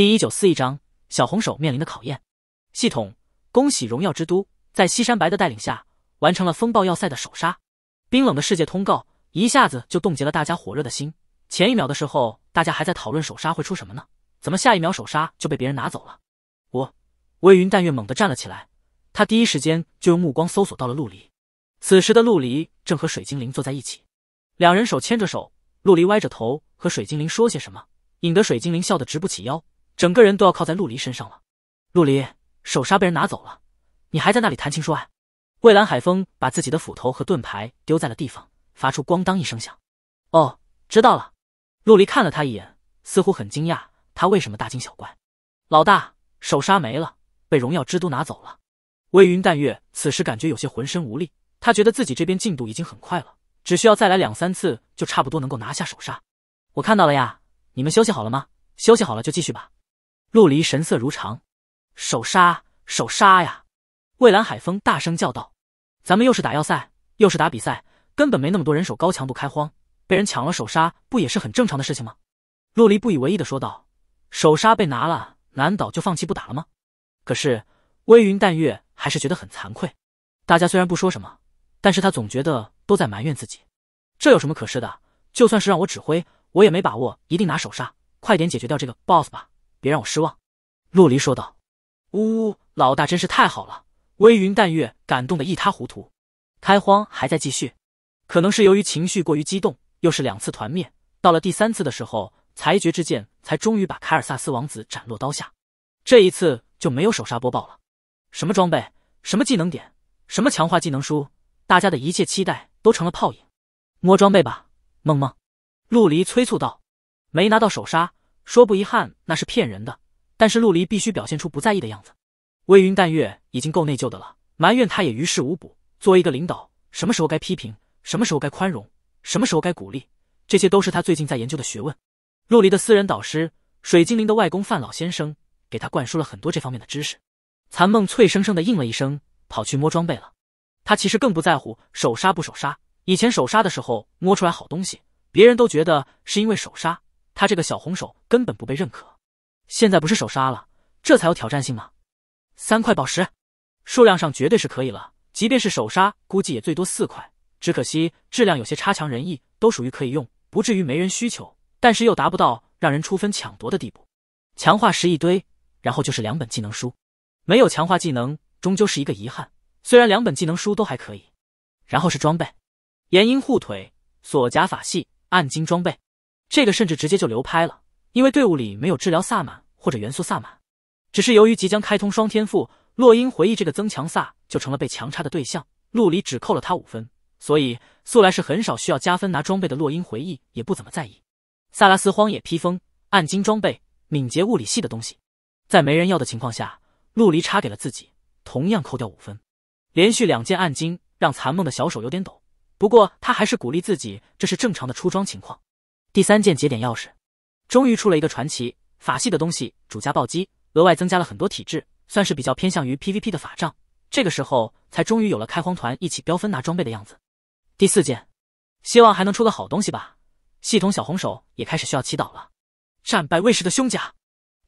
第一九四一章，小红手面临的考验。系统，恭喜荣耀之都在西山白的带领下完成了风暴要塞的首杀。冰冷的世界通告一下子就冻结了大家火热的心。前一秒的时候，大家还在讨论首杀会出什么呢？怎么下一秒首杀就被别人拿走了？我，微云淡月猛地站了起来，他第一时间就用目光搜索到了陆离。此时的陆离正和水精灵坐在一起，两人手牵着手，陆离歪着头和水精灵说些什么，引得水精灵笑得直不起腰。整个人都要靠在陆离身上了。陆离，手刹被人拿走了，你还在那里谈情说爱？蔚蓝海风把自己的斧头和盾牌丢在了地方，发出咣当一声响。哦，知道了。陆离看了他一眼，似乎很惊讶，他为什么大惊小怪？老大，手刹没了，被荣耀之都拿走了。微云淡月此时感觉有些浑身无力，他觉得自己这边进度已经很快了，只需要再来两三次就差不多能够拿下手刹。我看到了呀，你们休息好了吗？休息好了就继续吧。陆离神色如常，首杀首杀呀！蔚蓝海风大声叫道：“咱们又是打要塞，又是打比赛，根本没那么多人手，高强度开荒，被人抢了首杀，不也是很正常的事情吗？”陆离不以为意的说道：“首杀被拿了，难道就放弃不打了吗？”可是微云淡月还是觉得很惭愧。大家虽然不说什么，但是他总觉得都在埋怨自己。这有什么可是的？就算是让我指挥，我也没把握一定拿首杀。快点解决掉这个 BOSS 吧！别让我失望，陆离说道。呜呜，老大真是太好了，微云淡月感动得一塌糊涂。开荒还在继续，可能是由于情绪过于激动，又是两次团灭，到了第三次的时候，裁决之剑才终于把凯尔萨斯王子斩落刀下。这一次就没有首杀播报了，什么装备，什么技能点，什么强化技能书，大家的一切期待都成了泡影。摸装备吧，梦梦，陆离催促道。没拿到首杀。说不遗憾那是骗人的，但是陆离必须表现出不在意的样子。微云淡月已经够内疚的了，埋怨他也于事无补。作为一个领导，什么时候该批评，什么时候该宽容，什么时候该鼓励，这些都是他最近在研究的学问。陆离的私人导师水精灵的外公范老先生给他灌输了很多这方面的知识。残梦脆生生的应了一声，跑去摸装备了。他其实更不在乎手杀不手杀，以前手杀的时候摸出来好东西，别人都觉得是因为手杀。他这个小红手根本不被认可，现在不是首杀了，这才有挑战性吗？三块宝石，数量上绝对是可以了，即便是首杀，估计也最多四块。只可惜质量有些差强人意，都属于可以用，不至于没人需求，但是又达不到让人出分抢夺的地步。强化石一堆，然后就是两本技能书，没有强化技能，终究是一个遗憾。虽然两本技能书都还可以，然后是装备，岩鹰护腿，锁甲法系暗金装备。这个甚至直接就流拍了，因为队伍里没有治疗萨满或者元素萨满。只是由于即将开通双天赋，洛英回忆这个增强萨就成了被强插的对象。陆离只扣了他五分，所以素来是很少需要加分拿装备的洛英回忆也不怎么在意。萨拉斯荒野披风暗金装备敏捷物理系的东西，在没人要的情况下，陆离插给了自己，同样扣掉五分。连续两件暗金让残梦的小手有点抖，不过他还是鼓励自己，这是正常的出装情况。第三件节点钥匙，终于出了一个传奇法系的东西，主加暴击，额外增加了很多体质，算是比较偏向于 PVP 的法杖。这个时候才终于有了开荒团一起飙分拿装备的样子。第四件，希望还能出个好东西吧。系统小红手也开始需要祈祷了。战败卫士的胸甲，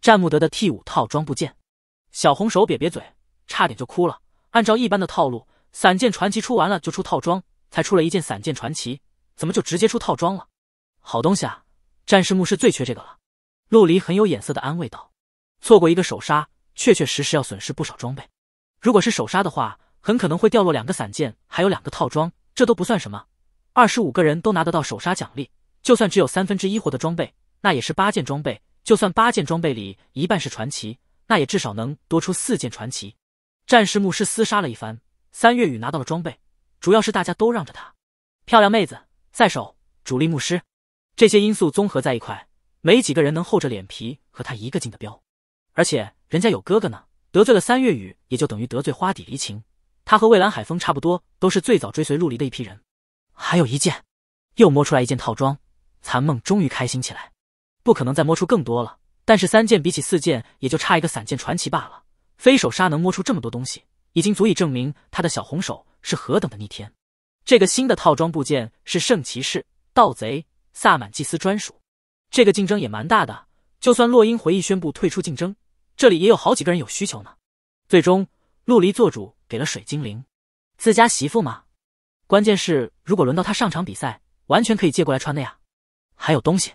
战木德的 T 五套装部件。小红手瘪瘪嘴，差点就哭了。按照一般的套路，散件传奇出完了就出套装，才出了一件散件传奇，怎么就直接出套装了？好东西啊，战士牧师最缺这个了。陆离很有眼色的安慰道：“错过一个首杀，确确实实要损失不少装备。如果是首杀的话，很可能会掉落两个散件，还有两个套装，这都不算什么。二十五个人都拿得到首杀奖励，就算只有三分之一获得装备，那也是八件装备。就算八件装备里一半是传奇，那也至少能多出四件传奇。”战士牧师厮杀了一番，三月雨拿到了装备，主要是大家都让着他。漂亮妹子在手，主力牧师。这些因素综合在一块，没几个人能厚着脸皮和他一个劲的飙，而且人家有哥哥呢，得罪了三月雨也就等于得罪花底离情。他和蔚蓝海风差不多，都是最早追随陆离的一批人。还有一件，又摸出来一件套装，残梦终于开心起来。不可能再摸出更多了，但是三件比起四件，也就差一个散件传奇罢了。飞手杀能摸出这么多东西，已经足以证明他的小红手是何等的逆天。这个新的套装部件是圣骑士盗贼。萨满祭司专属，这个竞争也蛮大的。就算洛英回忆宣布退出竞争，这里也有好几个人有需求呢。最终陆离做主给了水精灵，自家媳妇嘛。关键是如果轮到他上场比赛，完全可以借过来穿的呀。还有东西，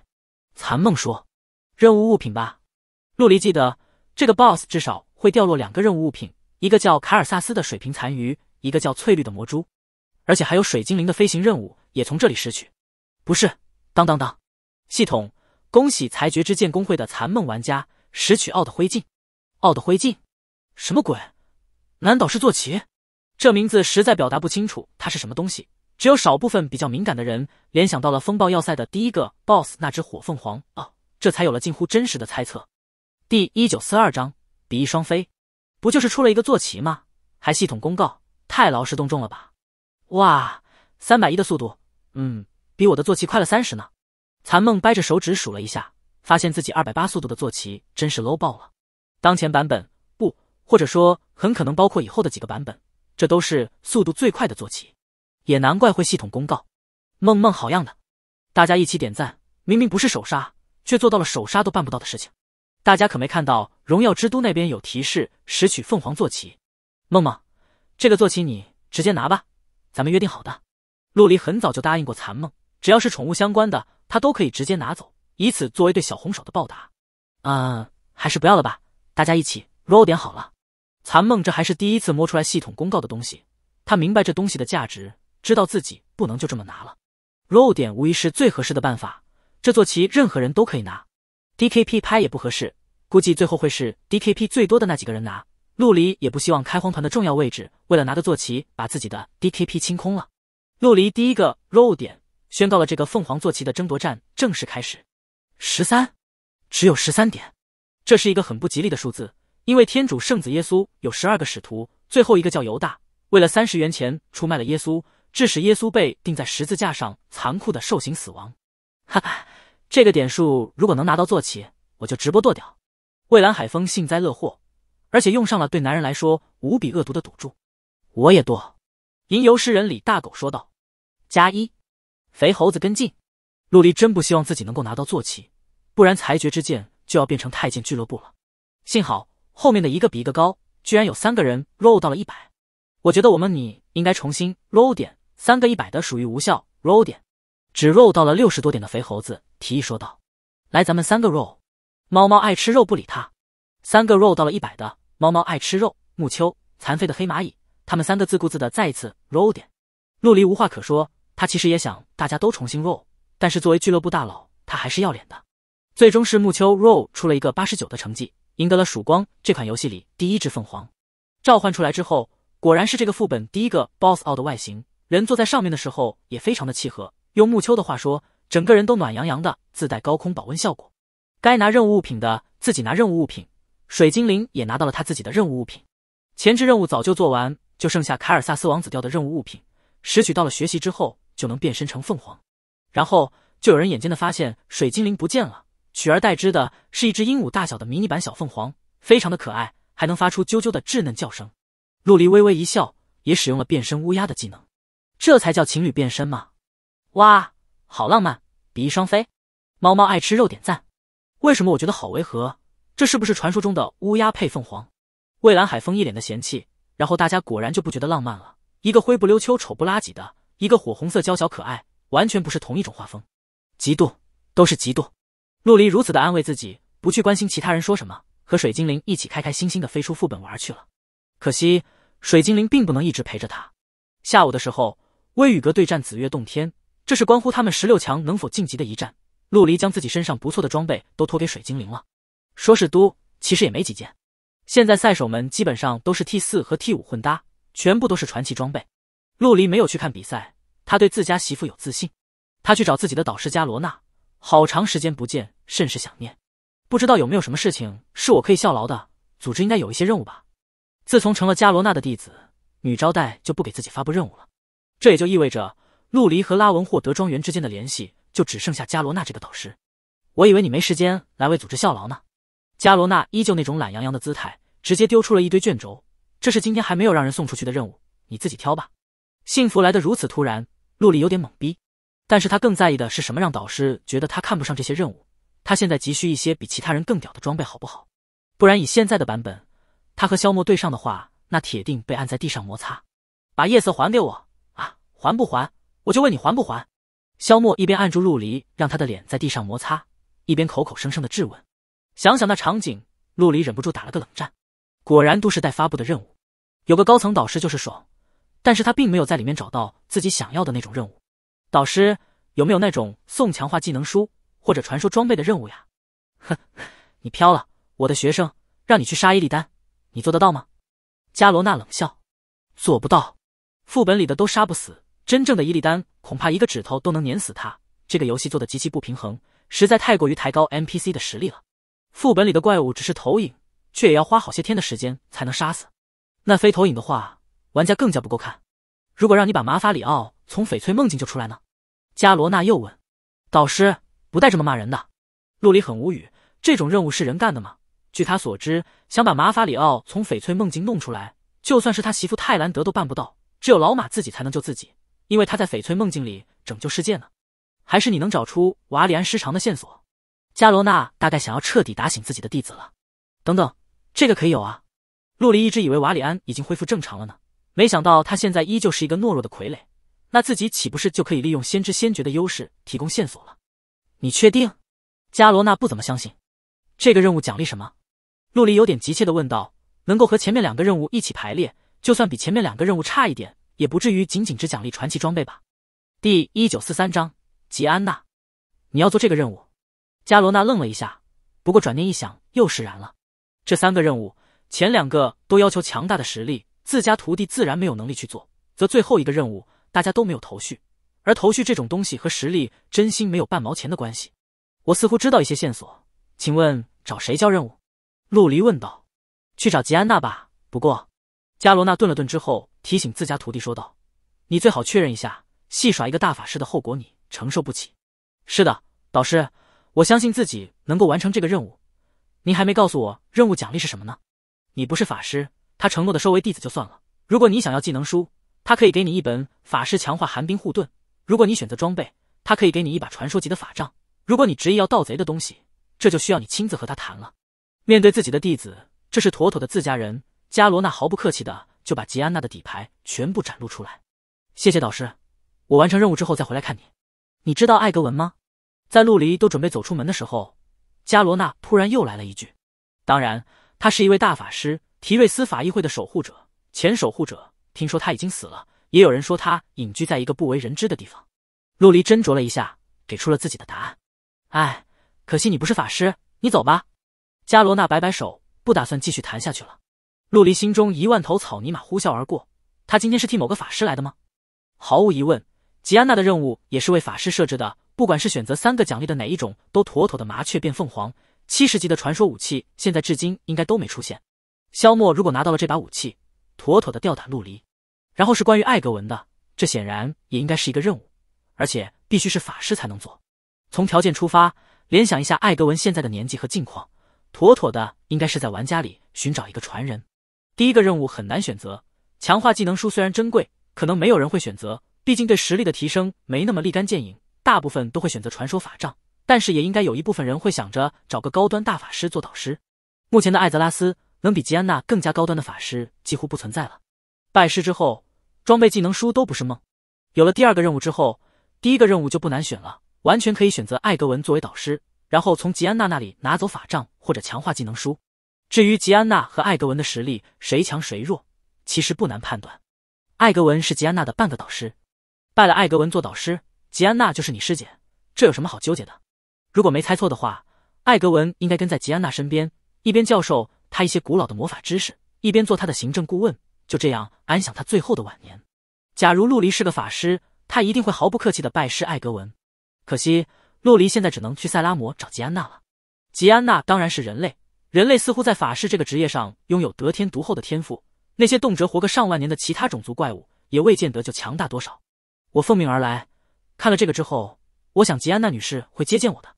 残梦说任务物品吧。陆离记得这个 boss 至少会掉落两个任务物品，一个叫卡尔萨斯的水瓶残余，一个叫翠绿的魔珠。而且还有水精灵的飞行任务也从这里拾取，不是。当当当！系统，恭喜裁决之剑工会的残梦玩家拾取奥的灰烬。奥的灰烬？什么鬼？难道是坐骑？这名字实在表达不清楚，它是什么东西？只有少部分比较敏感的人联想到了风暴要塞的第一个 BOSS 那只火凤凰哦，这才有了近乎真实的猜测。第一九四二章：比翼双飞，不就是出了一个坐骑吗？还系统公告，太劳师动众了吧？哇，三百一的速度，嗯。比我的坐骑快了三十呢！残梦掰着手指数了一下，发现自己二百八速度的坐骑真是 low 爆了。当前版本不，或者说很可能包括以后的几个版本，这都是速度最快的坐骑。也难怪会系统公告。梦梦好样的，大家一起点赞！明明不是首杀，却做到了首杀都办不到的事情。大家可没看到荣耀之都那边有提示拾取凤凰坐骑。梦梦，这个坐骑你直接拿吧，咱们约定好的。陆离很早就答应过残梦。只要是宠物相关的，他都可以直接拿走，以此作为对小红手的报答。啊，还是不要了吧，大家一起 roll 点好了。残梦这还是第一次摸出来系统公告的东西，他明白这东西的价值，知道自己不能就这么拿了。roll 点无疑是最合适的办法。这坐骑任何人都可以拿，D K P 拍也不合适，估计最后会是 D K P 最多的那几个人拿。陆离也不希望开荒团的重要位置，为了拿个坐骑，把自己的 D K P 清空了。陆离第一个 roll 点。宣告了这个凤凰坐骑的争夺战正式开始。十三，只有十三点，这是一个很不吉利的数字，因为天主圣子耶稣有十二个使徒，最后一个叫犹大，为了三十元钱出卖了耶稣，致使耶稣被钉在十字架上，残酷的受刑死亡。哈哈，这个点数如果能拿到坐骑，我就直播剁掉。蔚蓝海风幸灾乐祸，而且用上了对男人来说无比恶毒的赌注。我也剁。吟游诗人李大狗说道：“加一。”肥猴子跟进，陆离真不希望自己能够拿到坐骑，不然裁决之剑就要变成太监俱乐部了。幸好后面的一个比一个高，居然有三个人 roll 到了一百。我觉得我们你应该重新 roll 点，三个一百的属于无效 roll 点，只 roll 到了六十多点的肥猴子提议说道：“来，咱们三个 roll。”猫猫爱吃肉，不理他。三个 roll 到了一百的猫猫爱吃肉，木秋、残废的黑蚂蚁，他们三个自顾自的再一次 roll 点。陆离无话可说。他其实也想大家都重新 roll，但是作为俱乐部大佬，他还是要脸的。最终是木秋 roll 出了一个八十九的成绩，赢得了《曙光》这款游戏里第一只凤凰。召唤出来之后，果然是这个副本第一个 boss out 的外形，人坐在上面的时候也非常的契合。用木秋的话说，整个人都暖洋洋的，自带高空保温效果。该拿任务物品的自己拿任务物品，水精灵也拿到了他自己的任务物品。前置任务早就做完，就剩下凯尔萨斯王子掉的任务物品，拾取到了学习之后。就能变身成凤凰，然后就有人眼尖的发现水精灵不见了，取而代之的是一只鹦鹉大小的迷你版小凤凰，非常的可爱，还能发出啾啾的稚嫩叫声。陆离微微一笑，也使用了变身乌鸦的技能，这才叫情侣变身吗？哇，好浪漫，比翼双飞。猫猫爱吃肉点赞。为什么我觉得好违和？这是不是传说中的乌鸦配凤凰？蔚蓝海风一脸的嫌弃，然后大家果然就不觉得浪漫了，一个灰不溜秋、丑不拉几的。一个火红色娇小可爱，完全不是同一种画风。嫉妒，都是嫉妒。陆离如此的安慰自己，不去关心其他人说什么，和水精灵一起开开心心的飞出副本玩去了。可惜，水精灵并不能一直陪着他。下午的时候，威雨阁对战紫月洞天，这是关乎他们十六强能否晋级的一战。陆离将自己身上不错的装备都托给水精灵了，说是都，其实也没几件。现在赛手们基本上都是 T 四和 T 五混搭，全部都是传奇装备。陆离没有去看比赛，他对自家媳妇有自信。他去找自己的导师加罗娜，好长时间不见，甚是想念。不知道有没有什么事情是我可以效劳的？组织应该有一些任务吧？自从成了加罗娜的弟子，女招待就不给自己发布任务了。这也就意味着，陆离和拉文霍德庄园之间的联系就只剩下加罗娜这个导师。我以为你没时间来为组织效劳呢。加罗娜依旧那种懒洋洋的姿态，直接丢出了一堆卷轴。这是今天还没有让人送出去的任务，你自己挑吧。幸福来得如此突然，陆离有点懵逼，但是他更在意的是什么让导师觉得他看不上这些任务？他现在急需一些比其他人更屌的装备，好不好？不然以现在的版本，他和萧默对上的话，那铁定被按在地上摩擦。把夜色还给我啊！还不还？我就问你还不还？萧默一边按住陆离，让他的脸在地上摩擦，一边口口声声的质问。想想那场景，陆离忍不住打了个冷战。果然都是带发布的任务，有个高层导师就是爽。但是他并没有在里面找到自己想要的那种任务。导师有没有那种送强化技能书或者传说装备的任务呀？哼，你飘了，我的学生，让你去杀伊利丹，你做得到吗？加罗娜冷笑，做不到。副本里的都杀不死，真正的伊利丹恐怕一个指头都能碾死他。这个游戏做的极其不平衡，实在太过于抬高 NPC 的实力了。副本里的怪物只是投影，却也要花好些天的时间才能杀死。那非投影的话？玩家更加不够看。如果让你把马法里奥从翡翠梦境救出来呢？加罗娜又问。导师不带这么骂人的。陆离很无语。这种任务是人干的吗？据他所知，想把马法里奥从翡翠梦境弄出来，就算是他媳妇泰兰德都办不到。只有老马自己才能救自己，因为他在翡翠梦境里拯救世界呢。还是你能找出瓦里安失常的线索？加罗娜大概想要彻底打醒自己的弟子了。等等，这个可以有啊。陆离一直以为瓦里安已经恢复正常了呢。没想到他现在依旧是一个懦弱的傀儡，那自己岂不是就可以利用先知先觉的优势提供线索了？你确定？加罗娜不怎么相信。这个任务奖励什么？陆离有点急切的问道。能够和前面两个任务一起排列，就算比前面两个任务差一点，也不至于仅仅只奖励传奇装备吧？第一九四三章吉安娜，你要做这个任务？加罗娜愣了一下，不过转念一想又释然了。这三个任务，前两个都要求强大的实力。自家徒弟自然没有能力去做，则最后一个任务大家都没有头绪，而头绪这种东西和实力真心没有半毛钱的关系。我似乎知道一些线索，请问找谁交任务？陆离问道。去找吉安娜吧。不过，加罗娜顿了顿之后提醒自家徒弟说道：“你最好确认一下，戏耍一个大法师的后果你承受不起。”是的，导师，我相信自己能够完成这个任务。您还没告诉我任务奖励是什么呢？你不是法师。他承诺的收为弟子就算了。如果你想要技能书，他可以给你一本法师强化寒冰护盾；如果你选择装备，他可以给你一把传说级的法杖；如果你执意要盗贼的东西，这就需要你亲自和他谈了。面对自己的弟子，这是妥妥的自家人。加罗娜毫不客气的就把吉安娜的底牌全部展露出来。谢谢导师，我完成任务之后再回来看你。你知道艾格文吗？在陆离都准备走出门的时候，加罗娜突然又来了一句：“当然，他是一位大法师。”提瑞斯法议会的守护者，前守护者，听说他已经死了，也有人说他隐居在一个不为人知的地方。陆离斟酌了一下，给出了自己的答案。哎，可惜你不是法师，你走吧。加罗娜摆摆手，不打算继续谈下去了。陆离心中一万头草泥马呼啸而过。他今天是替某个法师来的吗？毫无疑问，吉安娜的任务也是为法师设置的。不管是选择三个奖励的哪一种，都妥妥的麻雀变凤凰。七十级的传说武器，现在至今应该都没出现。萧默如果拿到了这把武器，妥妥的吊打陆离。然后是关于艾格文的，这显然也应该是一个任务，而且必须是法师才能做。从条件出发，联想一下艾格文现在的年纪和境况，妥妥的应该是在玩家里寻找一个传人。第一个任务很难选择，强化技能书虽然珍贵，可能没有人会选择，毕竟对实力的提升没那么立竿见影。大部分都会选择传说法杖，但是也应该有一部分人会想着找个高端大法师做导师。目前的艾泽拉斯。能比吉安娜更加高端的法师几乎不存在了。拜师之后，装备、技能书都不是梦。有了第二个任务之后，第一个任务就不难选了，完全可以选择艾格文作为导师，然后从吉安娜那里拿走法杖或者强化技能书。至于吉安娜和艾格文的实力谁强谁弱，其实不难判断。艾格文是吉安娜的半个导师，拜了艾格文做导师，吉安娜就是你师姐，这有什么好纠结的？如果没猜错的话，艾格文应该跟在吉安娜身边，一边教授。他一些古老的魔法知识，一边做他的行政顾问，就这样安享他最后的晚年。假如陆离是个法师，他一定会毫不客气的拜师艾格文。可惜陆离现在只能去塞拉摩找吉安娜了。吉安娜当然是人类，人类似乎在法师这个职业上拥有得天独厚的天赋。那些动辄活个上万年的其他种族怪物，也未见得就强大多少。我奉命而来，看了这个之后，我想吉安娜女士会接见我的。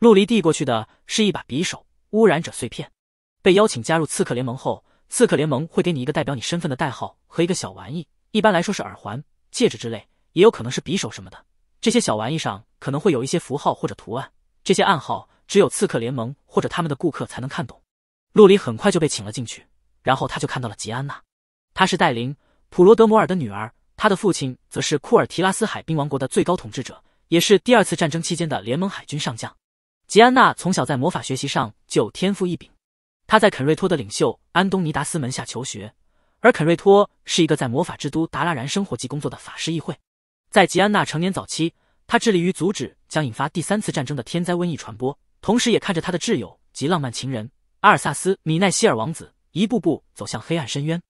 陆离递过去的是一把匕首，污染者碎片。被邀请加入刺客联盟后，刺客联盟会给你一个代表你身份的代号和一个小玩意，一般来说是耳环、戒指之类，也有可能是匕首什么的。这些小玩意上可能会有一些符号或者图案，这些暗号只有刺客联盟或者他们的顾客才能看懂。陆离很快就被请了进去，然后他就看到了吉安娜，她是戴琳·普罗德摩尔的女儿，她的父亲则是库尔提拉斯海滨王国的最高统治者，也是第二次战争期间的联盟海军上将。吉安娜从小在魔法学习上就天赋异禀。他在肯瑞托的领袖安东尼达斯门下求学，而肯瑞托是一个在魔法之都达拉然生活及工作的法师议会。在吉安娜成年早期，他致力于阻止将引发第三次战争的天灾瘟疫传播，同时也看着他的挚友及浪漫情人阿尔萨斯·米奈希尔王子一步步走向黑暗深渊。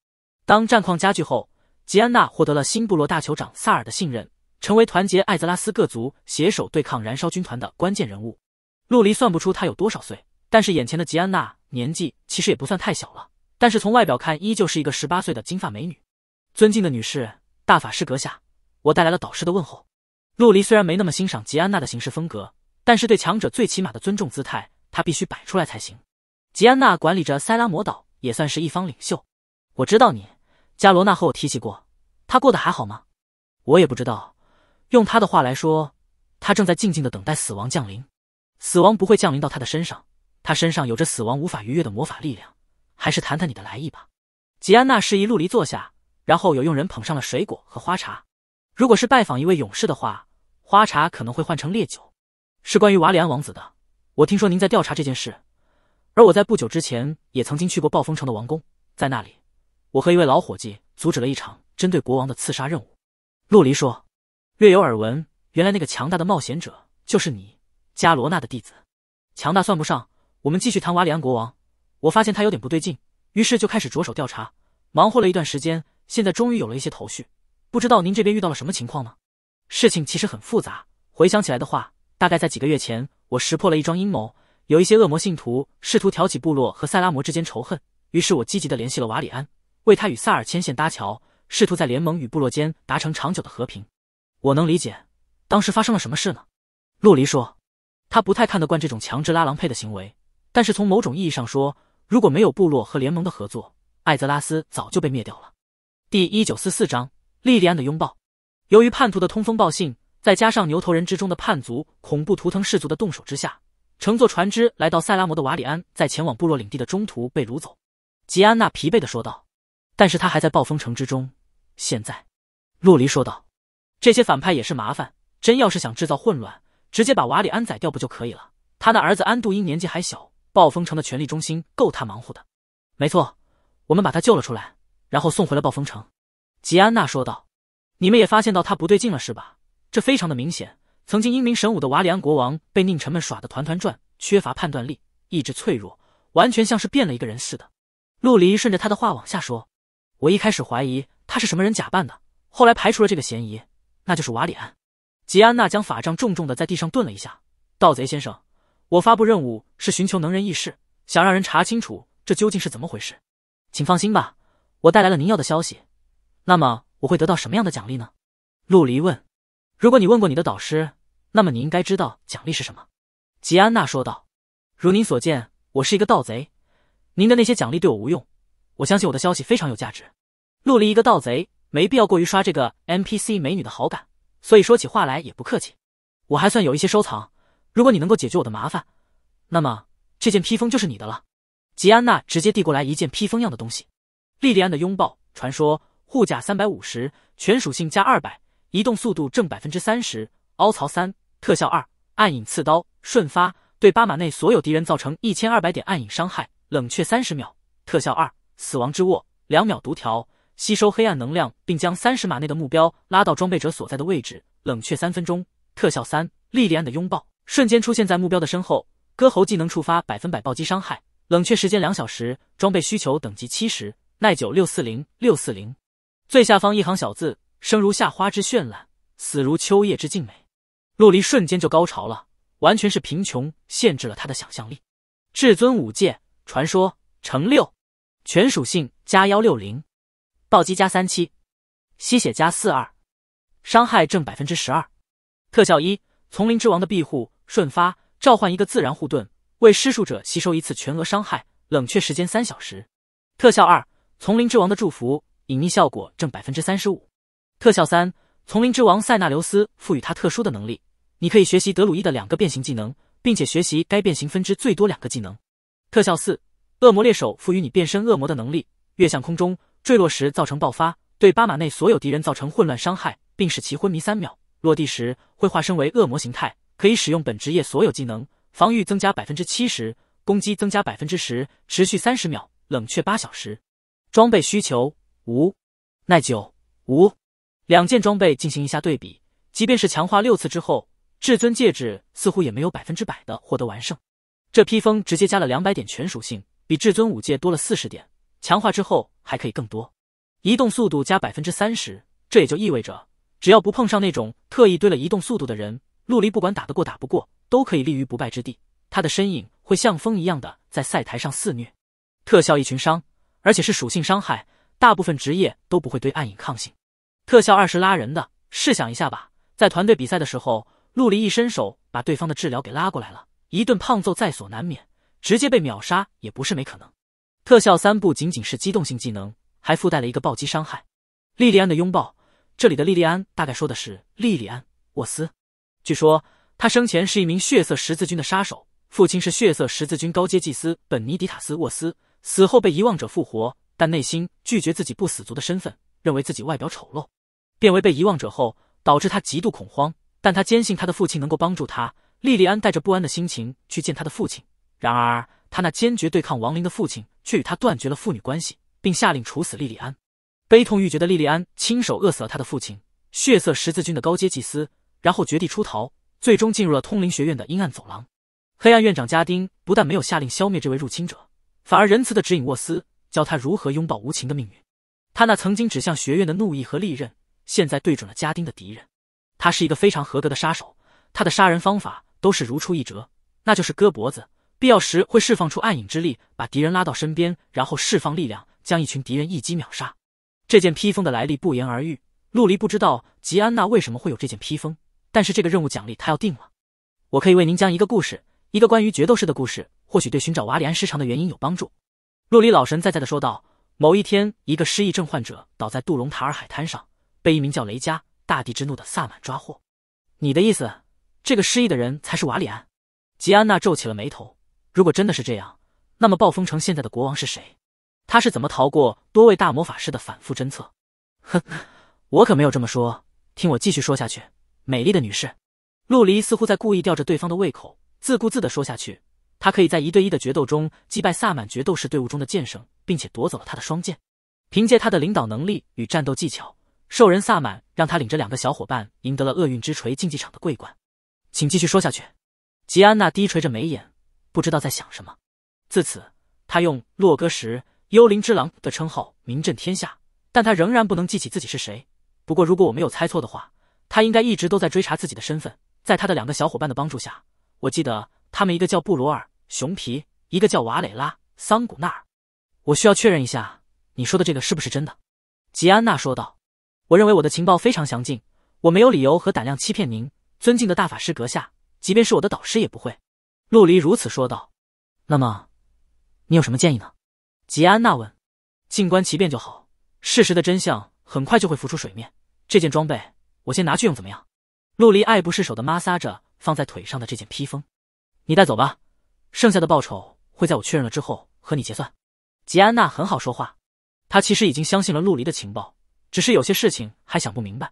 当战况加剧后，吉安娜获得了新部落大酋长萨尔的信任，成为团结艾泽拉斯各族携手对抗燃烧军团的关键人物。陆离算不出他有多少岁，但是眼前的吉安娜。年纪其实也不算太小了，但是从外表看依旧是一个十八岁的金发美女。尊敬的女士，大法师阁下，我带来了导师的问候。陆离虽然没那么欣赏吉安娜的行事风格，但是对强者最起码的尊重姿态，他必须摆出来才行。吉安娜管理着塞拉魔岛，也算是一方领袖。我知道你，加罗娜和我提起过，他过得还好吗？我也不知道。用他的话来说，他正在静静的等待死亡降临，死亡不会降临到他的身上。他身上有着死亡无法逾越的魔法力量，还是谈谈你的来意吧。吉安娜示意陆离坐下，然后有佣人捧上了水果和花茶。如果是拜访一位勇士的话，花茶可能会换成烈酒。是关于瓦里安王子的。我听说您在调查这件事，而我在不久之前也曾经去过暴风城的王宫，在那里，我和一位老伙计阻止了一场针对国王的刺杀任务。陆离说：“略有耳闻，原来那个强大的冒险者就是你，加罗纳的弟子。强大算不上。”我们继续谈瓦里安国王，我发现他有点不对劲，于是就开始着手调查，忙活了一段时间，现在终于有了一些头绪。不知道您这边遇到了什么情况吗？事情其实很复杂，回想起来的话，大概在几个月前，我识破了一桩阴谋，有一些恶魔信徒试图挑起部落和塞拉摩之间仇恨，于是我积极的联系了瓦里安，为他与萨尔牵线搭桥，试图在联盟与部落间达成长久的和平。我能理解，当时发生了什么事呢？陆离说，他不太看得惯这种强制拉郎配的行为。但是从某种意义上说，如果没有部落和联盟的合作，艾泽拉斯早就被灭掉了。第一九四四章：莉莉安的拥抱。由于叛徒的通风报信，再加上牛头人之中的叛族恐怖图腾氏族的动手之下，乘坐船只来到塞拉摩的瓦里安，在前往部落领地的中途被掳走。吉安娜疲惫的说道：“但是他还在暴风城之中。”现在，洛离说道：“这些反派也是麻烦，真要是想制造混乱，直接把瓦里安宰掉不就可以了？他的儿子安度因年纪还小。”暴风城的权力中心够他忙活的，没错，我们把他救了出来，然后送回了暴风城。吉安娜说道：“你们也发现到他不对劲了是吧？这非常的明显。曾经英明神武的瓦里安国王被佞臣们耍得团团转，缺乏判断力，意志脆弱，完全像是变了一个人似的。”陆离顺着他的话往下说：“我一开始怀疑他是什么人假扮的，后来排除了这个嫌疑，那就是瓦里安。”吉安娜将法杖重重的在地上顿了一下：“盗贼先生。”我发布任务是寻求能人异士，想让人查清楚这究竟是怎么回事。请放心吧，我带来了您要的消息。那么我会得到什么样的奖励呢？陆离问。如果你问过你的导师，那么你应该知道奖励是什么。吉安娜说道。如您所见，我是一个盗贼，您的那些奖励对我无用。我相信我的消息非常有价值。陆离一个盗贼，没必要过于刷这个 NPC 美女的好感，所以说起话来也不客气。我还算有一些收藏。如果你能够解决我的麻烦，那么这件披风就是你的了。吉安娜直接递过来一件披风样的东西。莉莉安的拥抱，传说护甲三百五十，全属性加二百，移动速度正百分之三十，凹槽三，特效二，暗影刺刀，瞬发，对巴马内所有敌人造成一千二百点暗影伤害，冷却三十秒。特效二，死亡之握，两秒读条，吸收黑暗能量，并将三十码内的目标拉到装备者所在的位置，冷却三分钟。特效三，莉莉安的拥抱。瞬间出现在目标的身后，割喉技能触发百分百暴击伤害，冷却时间两小时，装备需求等级七十，耐久六四零六四零。最下方一行小字：生如夏花之绚烂，死如秋叶之静美。陆离瞬间就高潮了，完全是贫穷限制了他的想象力。至尊五戒传说乘六，全属性加幺六零，暴击加三七，吸血加四二，伤害正百分之十二，特效一。丛林之王的庇护，瞬发，召唤一个自然护盾，为施术者吸收一次全额伤害，冷却时间三小时。特效二：丛林之王的祝福，隐匿效果正百分之三十五。特效三：丛林之王塞纳留斯赋予他特殊的能力，你可以学习德鲁伊的两个变形技能，并且学习该变形分支最多两个技能。特效四：恶魔猎手赋予你变身恶魔的能力，跃向空中，坠落时造成爆发，对巴马内所有敌人造成混乱伤害，并使其昏迷三秒。落地时会化身为恶魔形态，可以使用本职业所有技能，防御增加百分之七十，攻击增加百分之十，持续三十秒，冷却八小时。装备需求无，耐久无。两件装备进行一下对比，即便是强化六次之后，至尊戒指似乎也没有百分之百的获得完胜。这披风直接加了两百点全属性，比至尊五戒多了四十点，强化之后还可以更多。移动速度加百分之三十，这也就意味着。只要不碰上那种特意堆了移动速度的人，陆离不管打得过打不过，都可以立于不败之地。他的身影会像风一样的在赛台上肆虐。特效一群伤，而且是属性伤害，大部分职业都不会堆暗影抗性。特效二是拉人的，试想一下吧，在团队比赛的时候，陆离一伸手把对方的治疗给拉过来了，一顿胖揍在所难免，直接被秒杀也不是没可能。特效三不仅仅是机动性技能，还附带了一个暴击伤害。莉莉安的拥抱。这里的莉莉安大概说的是莉莉安·沃斯。据说她生前是一名血色十字军的杀手，父亲是血色十字军高阶祭司本尼迪塔斯·沃斯。死后被遗忘者复活，但内心拒绝自己不死族的身份，认为自己外表丑陋。变为被遗忘者后，导致他极度恐慌，但他坚信他的父亲能够帮助他。莉莉安带着不安的心情去见他的父亲，然而他那坚决对抗亡灵的父亲却与他断绝了父女关系，并下令处死莉莉安。悲痛欲绝的莉莉安亲手饿死了他的父亲——血色十字军的高阶祭司，然后绝地出逃，最终进入了通灵学院的阴暗走廊。黑暗院长家丁不但没有下令消灭这位入侵者，反而仁慈的指引沃斯，教他如何拥抱无情的命运。他那曾经指向学院的怒意和利刃，现在对准了家丁的敌人。他是一个非常合格的杀手，他的杀人方法都是如出一辙，那就是割脖子。必要时会释放出暗影之力，把敌人拉到身边，然后释放力量，将一群敌人一击秒杀。这件披风的来历不言而喻。陆离不知道吉安娜为什么会有这件披风，但是这个任务奖励他要定了。我可以为您讲一个故事，一个关于决斗士的故事，或许对寻找瓦里安失常的原因有帮助。陆离老神在在的说道：“某一天，一个失忆症患者倒在杜隆塔尔海滩上，被一名叫雷加大地之怒的萨满抓获。你的意思，这个失忆的人才是瓦里安？”吉安娜皱起了眉头。如果真的是这样，那么暴风城现在的国王是谁？他是怎么逃过多位大魔法师的反复侦测？哼，我可没有这么说。听我继续说下去。美丽的女士，陆离似乎在故意吊着对方的胃口，自顾自的说下去。他可以在一对一的决斗中击败萨满决斗士队伍中的剑圣，并且夺走了他的双剑。凭借他的领导能力与战斗技巧，兽人萨满让他领着两个小伙伴赢得了厄运之锤竞技场的桂冠。请继续说下去。吉安娜低垂着眉眼，不知道在想什么。自此，他用洛戈石。幽灵之狼的称号名震天下，但他仍然不能记起自己是谁。不过，如果我没有猜错的话，他应该一直都在追查自己的身份。在他的两个小伙伴的帮助下，我记得他们一个叫布罗尔熊皮，一个叫瓦蕾拉桑古纳尔。我需要确认一下，你说的这个是不是真的？吉安娜说道。我认为我的情报非常详尽，我没有理由和胆量欺骗您，尊敬的大法师阁下，即便是我的导师也不会。陆离如此说道。那么，你有什么建议呢？吉安娜问：“静观其变就好，事实的真相很快就会浮出水面。这件装备我先拿去用怎么样？”陆离爱不释手的摩挲着放在腿上的这件披风，“你带走吧，剩下的报酬会在我确认了之后和你结算。”吉安娜很好说话，她其实已经相信了陆离的情报，只是有些事情还想不明白。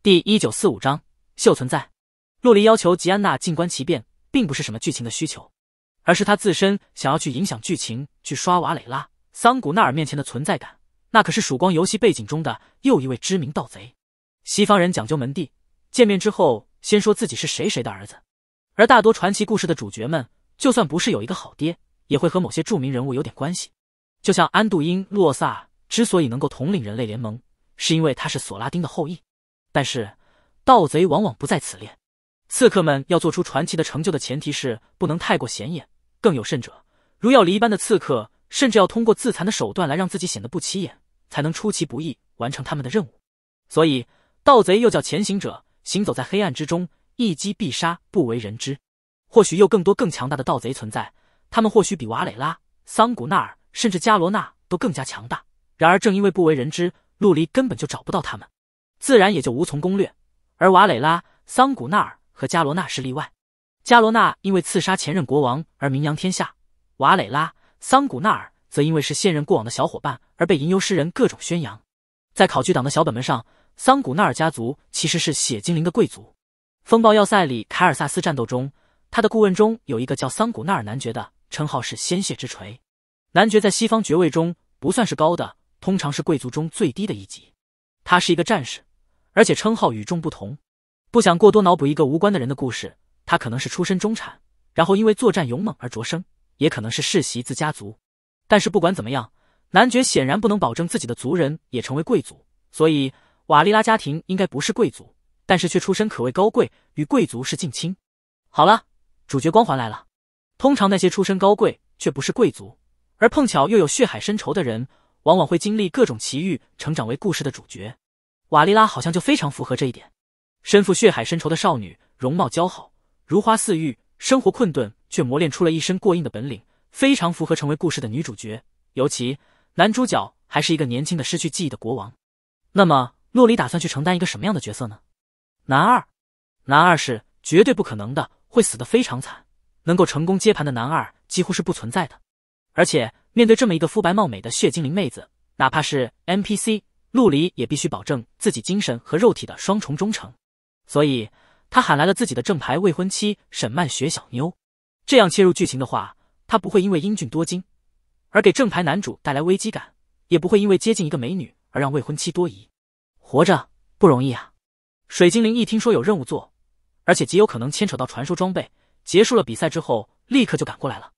第一九四五章秀存在，陆离要求吉安娜静观其变，并不是什么剧情的需求。而是他自身想要去影响剧情，去刷瓦蕾拉桑古纳尔面前的存在感。那可是曙光游戏背景中的又一位知名盗贼。西方人讲究门第，见面之后先说自己是谁谁的儿子。而大多传奇故事的主角们，就算不是有一个好爹，也会和某些著名人物有点关系。就像安杜因洛萨之所以能够统领人类联盟，是因为他是索拉丁的后裔。但是盗贼往往不在此列。刺客们要做出传奇的成就的前提是不能太过显眼。更有甚者，如药离一般的刺客，甚至要通过自残的手段来让自己显得不起眼，才能出其不意完成他们的任务。所以，盗贼又叫潜行者，行走在黑暗之中，一击必杀，不为人知。或许又更多更强大的盗贼存在，他们或许比瓦蕾拉、桑古纳尔甚至加罗纳都更加强大。然而，正因为不为人知，陆离根本就找不到他们，自然也就无从攻略。而瓦蕾拉、桑古纳尔和加罗纳是例外。加罗纳因为刺杀前任国王而名扬天下，瓦蕾拉·桑古纳尔则因为是现任过往的小伙伴而被吟游诗人各种宣扬。在考据党的小本本上，桑古纳尔家族其实是血精灵的贵族。风暴要塞里，凯尔萨斯战斗中，他的顾问中有一个叫桑古纳尔男爵的，称号是“鲜血之锤”男爵。在西方爵位中不算是高的，通常是贵族中最低的一级。他是一个战士，而且称号与众不同。不想过多脑补一个无关的人的故事。他可能是出身中产，然后因为作战勇猛而擢升，也可能是世袭自家族。但是不管怎么样，男爵显然不能保证自己的族人也成为贵族，所以瓦利拉家庭应该不是贵族，但是却出身可谓高贵，与贵族是近亲。好了，主角光环来了。通常那些出身高贵却不是贵族，而碰巧又有血海深仇的人，往往会经历各种奇遇，成长为故事的主角。瓦利拉好像就非常符合这一点，身负血海深仇的少女，容貌姣好。如花似玉，生活困顿却磨练出了一身过硬的本领，非常符合成为故事的女主角。尤其男主角还是一个年轻的失去记忆的国王。那么，陆离打算去承担一个什么样的角色呢？男二，男二是绝对不可能的，会死得非常惨。能够成功接盘的男二几乎是不存在的。而且面对这么一个肤白貌美的血精灵妹子，哪怕是 NPC 陆离，也必须保证自己精神和肉体的双重忠诚。所以。他喊来了自己的正牌未婚妻沈曼雪小妞，这样切入剧情的话，他不会因为英俊多金而给正牌男主带来危机感，也不会因为接近一个美女而让未婚妻多疑。活着不容易啊！水精灵一听说有任务做，而且极有可能牵扯到传说装备，结束了比赛之后立刻就赶过来了。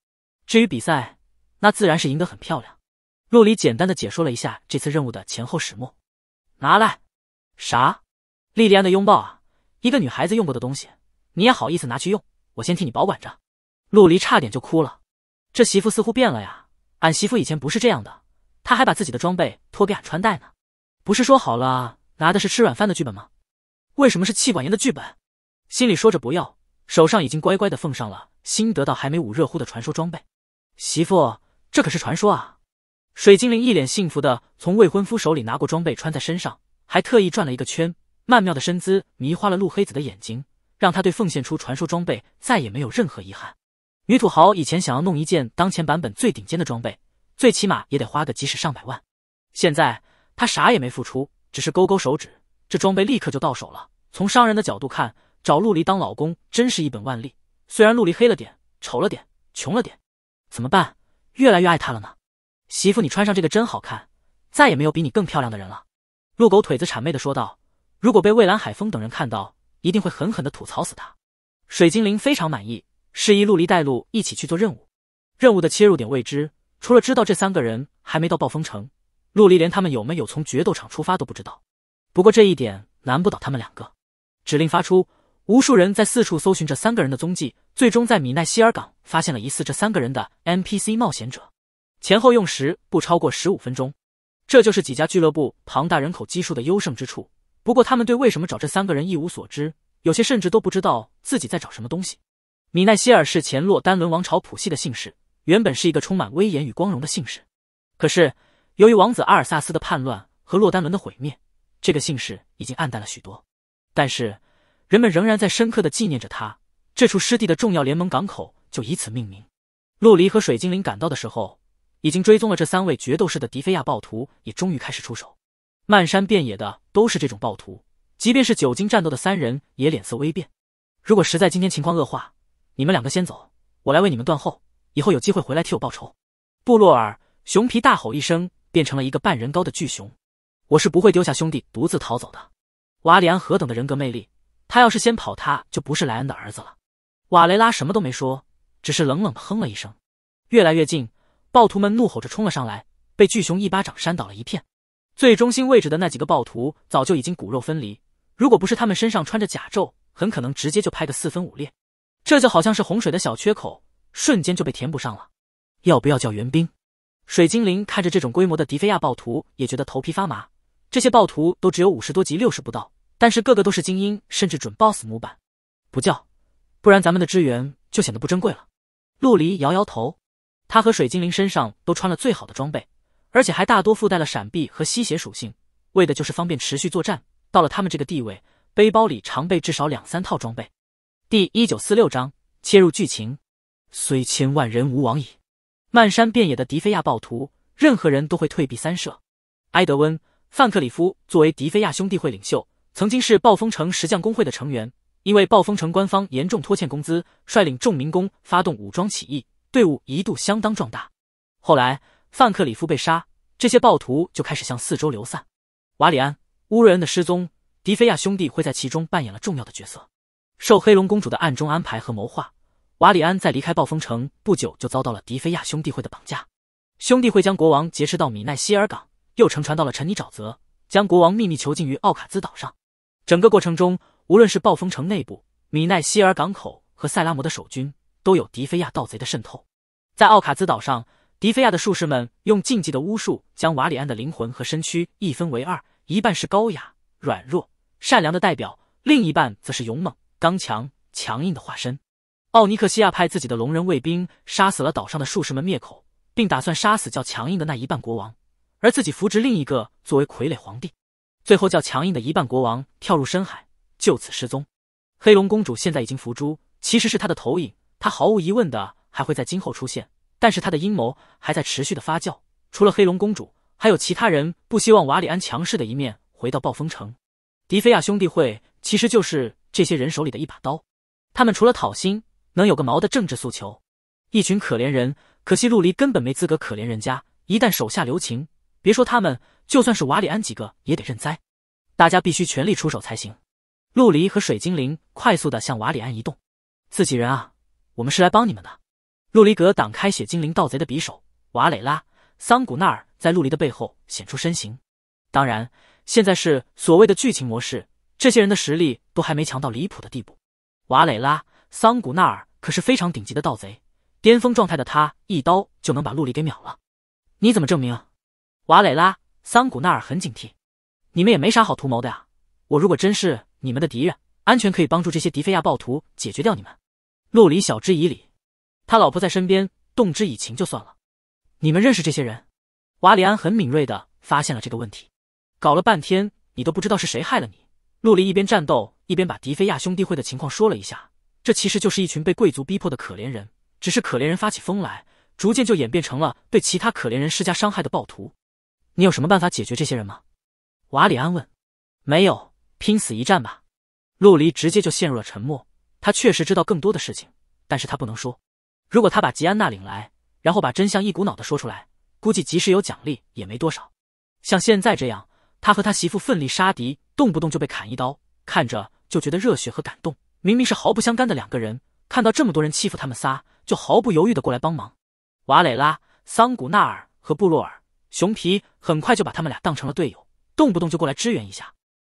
至于比赛，那自然是赢得很漂亮。陆离简单的解说了一下这次任务的前后始末，拿来啥？莉莉安的拥抱啊！一个女孩子用过的东西，你也好意思拿去用？我先替你保管着。陆离差点就哭了，这媳妇似乎变了呀！俺媳妇以前不是这样的，她还把自己的装备托给俺穿戴呢。不是说好了拿的是吃软饭的剧本吗？为什么是气管炎的剧本？心里说着不要，手上已经乖乖的奉上了新得到还没捂热乎的传说装备。媳妇，这可是传说啊！水精灵一脸幸福的从未婚夫手里拿过装备穿在身上，还特意转了一个圈。曼妙的身姿迷花了陆黑子的眼睛，让他对奉献出传说装备再也没有任何遗憾。女土豪以前想要弄一件当前版本最顶尖的装备，最起码也得花个几十上百万。现在她啥也没付出，只是勾勾手指，这装备立刻就到手了。从商人的角度看，找陆离当老公真是一本万利。虽然陆离黑了点、丑了点、穷了点，怎么办？越来越爱他了呢。媳妇，你穿上这个真好看，再也没有比你更漂亮的人了。陆狗腿子谄媚的说道。如果被蔚蓝海风等人看到，一定会狠狠的吐槽死他。水精灵非常满意，示意陆离带路一起去做任务。任务的切入点未知，除了知道这三个人还没到暴风城，陆离连他们有没有从决斗场出发都不知道。不过这一点难不倒他们两个。指令发出，无数人在四处搜寻这三个人的踪迹，最终在米奈希尔港发现了疑似这三个人的 NPC 冒险者，前后用时不超过十五分钟。这就是几家俱乐部庞大人口基数的优胜之处。不过，他们对为什么找这三个人一无所知，有些甚至都不知道自己在找什么东西。米奈希尔是前洛丹伦王朝谱系的姓氏，原本是一个充满威严与光荣的姓氏。可是，由于王子阿尔萨斯的叛乱和洛丹伦的毁灭，这个姓氏已经暗淡了许多。但是，人们仍然在深刻的纪念着他。这处湿地的重要联盟港口就以此命名。陆离和水精灵赶到的时候，已经追踪了这三位决斗士的迪菲亚暴徒也终于开始出手。漫山遍野的都是这种暴徒，即便是久经战斗的三人也脸色微变。如果实在今天情况恶化，你们两个先走，我来为你们断后。以后有机会回来替我报仇。布洛尔熊皮大吼一声，变成了一个半人高的巨熊。我是不会丢下兄弟独自逃走的。瓦里安何等的人格魅力，他要是先跑，他就不是莱恩的儿子了。瓦雷拉什么都没说，只是冷冷的哼了一声。越来越近，暴徒们怒吼着冲了上来，被巨熊一巴掌扇倒了一片。最中心位置的那几个暴徒早就已经骨肉分离，如果不是他们身上穿着甲胄，很可能直接就拍个四分五裂。这就好像是洪水的小缺口，瞬间就被填补上了。要不要叫援兵？水精灵看着这种规模的迪菲亚暴徒，也觉得头皮发麻。这些暴徒都只有五十多级，六十不到，但是个个都是精英，甚至准 boss 模板。不叫，不然咱们的支援就显得不珍贵了。陆离摇摇头，他和水精灵身上都穿了最好的装备。而且还大多附带了闪避和吸血属性，为的就是方便持续作战。到了他们这个地位，背包里常备至少两三套装备。第一九四六章切入剧情，虽千万人吾往矣。漫山遍野的迪菲亚暴徒，任何人都会退避三舍。埃德温·范克里夫作为迪菲亚兄弟会领袖，曾经是暴风城石匠工会的成员，因为暴风城官方严重拖欠工资，率领众民工发动武装起义，队伍一度相当壮大。后来。范克里夫被杀，这些暴徒就开始向四周流散。瓦里安、乌瑞恩的失踪，迪菲亚兄弟会在其中扮演了重要的角色。受黑龙公主的暗中安排和谋划，瓦里安在离开暴风城不久就遭到了迪菲亚兄弟会的绑架。兄弟会将国王劫持到米奈希尔港，又乘船到了陈尼沼泽，将国王秘密囚禁于奥卡兹岛上。整个过程中，无论是暴风城内部、米奈希尔港口和塞拉摩的守军，都有迪菲亚盗贼的渗透。在奥卡兹岛上。迪菲亚的术士们用禁忌的巫术将瓦里安的灵魂和身躯一分为二，一半是高雅、软弱、善良的代表，另一半则是勇猛、刚强、强硬的化身。奥尼克西亚派自己的龙人卫兵杀死了岛上的术士们灭口，并打算杀死较强硬的那一半国王，而自己扶植另一个作为傀儡皇帝。最后，较强硬的一半国王跳入深海，就此失踪。黑龙公主现在已经伏诛，其实是她的投影，她毫无疑问的还会在今后出现。但是他的阴谋还在持续的发酵，除了黑龙公主，还有其他人不希望瓦里安强势的一面回到暴风城。迪菲亚兄弟会其实就是这些人手里的一把刀，他们除了讨薪，能有个毛的政治诉求？一群可怜人，可惜陆离根本没资格可怜人家。一旦手下留情，别说他们，就算是瓦里安几个也得认栽。大家必须全力出手才行。陆离和水精灵快速的向瓦里安移动，自己人啊，我们是来帮你们的。陆离格挡开血精灵盗贼的匕首，瓦蕾拉、桑古纳尔在陆离的背后显出身形。当然，现在是所谓的剧情模式，这些人的实力都还没强到离谱的地步。瓦蕾拉、桑古纳尔可是非常顶级的盗贼，巅峰状态的他一刀就能把陆离给秒了。你怎么证明？瓦蕾拉、桑古纳尔很警惕，你们也没啥好图谋的呀。我如果真是你们的敌人，安全可以帮助这些迪菲亚暴徒解决掉你们。陆离晓之以理。他老婆在身边，动之以情就算了。你们认识这些人？瓦里安很敏锐的发现了这个问题。搞了半天，你都不知道是谁害了你。陆离一边战斗一边把迪菲亚兄弟会的情况说了一下。这其实就是一群被贵族逼迫的可怜人，只是可怜人发起疯来，逐渐就演变成了对其他可怜人施加伤害的暴徒。你有什么办法解决这些人吗？瓦里安问。没有，拼死一战吧。陆离直接就陷入了沉默。他确实知道更多的事情，但是他不能说。如果他把吉安娜领来，然后把真相一股脑的说出来，估计即使有奖励也没多少。像现在这样，他和他媳妇奋力杀敌，动不动就被砍一刀，看着就觉得热血和感动。明明是毫不相干的两个人，看到这么多人欺负他们仨，就毫不犹豫的过来帮忙。瓦雷拉、桑古纳尔和布洛尔、熊皮很快就把他们俩当成了队友，动不动就过来支援一下。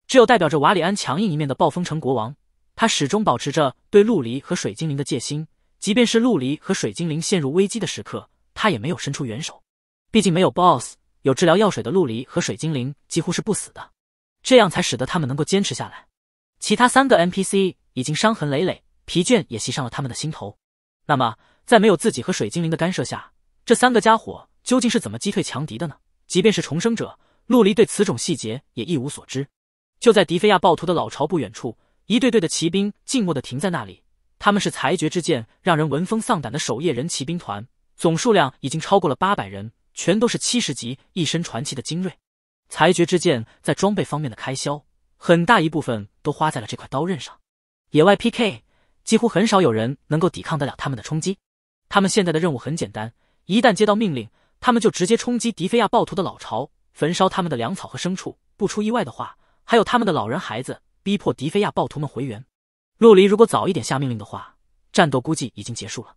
只有代表着瓦里安强硬一面的暴风城国王，他始终保持着对陆离和水精灵的戒心。即便是陆离和水精灵陷入危机的时刻，他也没有伸出援手。毕竟没有 BOSS，有治疗药水的陆离和水精灵几乎是不死的，这样才使得他们能够坚持下来。其他三个 NPC 已经伤痕累累，疲倦也袭上了他们的心头。那么，在没有自己和水精灵的干涉下，这三个家伙究竟是怎么击退强敌的呢？即便是重生者陆离对此种细节也一无所知。就在迪菲亚暴徒的老巢不远处，一队队的骑兵静默的停在那里。他们是裁决之剑，让人闻风丧胆的守夜人骑兵团，总数量已经超过了八百人，全都是七十级，一身传奇的精锐。裁决之剑在装备方面的开销，很大一部分都花在了这块刀刃上。野外 PK，几乎很少有人能够抵抗得了他们的冲击。他们现在的任务很简单，一旦接到命令，他们就直接冲击迪菲亚暴徒的老巢，焚烧他们的粮草和牲畜，不出意外的话，还有他们的老人孩子，逼迫迪菲亚暴徒们回援。陆离如果早一点下命令的话，战斗估计已经结束了。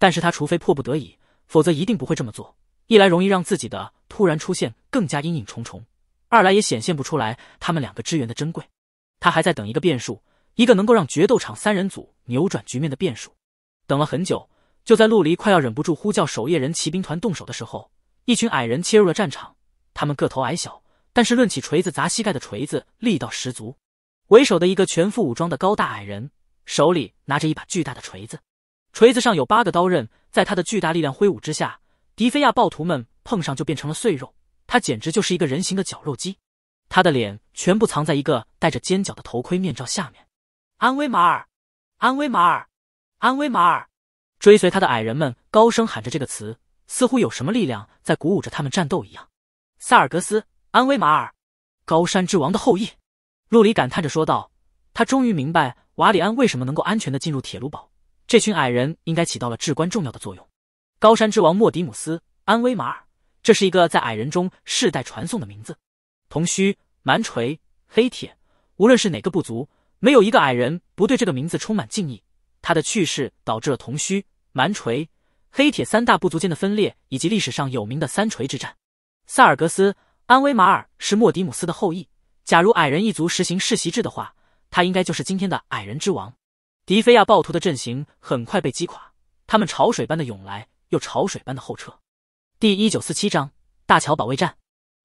但是他除非迫不得已，否则一定不会这么做。一来容易让自己的突然出现更加阴影重重，二来也显现不出来他们两个支援的珍贵。他还在等一个变数，一个能够让决斗场三人组扭转局面的变数。等了很久，就在陆离快要忍不住呼叫守夜人骑兵团动手的时候，一群矮人切入了战场。他们个头矮小，但是抡起锤子砸膝盖的锤子力道十足。为首的一个全副武装的高大矮人，手里拿着一把巨大的锤子，锤子上有八个刀刃。在他的巨大力量挥舞之下，迪菲亚暴徒们碰上就变成了碎肉。他简直就是一个人形的绞肉机。他的脸全部藏在一个戴着尖角的头盔面罩下面。安威马尔，安威马尔，安威马尔！追随他的矮人们高声喊着这个词，似乎有什么力量在鼓舞着他们战斗一样。萨尔格斯，安威马尔，高山之王的后裔。陆离感叹着说道：“他终于明白瓦里安为什么能够安全的进入铁路堡，这群矮人应该起到了至关重要的作用。高山之王莫迪姆斯·安威马尔，这是一个在矮人中世代传颂的名字。铜须、蛮锤、黑铁，无论是哪个部族，没有一个矮人不对这个名字充满敬意。他的去世导致了铜须、蛮锤、黑铁三大部族间的分裂，以及历史上有名的三锤之战。萨尔格斯·安威马尔是莫迪姆斯的后裔。”假如矮人一族实行世袭制的话，他应该就是今天的矮人之王。迪菲亚暴徒的阵型很快被击垮，他们潮水般的涌来，又潮水般的后撤。第一九四七章大桥保卫战。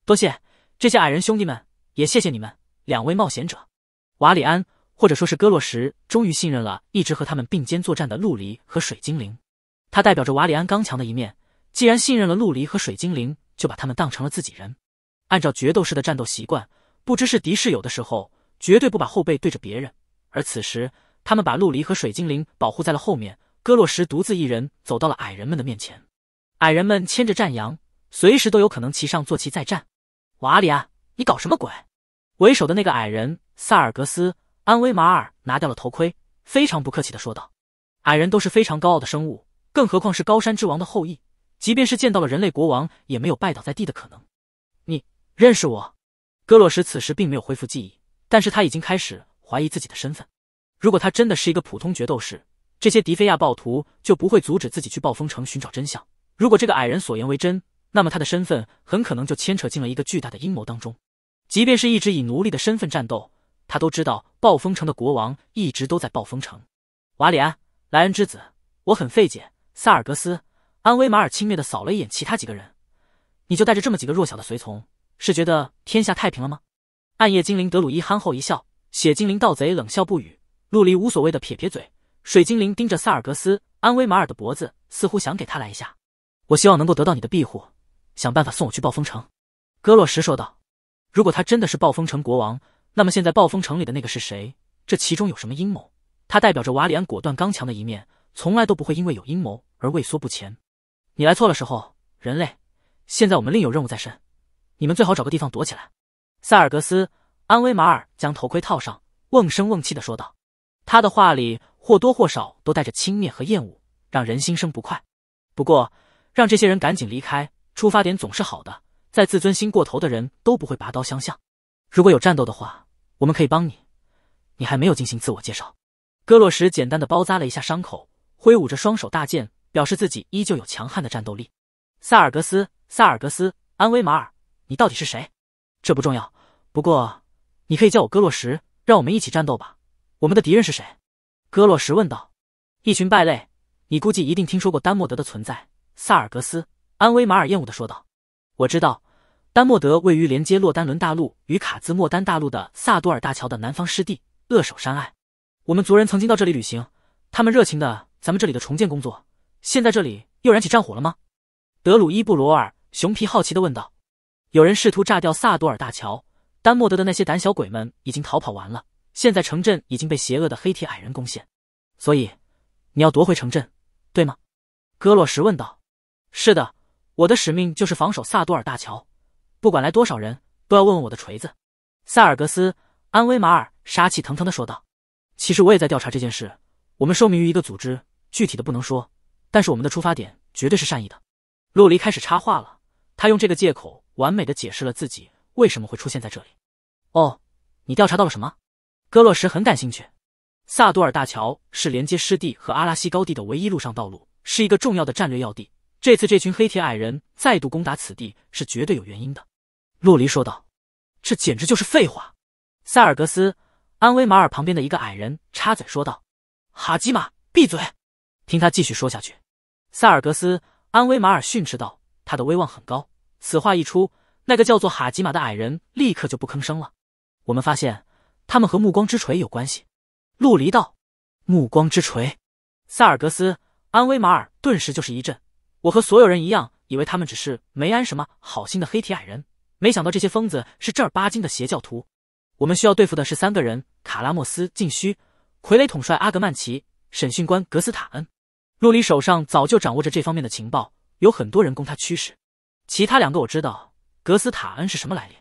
多谢这些矮人兄弟们，也谢谢你们两位冒险者。瓦里安，或者说是戈洛什，终于信任了一直和他们并肩作战的陆离和水精灵。他代表着瓦里安刚强的一面，既然信任了陆离和水精灵，就把他们当成了自己人。按照决斗式的战斗习惯。不知是敌是友的时候，绝对不把后背对着别人。而此时，他们把陆离和水精灵保护在了后面。戈洛什独自一人走到了矮人们的面前。矮人们牵着战羊，随时都有可能骑上坐骑再战。瓦里安，你搞什么鬼？为首的那个矮人萨尔格斯安威马尔拿掉了头盔，非常不客气的说道：“矮人都是非常高傲的生物，更何况是高山之王的后裔。即便是见到了人类国王，也没有拜倒在地的可能。你认识我？”戈洛什此时并没有恢复记忆，但是他已经开始怀疑自己的身份。如果他真的是一个普通决斗士，这些迪菲亚暴徒就不会阻止自己去暴风城寻找真相。如果这个矮人所言为真，那么他的身份很可能就牵扯进了一个巨大的阴谋当中。即便是一直以奴隶的身份战斗，他都知道暴风城的国王一直都在暴风城。瓦里安，莱恩之子，我很费解。萨尔格斯，安威马尔轻蔑地扫了一眼其他几个人，你就带着这么几个弱小的随从。是觉得天下太平了吗？暗夜精灵德鲁伊憨厚一笑，血精灵盗贼冷笑不语，陆离无所谓的撇撇嘴，水精灵盯着萨尔格斯安威马尔的脖子，似乎想给他来一下。我希望能够得到你的庇护，想办法送我去暴风城。戈洛什说道。如果他真的是暴风城国王，那么现在暴风城里的那个是谁？这其中有什么阴谋？他代表着瓦里安果断刚强的一面，从来都不会因为有阴谋而畏缩不前。你来错了时候，人类。现在我们另有任务在身。你们最好找个地方躲起来。塞尔格斯·安威马尔将头盔套上，瓮声瓮气的说道。他的话里或多或少都带着轻蔑和厌恶，让人心生不快。不过让这些人赶紧离开，出发点总是好的。再自尊心过头的人都不会拔刀相向。如果有战斗的话，我们可以帮你。你还没有进行自我介绍。戈洛什简单的包扎了一下伤口，挥舞着双手大剑，表示自己依旧有强悍的战斗力。萨尔格斯，萨尔格斯，安威马尔。你到底是谁？这不重要，不过你可以叫我戈洛什，让我们一起战斗吧。我们的敌人是谁？戈洛什问道。一群败类，你估计一定听说过丹莫德的存在。萨尔格斯安威马尔厌恶的说道。我知道，丹莫德位于连接洛丹伦大陆与卡兹莫丹大陆的萨多尔大桥的南方湿地扼守山隘。我们族人曾经到这里旅行，他们热情的咱们这里的重建工作。现在这里又燃起战火了吗？德鲁伊布罗尔熊皮好奇的问道。有人试图炸掉萨多尔大桥，丹莫德的那些胆小鬼们已经逃跑完了。现在城镇已经被邪恶的黑铁矮人攻陷，所以你要夺回城镇，对吗？戈洛什问道。是的，我的使命就是防守萨多尔大桥，不管来多少人，都要问问我的锤子。塞尔格斯·安威马尔杀气腾腾的说道。其实我也在调查这件事，我们受命于一个组织，具体的不能说，但是我们的出发点绝对是善意的。陆离开始插话了，他用这个借口。完美的解释了自己为什么会出现在这里。哦，你调查到了什么？戈洛什很感兴趣。萨多尔大桥是连接湿地和阿拉西高地的唯一陆上道路，是一个重要的战略要地。这次这群黑铁矮人再度攻打此地是绝对有原因的。洛离说道：“这简直就是废话。”塞尔格斯安威马尔旁边的一个矮人插嘴说道：“哈吉玛，闭嘴，听他继续说下去。”塞尔格斯安威马尔训斥道：“他的威望很高。”此话一出，那个叫做哈吉玛的矮人立刻就不吭声了。我们发现，他们和暮光之锤有关系。陆离道：“暮光之锤，萨尔格斯、安威马尔顿时就是一震。我和所有人一样，以为他们只是没安什么好心的黑铁矮人，没想到这些疯子是正儿八经的邪教徒。我们需要对付的是三个人：卡拉莫斯、禁虚、傀儡统帅阿格曼奇、审讯官格斯塔恩。陆离手上早就掌握着这方面的情报，有很多人供他驱使。”其他两个我知道，格斯塔恩是什么来历？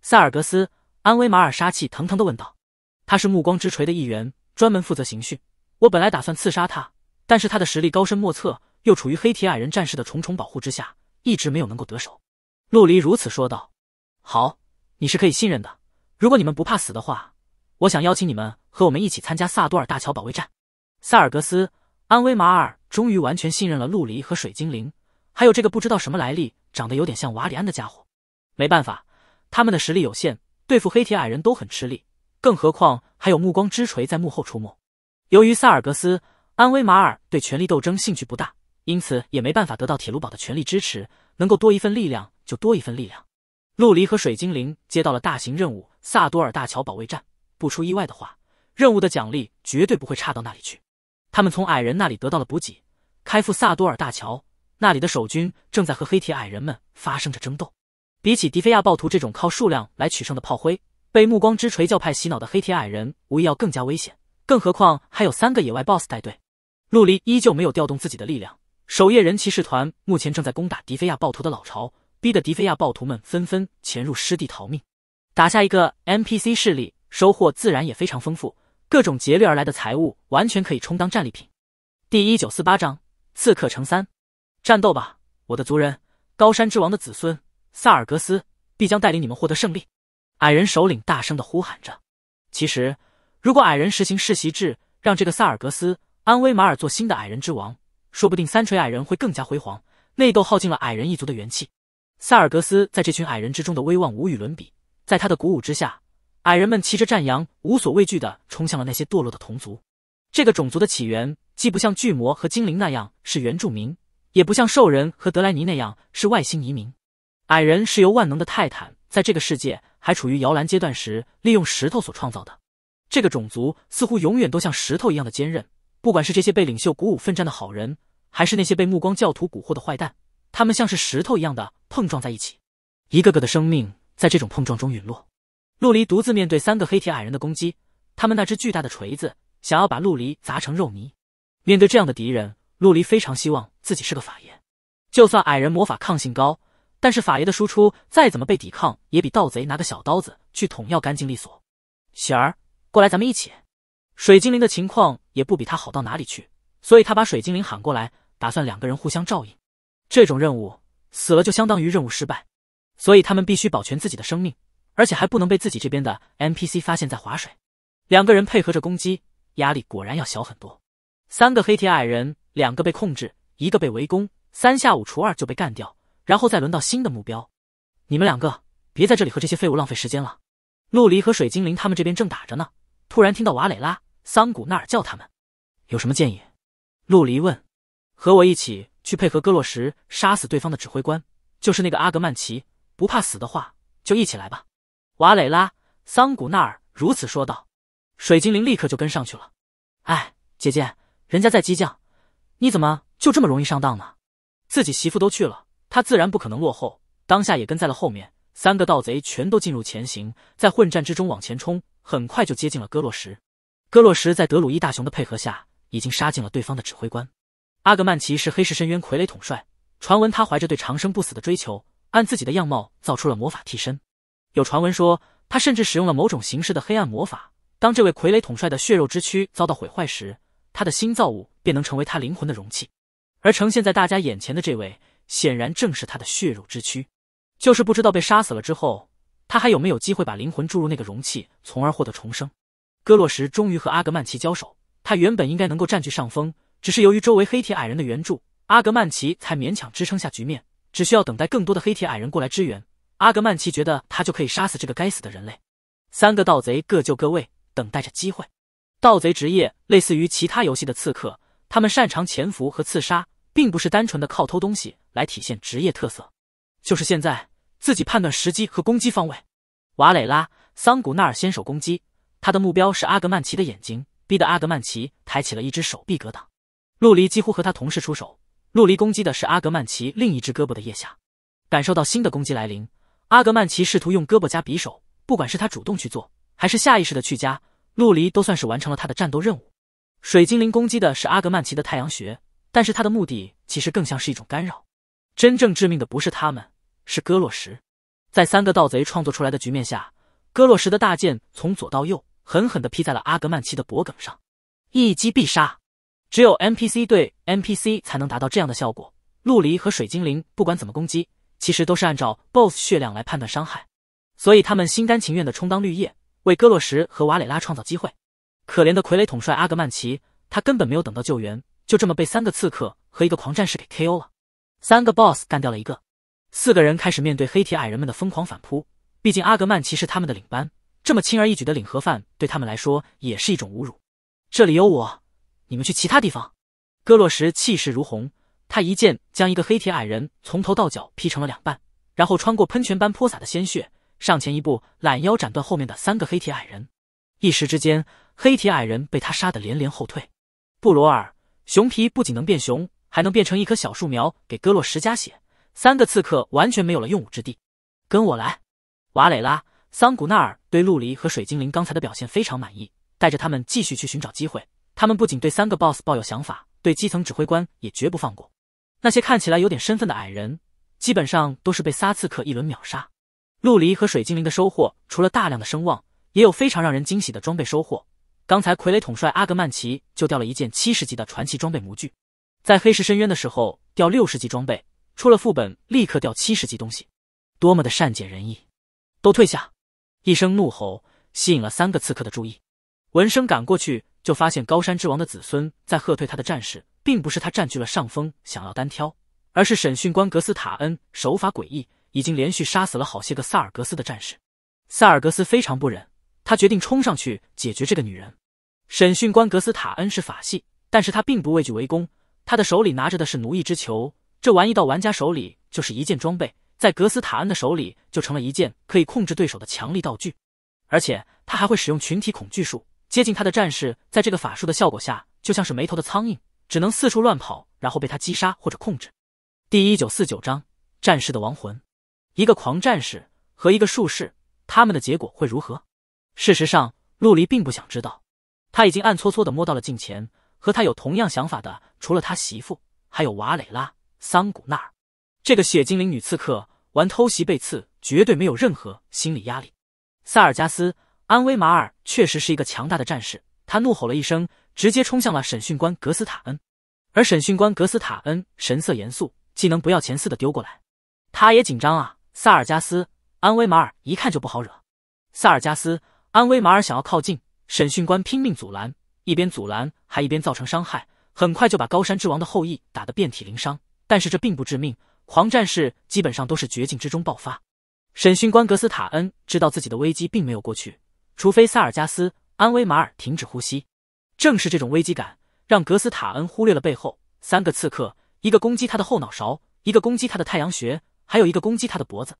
塞尔格斯·安威马尔杀气腾腾地问道：“他是暮光之锤的一员，专门负责刑讯。我本来打算刺杀他，但是他的实力高深莫测，又处于黑铁矮人战士的重重保护之下，一直没有能够得手。”陆离如此说道：“好，你是可以信任的。如果你们不怕死的话，我想邀请你们和我们一起参加萨多尔大桥保卫战。”塞尔格斯·安威马尔终于完全信任了陆离和水精灵，还有这个不知道什么来历。长得有点像瓦里安的家伙，没办法，他们的实力有限，对付黑铁矮人都很吃力，更何况还有目光之锤在幕后出没。由于萨尔格斯安威马尔对权力斗争兴趣不大，因此也没办法得到铁路堡的全力支持，能够多一份力量就多一份力量。陆离和水精灵接到了大型任务——萨多尔大桥保卫战。不出意外的话，任务的奖励绝对不会差到那里去。他们从矮人那里得到了补给，开赴萨多尔大桥。那里的守军正在和黑铁矮人们发生着争斗。比起迪菲亚暴徒这种靠数量来取胜的炮灰，被暮光之锤教派洗脑的黑铁矮人无疑要更加危险。更何况还有三个野外 BOSS 带队。陆离依旧没有调动自己的力量。守夜人骑士团目前正在攻打迪菲亚暴徒的老巢，逼得迪菲亚暴徒们纷纷潜入湿地逃命。打下一个 NPC 势力，收获自然也非常丰富，各种劫掠而来的财物完全可以充当战利品。第一九四八章：刺客成三。战斗吧，我的族人！高山之王的子孙萨尔格斯必将带领你们获得胜利。矮人首领大声的呼喊着。其实，如果矮人实行世袭制，让这个萨尔格斯安威马尔做新的矮人之王，说不定三锤矮人会更加辉煌。内斗耗尽了矮人一族的元气，萨尔格斯在这群矮人之中的威望无与伦比。在他的鼓舞之下，矮人们骑着战羊，无所畏惧的冲向了那些堕落的同族。这个种族的起源既不像巨魔和精灵那样是原住民。也不像兽人和德莱尼那样是外星移民，矮人是由万能的泰坦在这个世界还处于摇篮阶段时利用石头所创造的。这个种族似乎永远都像石头一样的坚韧，不管是这些被领袖鼓舞奋战的好人，还是那些被目光教徒蛊惑的坏蛋，他们像是石头一样的碰撞在一起，一个个的生命在这种碰撞中陨落。陆离独自面对三个黑铁矮人的攻击，他们那只巨大的锤子想要把陆离砸成肉泥。面对这样的敌人。陆离非常希望自己是个法爷，就算矮人魔法抗性高，但是法爷的输出再怎么被抵抗，也比盗贼拿个小刀子去捅要干净利索。雪儿，过来，咱们一起。水精灵的情况也不比他好到哪里去，所以他把水精灵喊过来，打算两个人互相照应。这种任务死了就相当于任务失败，所以他们必须保全自己的生命，而且还不能被自己这边的 NPC 发现在划水。两个人配合着攻击，压力果然要小很多。三个黑铁矮人。两个被控制，一个被围攻，三下五除二就被干掉，然后再轮到新的目标。你们两个别在这里和这些废物浪费时间了。陆离和水精灵他们这边正打着呢，突然听到瓦蕾拉·桑古纳尔叫他们：“有什么建议？”陆离问。“和我一起去配合戈洛什杀死对方的指挥官，就是那个阿格曼奇。不怕死的话，就一起来吧。”瓦蕾拉·桑古纳尔如此说道。水精灵立刻就跟上去了。“哎，姐姐，人家在激将。”你怎么就这么容易上当呢？自己媳妇都去了，他自然不可能落后，当下也跟在了后面。三个盗贼全都进入前行，在混战之中往前冲，很快就接近了戈洛什。戈洛什在德鲁伊大熊的配合下，已经杀进了对方的指挥官。阿格曼奇是黑市深渊傀儡统帅，传闻他怀着对长生不死的追求，按自己的样貌造出了魔法替身。有传闻说，他甚至使用了某种形式的黑暗魔法。当这位傀儡统帅的血肉之躯遭到毁坏时，他的新造物便能成为他灵魂的容器，而呈现在大家眼前的这位，显然正是他的血肉之躯。就是不知道被杀死了之后，他还有没有机会把灵魂注入那个容器，从而获得重生。戈洛什终于和阿格曼奇交手，他原本应该能够占据上风，只是由于周围黑铁矮人的援助，阿格曼奇才勉强支撑下局面。只需要等待更多的黑铁矮人过来支援，阿格曼奇觉得他就可以杀死这个该死的人类。三个盗贼各就各位，等待着机会。盗贼职业类似于其他游戏的刺客，他们擅长潜伏和刺杀，并不是单纯的靠偷东西来体现职业特色。就是现在，自己判断时机和攻击方位。瓦蕾拉、桑古纳尔先手攻击，他的目标是阿格曼奇的眼睛，逼得阿格曼奇抬起了一只手臂格挡。陆离几乎和他同时出手，陆离攻击的是阿格曼奇另一只胳膊的腋下。感受到新的攻击来临，阿格曼奇试图用胳膊夹匕首，不管是他主动去做，还是下意识的去夹。陆离都算是完成了他的战斗任务。水精灵攻击的是阿格曼奇的太阳穴，但是他的目的其实更像是一种干扰。真正致命的不是他们，是戈洛什。在三个盗贼创作出来的局面下，戈洛什的大剑从左到右狠狠的劈在了阿格曼奇的脖颈上，一击必杀。只有 NPC 对 NPC 才能达到这样的效果。陆离和水精灵不管怎么攻击，其实都是按照 BOSS 血量来判断伤害，所以他们心甘情愿的充当绿叶。为戈洛什和瓦雷拉创造机会。可怜的傀儡统帅阿格曼奇，他根本没有等到救援，就这么被三个刺客和一个狂战士给 K.O. 了。三个 BOSS 干掉了一个，四个人开始面对黑铁矮人们的疯狂反扑。毕竟阿格曼奇是他们的领班，这么轻而易举的领盒饭，对他们来说也是一种侮辱。这里有我，你们去其他地方。戈洛什气势如虹，他一剑将一个黑铁矮人从头到脚劈成了两半，然后穿过喷泉般泼洒的鲜血。上前一步，懒腰斩断后面的三个黑铁矮人，一时之间，黑铁矮人被他杀得连连后退。布罗尔，熊皮不仅能变熊，还能变成一棵小树苗给戈洛什加血。三个刺客完全没有了用武之地。跟我来，瓦蕾拉、桑古纳尔对陆离和水精灵刚才的表现非常满意，带着他们继续去寻找机会。他们不仅对三个 BOSS 抱有想法，对基层指挥官也绝不放过。那些看起来有点身份的矮人，基本上都是被仨刺客一轮秒杀。陆离和水精灵的收获，除了大量的声望，也有非常让人惊喜的装备收获。刚才傀儡统帅阿格曼奇就掉了一件七十级的传奇装备模具，在黑石深渊的时候掉六十级装备，出了副本立刻掉七十级东西，多么的善解人意！都退下！一声怒吼吸引了三个刺客的注意，闻声赶过去，就发现高山之王的子孙在喝退他的战士，并不是他占据了上风想要单挑，而是审讯官格斯塔恩手法诡异。已经连续杀死了好些个萨尔格斯的战士，萨尔格斯非常不忍，他决定冲上去解决这个女人。审讯官格斯塔恩是法系，但是他并不畏惧围攻。他的手里拿着的是奴役之球，这玩意到玩家手里就是一件装备，在格斯塔恩的手里就成了一件可以控制对手的强力道具。而且他还会使用群体恐惧术，接近他的战士在这个法术的效果下就像是没头的苍蝇，只能四处乱跑，然后被他击杀或者控制。第一九四九章：战士的亡魂。一个狂战士和一个术士，他们的结果会如何？事实上，陆离并不想知道。他已经暗搓搓的摸到了近前。和他有同样想法的，除了他媳妇，还有瓦蕾拉·桑古纳尔。这个血精灵女刺客玩偷袭被刺，绝对没有任何心理压力。萨尔加斯·安威马尔确实是一个强大的战士。他怒吼了一声，直接冲向了审讯官格斯塔恩。而审讯官格斯塔恩神色严肃，技能不要钱似的丢过来。他也紧张啊。萨尔加斯·安威马尔一看就不好惹。萨尔加斯·安威马尔想要靠近，审讯官拼命阻拦，一边阻拦还一边造成伤害，很快就把高山之王的后裔打得遍体鳞伤。但是这并不致命，狂战士基本上都是绝境之中爆发。审讯官格斯塔恩知道自己的危机并没有过去，除非萨尔加斯·安威马尔停止呼吸。正是这种危机感，让格斯塔恩忽略了背后三个刺客：一个攻击他的后脑勺，一个攻击他的太阳穴。还有一个攻击他的脖子，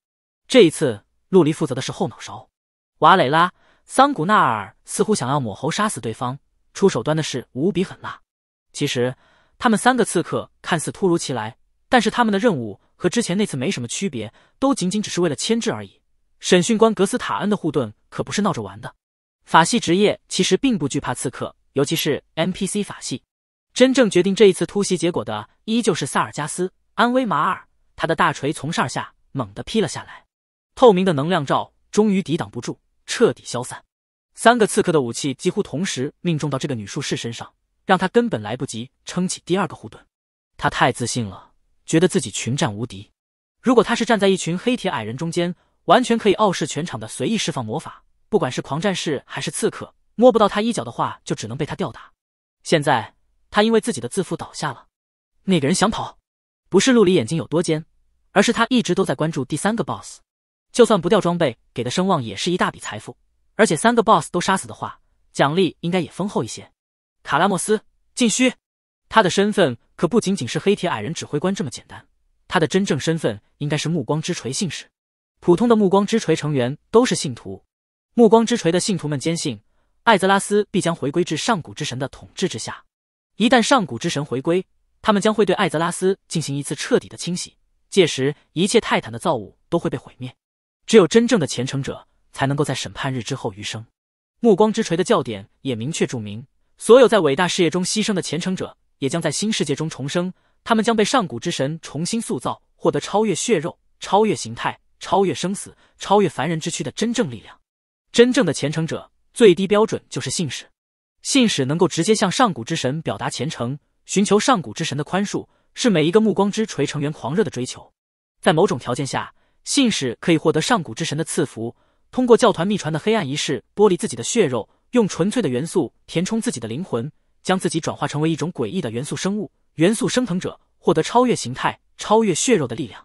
这一次陆离负责的是后脑勺。瓦蕾拉、桑古纳尔似乎想要抹喉杀死对方，出手端的是无比狠辣。其实他们三个刺客看似突如其来，但是他们的任务和之前那次没什么区别，都仅仅只是为了牵制而已。审讯官格斯塔恩的护盾可不是闹着玩的，法系职业其实并不惧怕刺客，尤其是 n P C 法系。真正决定这一次突袭结果的，依旧是萨尔加斯、安威马尔。他的大锤从上下猛地劈了下来，透明的能量罩终于抵挡不住，彻底消散。三个刺客的武器几乎同时命中到这个女术士身上，让她根本来不及撑起第二个护盾。她太自信了，觉得自己群战无敌。如果她是站在一群黑铁矮人中间，完全可以傲视全场的随意释放魔法。不管是狂战士还是刺客，摸不到他衣角的话，就只能被他吊打。现在他因为自己的自负倒下了。那个人想跑。不是陆离眼睛有多尖，而是他一直都在关注第三个 boss。就算不掉装备给的声望也是一大笔财富，而且三个 boss 都杀死的话，奖励应该也丰厚一些。卡拉莫斯，禁虚。他的身份可不仅仅是黑铁矮人指挥官这么简单，他的真正身份应该是暮光之锤信使。普通的暮光之锤成员都是信徒，暮光之锤的信徒们坚信艾泽拉斯必将回归至上古之神的统治之下。一旦上古之神回归。他们将会对艾泽拉斯进行一次彻底的清洗，届时一切泰坦的造物都会被毁灭。只有真正的虔诚者才能够在审判日之后余生。目光之锤的教典也明确注明，所有在伟大事业中牺牲的虔诚者也将在新世界中重生，他们将被上古之神重新塑造，获得超越血肉、超越形态、超越生死、超越凡人之躯的真正力量。真正的虔诚者最低标准就是信使，信使能够直接向上古之神表达虔诚。寻求上古之神的宽恕是每一个目光之锤成员狂热的追求。在某种条件下，信使可以获得上古之神的赐福，通过教团秘传的黑暗仪式剥离自己的血肉，用纯粹的元素填充自己的灵魂，将自己转化成为一种诡异的元素生物——元素升腾者，获得超越形态、超越血肉的力量，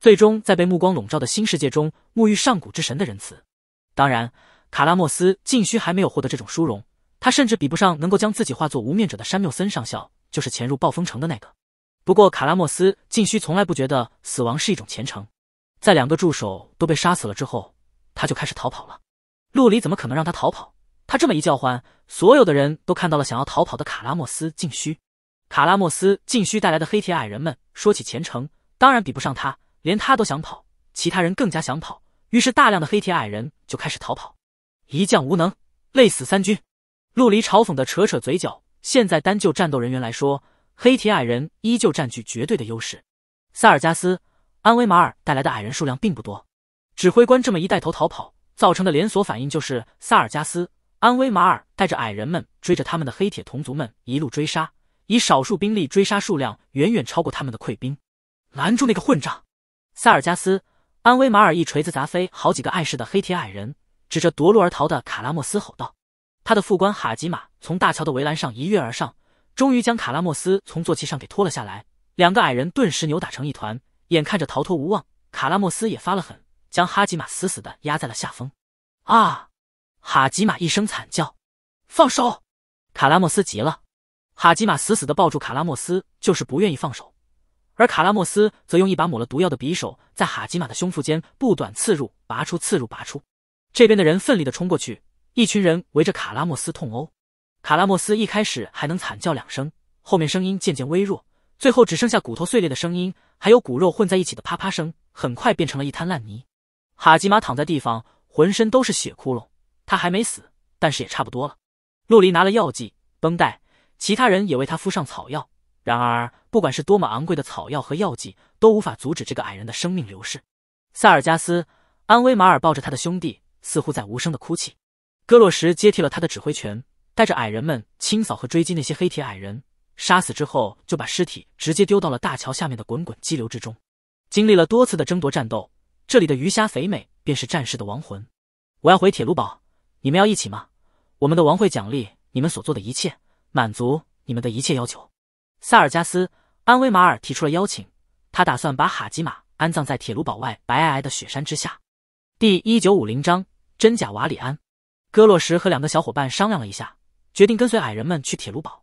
最终在被目光笼罩的新世界中沐浴上古之神的仁慈。当然，卡拉莫斯近虚还没有获得这种殊荣，他甚至比不上能够将自己化作无面者的山缪森上校。就是潜入暴风城的那个，不过卡拉莫斯禁虚从来不觉得死亡是一种前程，在两个助手都被杀死了之后，他就开始逃跑了。陆离怎么可能让他逃跑？他这么一叫唤，所有的人都看到了想要逃跑的卡拉莫斯禁虚。卡拉莫斯禁虚带来的黑铁矮人们说起前程，当然比不上他，连他都想跑，其他人更加想跑，于是大量的黑铁矮人就开始逃跑。一将无能，累死三军。陆离嘲讽的扯扯嘴角。现在单就战斗人员来说，黑铁矮人依旧占据绝对的优势。萨尔加斯、安威马尔带来的矮人数量并不多。指挥官这么一带头逃跑，造成的连锁反应就是萨尔加斯、安威马尔带着矮人们追着他们的黑铁同族们一路追杀，以少数兵力追杀数量远远超过他们的溃兵。拦住那个混账！萨尔加斯、安威马尔一锤子砸飞好几个碍事的黑铁矮人，指着夺路而逃的卡拉莫斯吼道。他的副官哈吉玛从大桥的围栏上一跃而上，终于将卡拉莫斯从坐骑上给拖了下来。两个矮人顿时扭打成一团，眼看着逃脱无望，卡拉莫斯也发了狠，将哈吉玛死死的压在了下风。啊！哈吉玛一声惨叫，放手！卡拉莫斯急了，哈吉玛死死的抱住卡拉莫斯，就是不愿意放手。而卡拉莫斯则用一把抹了毒药的匕首在哈吉玛的胸腹间不断刺入、拔出、刺入、拔出。这边的人奋力的冲过去。一群人围着卡拉莫斯痛殴，卡拉莫斯一开始还能惨叫两声，后面声音渐渐微弱，最后只剩下骨头碎裂的声音，还有骨肉混在一起的啪啪声，很快变成了一滩烂泥。哈吉玛躺在地方，浑身都是血窟窿，他还没死，但是也差不多了。陆离拿了药剂、绷带，其他人也为他敷上草药。然而，不管是多么昂贵的草药和药剂，都无法阻止这个矮人的生命流逝。萨尔加斯、安威马尔抱着他的兄弟，似乎在无声的哭泣。戈洛什接替了他的指挥权，带着矮人们清扫和追击那些黑铁矮人，杀死之后就把尸体直接丢到了大桥下面的滚滚激流之中。经历了多次的争夺战斗，这里的鱼虾肥美，便是战士的亡魂。我要回铁卢堡，你们要一起吗？我们的王会奖励你们所做的一切，满足你们的一切要求。萨尔加斯·安威马尔提出了邀请，他打算把哈吉马安葬在铁卢堡外白皑皑的雪山之下。第一九五零章：真假瓦里安。戈洛什和两个小伙伴商量了一下，决定跟随矮人们去铁炉堡。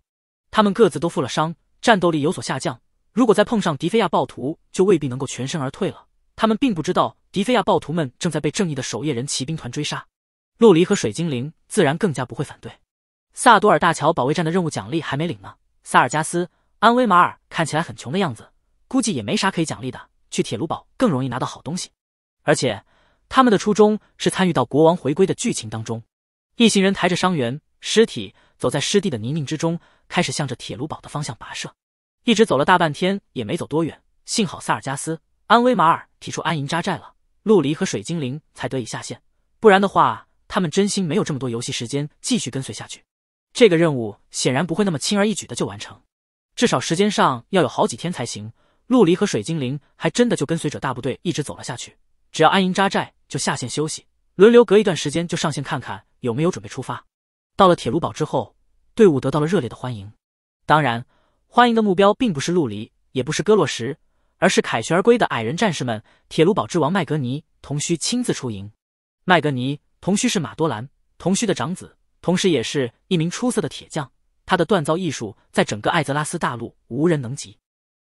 他们各自都负了伤，战斗力有所下降。如果再碰上迪菲亚暴徒，就未必能够全身而退了。他们并不知道迪菲亚暴徒们正在被正义的守夜人骑兵团追杀。陆离和水精灵自然更加不会反对。萨多尔大桥保卫战的任务奖励还没领呢。萨尔加斯、安威马尔看起来很穷的样子，估计也没啥可以奖励的。去铁炉堡更容易拿到好东西，而且他们的初衷是参与到国王回归的剧情当中。一行人抬着伤员尸体，走在湿地的泥泞之中，开始向着铁炉堡的方向跋涉。一直走了大半天，也没走多远。幸好萨尔加斯安威马尔提出安营扎寨了，陆离和水精灵才得以下线。不然的话，他们真心没有这么多游戏时间继续跟随下去。这个任务显然不会那么轻而易举的就完成，至少时间上要有好几天才行。陆离和水精灵还真的就跟随者大部队一直走了下去，只要安营扎寨就下线休息。轮流隔一段时间就上线看看有没有准备出发。到了铁卢堡之后，队伍得到了热烈的欢迎。当然，欢迎的目标并不是陆离，也不是戈洛什，而是凯旋而归的矮人战士们。铁卢堡之王麦格尼·同须亲自出营。麦格尼·同须是马多兰·同须的长子，同时也是一名出色的铁匠。他的锻造艺术在整个艾泽拉斯大陆无人能及。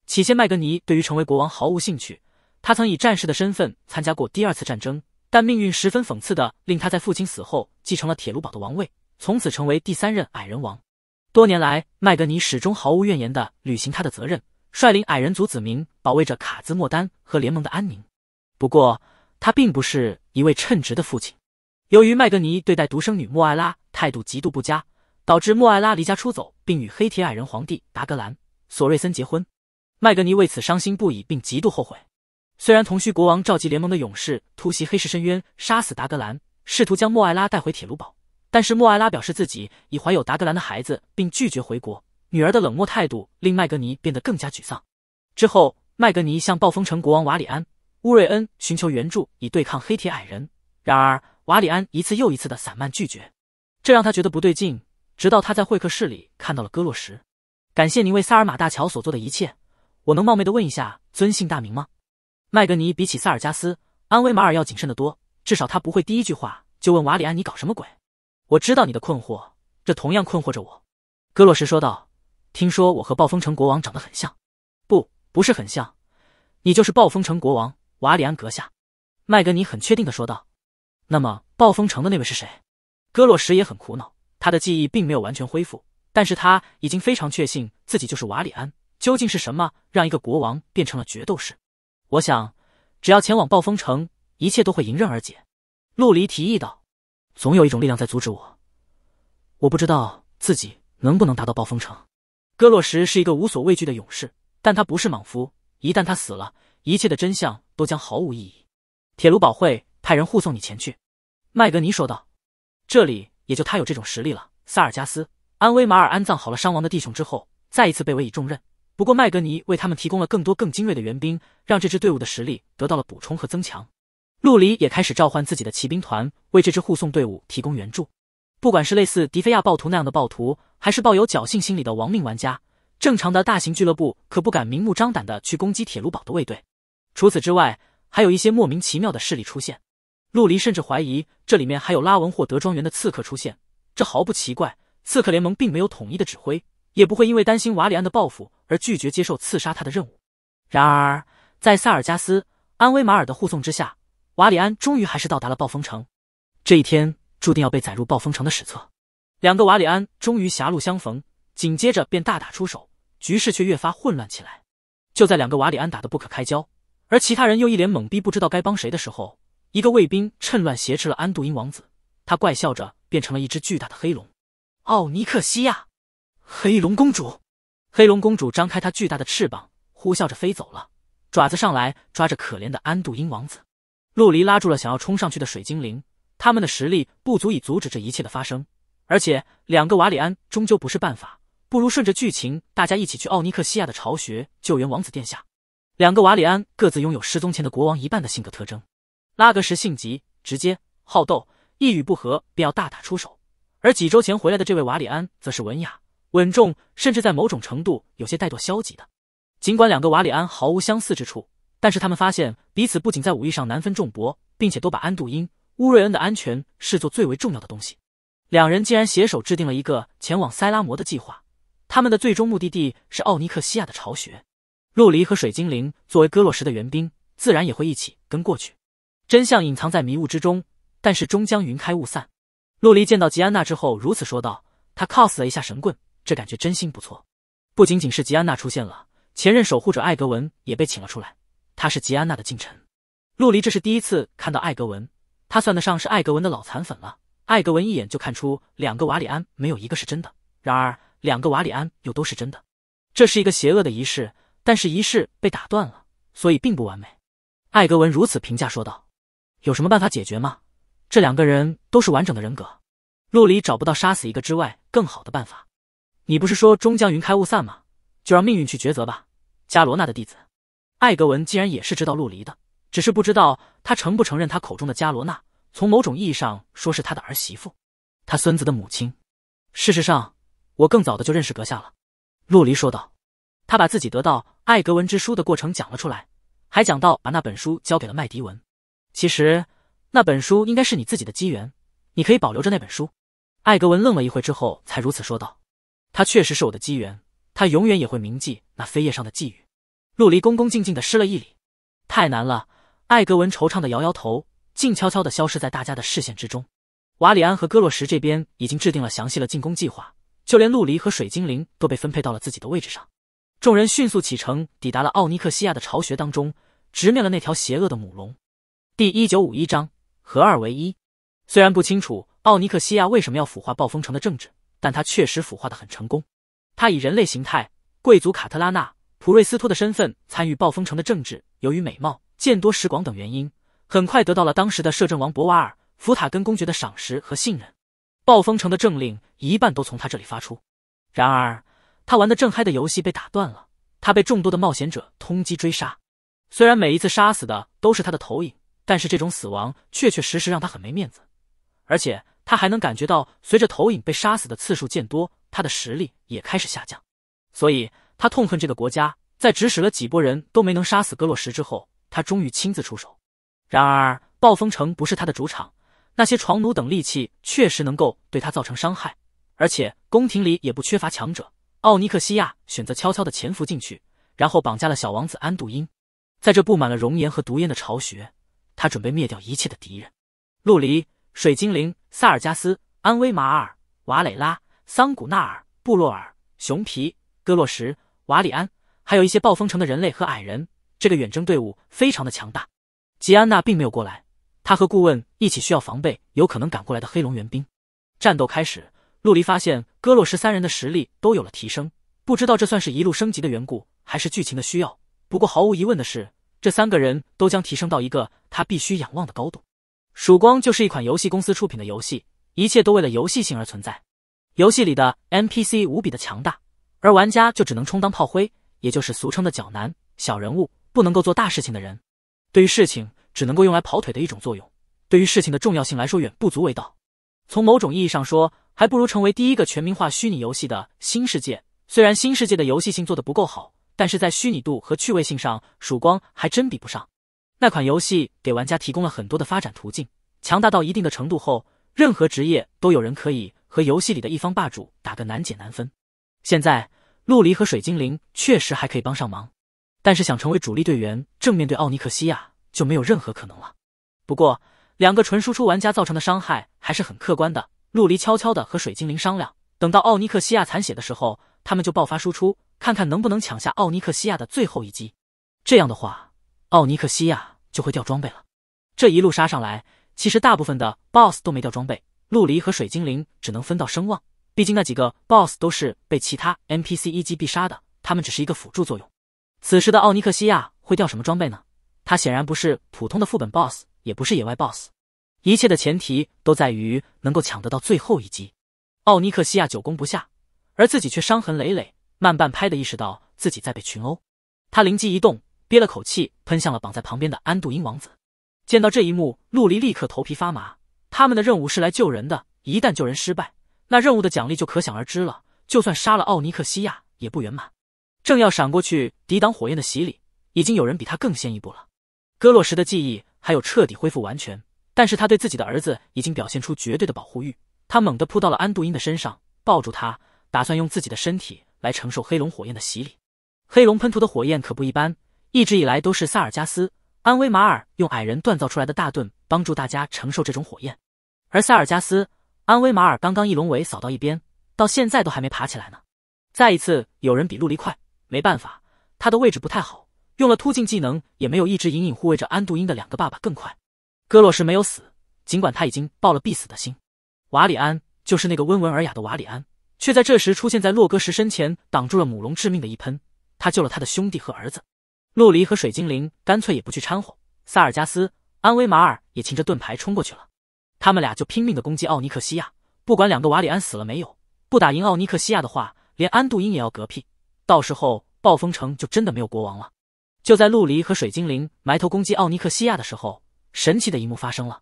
起先，麦格尼对于成为国王毫无兴趣。他曾以战士的身份参加过第二次战争。但命运十分讽刺的，令他在父亲死后继承了铁卢堡的王位，从此成为第三任矮人王。多年来，麦格尼始终毫无怨言的履行他的责任，率领矮人族子民保卫着卡兹莫丹和联盟的安宁。不过，他并不是一位称职的父亲。由于麦格尼对待独生女莫艾拉态度极度不佳，导致莫艾拉离家出走，并与黑铁矮人皇帝达格兰·索瑞森结婚。麦格尼为此伤心不已，并极度后悔。虽然同虚国王召集联盟的勇士突袭黑石深渊，杀死达格兰，试图将莫艾拉带回铁炉堡，但是莫艾拉表示自己已怀有达格兰的孩子，并拒绝回国。女儿的冷漠态度令麦格尼变得更加沮丧。之后，麦格尼向暴风城国王瓦里安·乌瑞恩寻求援助，以对抗黑铁矮人。然而，瓦里安一次又一次的散漫拒绝，这让他觉得不对劲。直到他在会客室里看到了戈洛什，感谢您为萨尔马大桥所做的一切。我能冒昧的问一下尊姓大名吗？麦格尼比起萨尔加斯、安威马尔要谨慎得多，至少他不会第一句话就问瓦里安你搞什么鬼。我知道你的困惑，这同样困惑着我。”戈洛什说道。“听说我和暴风城国王长得很像，不，不是很像，你就是暴风城国王瓦里安阁下。”麦格尼很确定的说道。“那么，暴风城的那位是谁？”戈洛什也很苦恼，他的记忆并没有完全恢复，但是他已经非常确信自己就是瓦里安。究竟是什么让一个国王变成了决斗士？我想，只要前往暴风城，一切都会迎刃而解。陆离提议道：“总有一种力量在阻止我，我不知道自己能不能达到暴风城。”戈洛什是一个无所畏惧的勇士，但他不是莽夫。一旦他死了，一切的真相都将毫无意义。铁卢堡会派人护送你前去。”麦格尼说道：“这里也就他有这种实力了。”萨尔加斯、安威马尔安葬好了伤亡的弟兄之后，再一次被委以重任。不过麦格尼为他们提供了更多更精锐的援兵，让这支队伍的实力得到了补充和增强。陆离也开始召唤自己的骑兵团，为这支护送队伍提供援助。不管是类似迪菲亚暴徒那样的暴徒，还是抱有侥幸心理的亡命玩家，正常的大型俱乐部可不敢明目张胆的去攻击铁路堡的卫队。除此之外，还有一些莫名其妙的势力出现。陆离甚至怀疑这里面还有拉文霍德庄园的刺客出现，这毫不奇怪，刺客联盟并没有统一的指挥。也不会因为担心瓦里安的报复而拒绝接受刺杀他的任务。然而，在萨尔加斯安威马尔的护送之下，瓦里安终于还是到达了暴风城。这一天注定要被载入暴风城的史册。两个瓦里安终于狭路相逢，紧接着便大打出手，局势却越发混乱起来。就在两个瓦里安打得不可开交，而其他人又一脸懵逼，不知道该帮谁的时候，一个卫兵趁乱挟持了安度因王子，他怪笑着变成了一只巨大的黑龙——奥尼克西亚。黑龙公主，黑龙公主张开她巨大的翅膀，呼啸着飞走了，爪子上来抓着可怜的安度因王子。陆离拉住了想要冲上去的水精灵，他们的实力不足以阻止这一切的发生，而且两个瓦里安终究不是办法，不如顺着剧情，大家一起去奥尼克西亚的巢穴救援王子殿下。两个瓦里安各自拥有失踪前的国王一半的性格特征，拉格什性急、直接、好斗，一语不合便要大打出手，而几周前回来的这位瓦里安则是文雅。稳重，甚至在某种程度有些怠惰、消极的。尽管两个瓦里安毫无相似之处，但是他们发现彼此不仅在武艺上难分众伯，并且都把安度因、乌瑞恩的安全视作最为重要的东西。两人竟然携手制定了一个前往塞拉摩的计划。他们的最终目的地是奥尼克西亚的巢穴。陆离和水精灵作为戈洛什的援兵，自然也会一起跟过去。真相隐藏在迷雾之中，但是终将云开雾散。陆离见到吉安娜之后，如此说道：“他 cos 了一下神棍。”这感觉真心不错，不仅仅是吉安娜出现了，前任守护者艾格文也被请了出来。他是吉安娜的近臣。陆离这是第一次看到艾格文，他算得上是艾格文的老残粉了。艾格文一眼就看出两个瓦里安没有一个是真的，然而两个瓦里安又都是真的。这是一个邪恶的仪式，但是仪式被打断了，所以并不完美。艾格文如此评价说道：“有什么办法解决吗？这两个人都是完整的人格，陆离找不到杀死一个之外更好的办法。”你不是说终将云开雾散吗？就让命运去抉择吧。伽罗那的弟子艾格文竟然也是知道陆离的，只是不知道他承不承认他口中的伽罗那，从某种意义上说是他的儿媳妇，他孙子的母亲。事实上，我更早的就认识阁下了。陆离说道，他把自己得到艾格文之书的过程讲了出来，还讲到把那本书交给了麦迪文。其实那本书应该是你自己的机缘，你可以保留着那本书。艾格文愣了一会之后才如此说道。他确实是我的机缘，他永远也会铭记那飞叶上的寄语。陆离恭恭敬敬的施了一礼。太难了，艾格文惆怅的摇摇头，静悄悄的消失在大家的视线之中。瓦里安和戈洛什这边已经制定了详细的进攻计划，就连陆离和水精灵都被分配到了自己的位置上。众人迅速启程，抵达了奥尼克西亚的巢穴当中，直面了那条邪恶的母龙。第一九五一章，合二为一。虽然不清楚奥尼克西亚为什么要腐化暴风城的政治。但他确实腐化的很成功。他以人类形态、贵族卡特拉纳普瑞斯托的身份参与暴风城的政治。由于美貌、见多识广等原因，很快得到了当时的摄政王博瓦尔福塔根公爵的赏识和信任。暴风城的政令一半都从他这里发出。然而，他玩的正嗨的游戏被打断了。他被众多的冒险者通缉追杀。虽然每一次杀死的都是他的投影，但是这种死亡确确实实让他很没面子，而且。他还能感觉到，随着投影被杀死的次数渐多，他的实力也开始下降。所以，他痛恨这个国家。在指使了几波人都没能杀死戈洛什之后，他终于亲自出手。然而，暴风城不是他的主场。那些床弩等利器确实能够对他造成伤害，而且宫廷里也不缺乏强者。奥尼克西亚选择悄悄的潜伏进去，然后绑架了小王子安度因。在这布满了熔岩和毒烟的巢穴，他准备灭掉一切的敌人。陆离，水精灵。萨尔加斯、安威马尔、瓦雷拉、桑古纳尔、布洛尔、熊皮、戈洛什、瓦里安，还有一些暴风城的人类和矮人，这个远征队伍非常的强大。吉安娜并没有过来，他和顾问一起需要防备有可能赶过来的黑龙援兵。战斗开始，陆离发现戈洛什三人的实力都有了提升，不知道这算是一路升级的缘故，还是剧情的需要。不过毫无疑问的是，这三个人都将提升到一个他必须仰望的高度。曙光就是一款游戏公司出品的游戏，一切都为了游戏性而存在。游戏里的 NPC 无比的强大，而玩家就只能充当炮灰，也就是俗称的脚男、小人物，不能够做大事情的人。对于事情只能够用来跑腿的一种作用，对于事情的重要性来说远不足为道。从某种意义上说，还不如成为第一个全民化虚拟游戏的新世界。虽然新世界的游戏性做得不够好，但是在虚拟度和趣味性上，曙光还真比不上。那款游戏给玩家提供了很多的发展途径，强大到一定的程度后，任何职业都有人可以和游戏里的一方霸主打个难解难分。现在陆离和水精灵确实还可以帮上忙，但是想成为主力队员，正面对奥尼克西亚就没有任何可能了。不过两个纯输出玩家造成的伤害还是很客观的。陆离悄悄的和水精灵商量，等到奥尼克西亚残血的时候，他们就爆发输出，看看能不能抢下奥尼克西亚的最后一击。这样的话，奥尼克西亚。就会掉装备了。这一路杀上来，其实大部分的 boss 都没掉装备，陆离和水精灵只能分到声望。毕竟那几个 boss 都是被其他 NPC 一击必杀的，他们只是一个辅助作用。此时的奥尼克西亚会掉什么装备呢？他显然不是普通的副本 boss，也不是野外 boss，一切的前提都在于能够抢得到最后一击。奥尼克西亚久攻不下，而自己却伤痕累累，慢半拍的意识到自己在被群殴，他灵机一动。憋了口气，喷向了绑在旁边的安度因王子。见到这一幕，陆离立刻头皮发麻。他们的任务是来救人的，一旦救人失败，那任务的奖励就可想而知了。就算杀了奥尼克西亚，也不圆满。正要闪过去抵挡火焰的洗礼，已经有人比他更先一步了。戈洛什的记忆还有彻底恢复完全，但是他对自己的儿子已经表现出绝对的保护欲。他猛地扑到了安度因的身上，抱住他，打算用自己的身体来承受黑龙火焰的洗礼。黑龙喷吐的火焰可不一般。一直以来都是萨尔加斯安威马尔用矮人锻造出来的大盾帮助大家承受这种火焰，而萨尔加斯安威马尔刚刚一龙尾扫到一边，到现在都还没爬起来呢。再一次有人比陆离快，没办法，他的位置不太好，用了突进技能也没有一直隐隐护卫着安度因的两个爸爸更快。戈洛什没有死，尽管他已经抱了必死的心。瓦里安就是那个温文尔雅的瓦里安，却在这时出现在洛哥什身前，挡住了母龙致命的一喷。他救了他的兄弟和儿子。陆离和水精灵干脆也不去掺和，萨尔加斯、安威马尔也擎着盾牌冲过去了。他们俩就拼命的攻击奥尼克西亚，不管两个瓦里安死了没有。不打赢奥尼克西亚的话，连安度因也要嗝屁。到时候，暴风城就真的没有国王了。就在陆离和水精灵埋头攻击奥尼克西亚的时候，神奇的一幕发生了：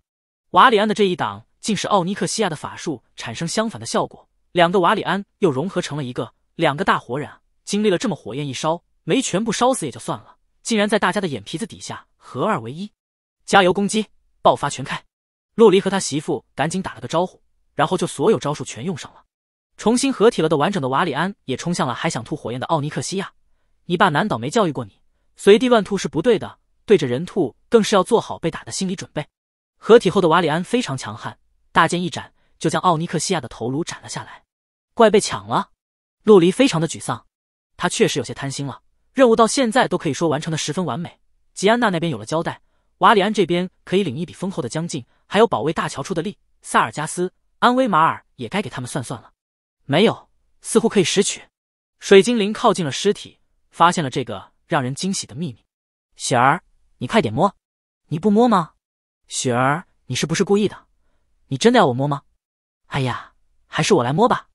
瓦里安的这一挡，竟是奥尼克西亚的法术产生相反的效果，两个瓦里安又融合成了一个两个大活人啊！经历了这么火焰一烧，没全部烧死也就算了。竟然在大家的眼皮子底下合二为一，加油攻击，爆发全开！陆离和他媳妇赶紧打了个招呼，然后就所有招数全用上了。重新合体了的完整的瓦里安也冲向了还想吐火焰的奥尼克西亚。你爸难道没教育过你，随地乱吐是不对的，对着人吐更是要做好被打的心理准备。合体后的瓦里安非常强悍，大剑一斩就将奥尼克西亚的头颅斩了下来。怪被抢了，陆离非常的沮丧，他确实有些贪心了。任务到现在都可以说完成的十分完美。吉安娜那边有了交代，瓦里安这边可以领一笔丰厚的将近，还有保卫大桥出的力，萨尔加斯、安威马尔也该给他们算算了。没有，似乎可以拾取。水精灵靠近了尸体，发现了这个让人惊喜的秘密。雪儿，你快点摸，你不摸吗？雪儿，你是不是故意的？你真的要我摸吗？哎呀，还是我来摸吧。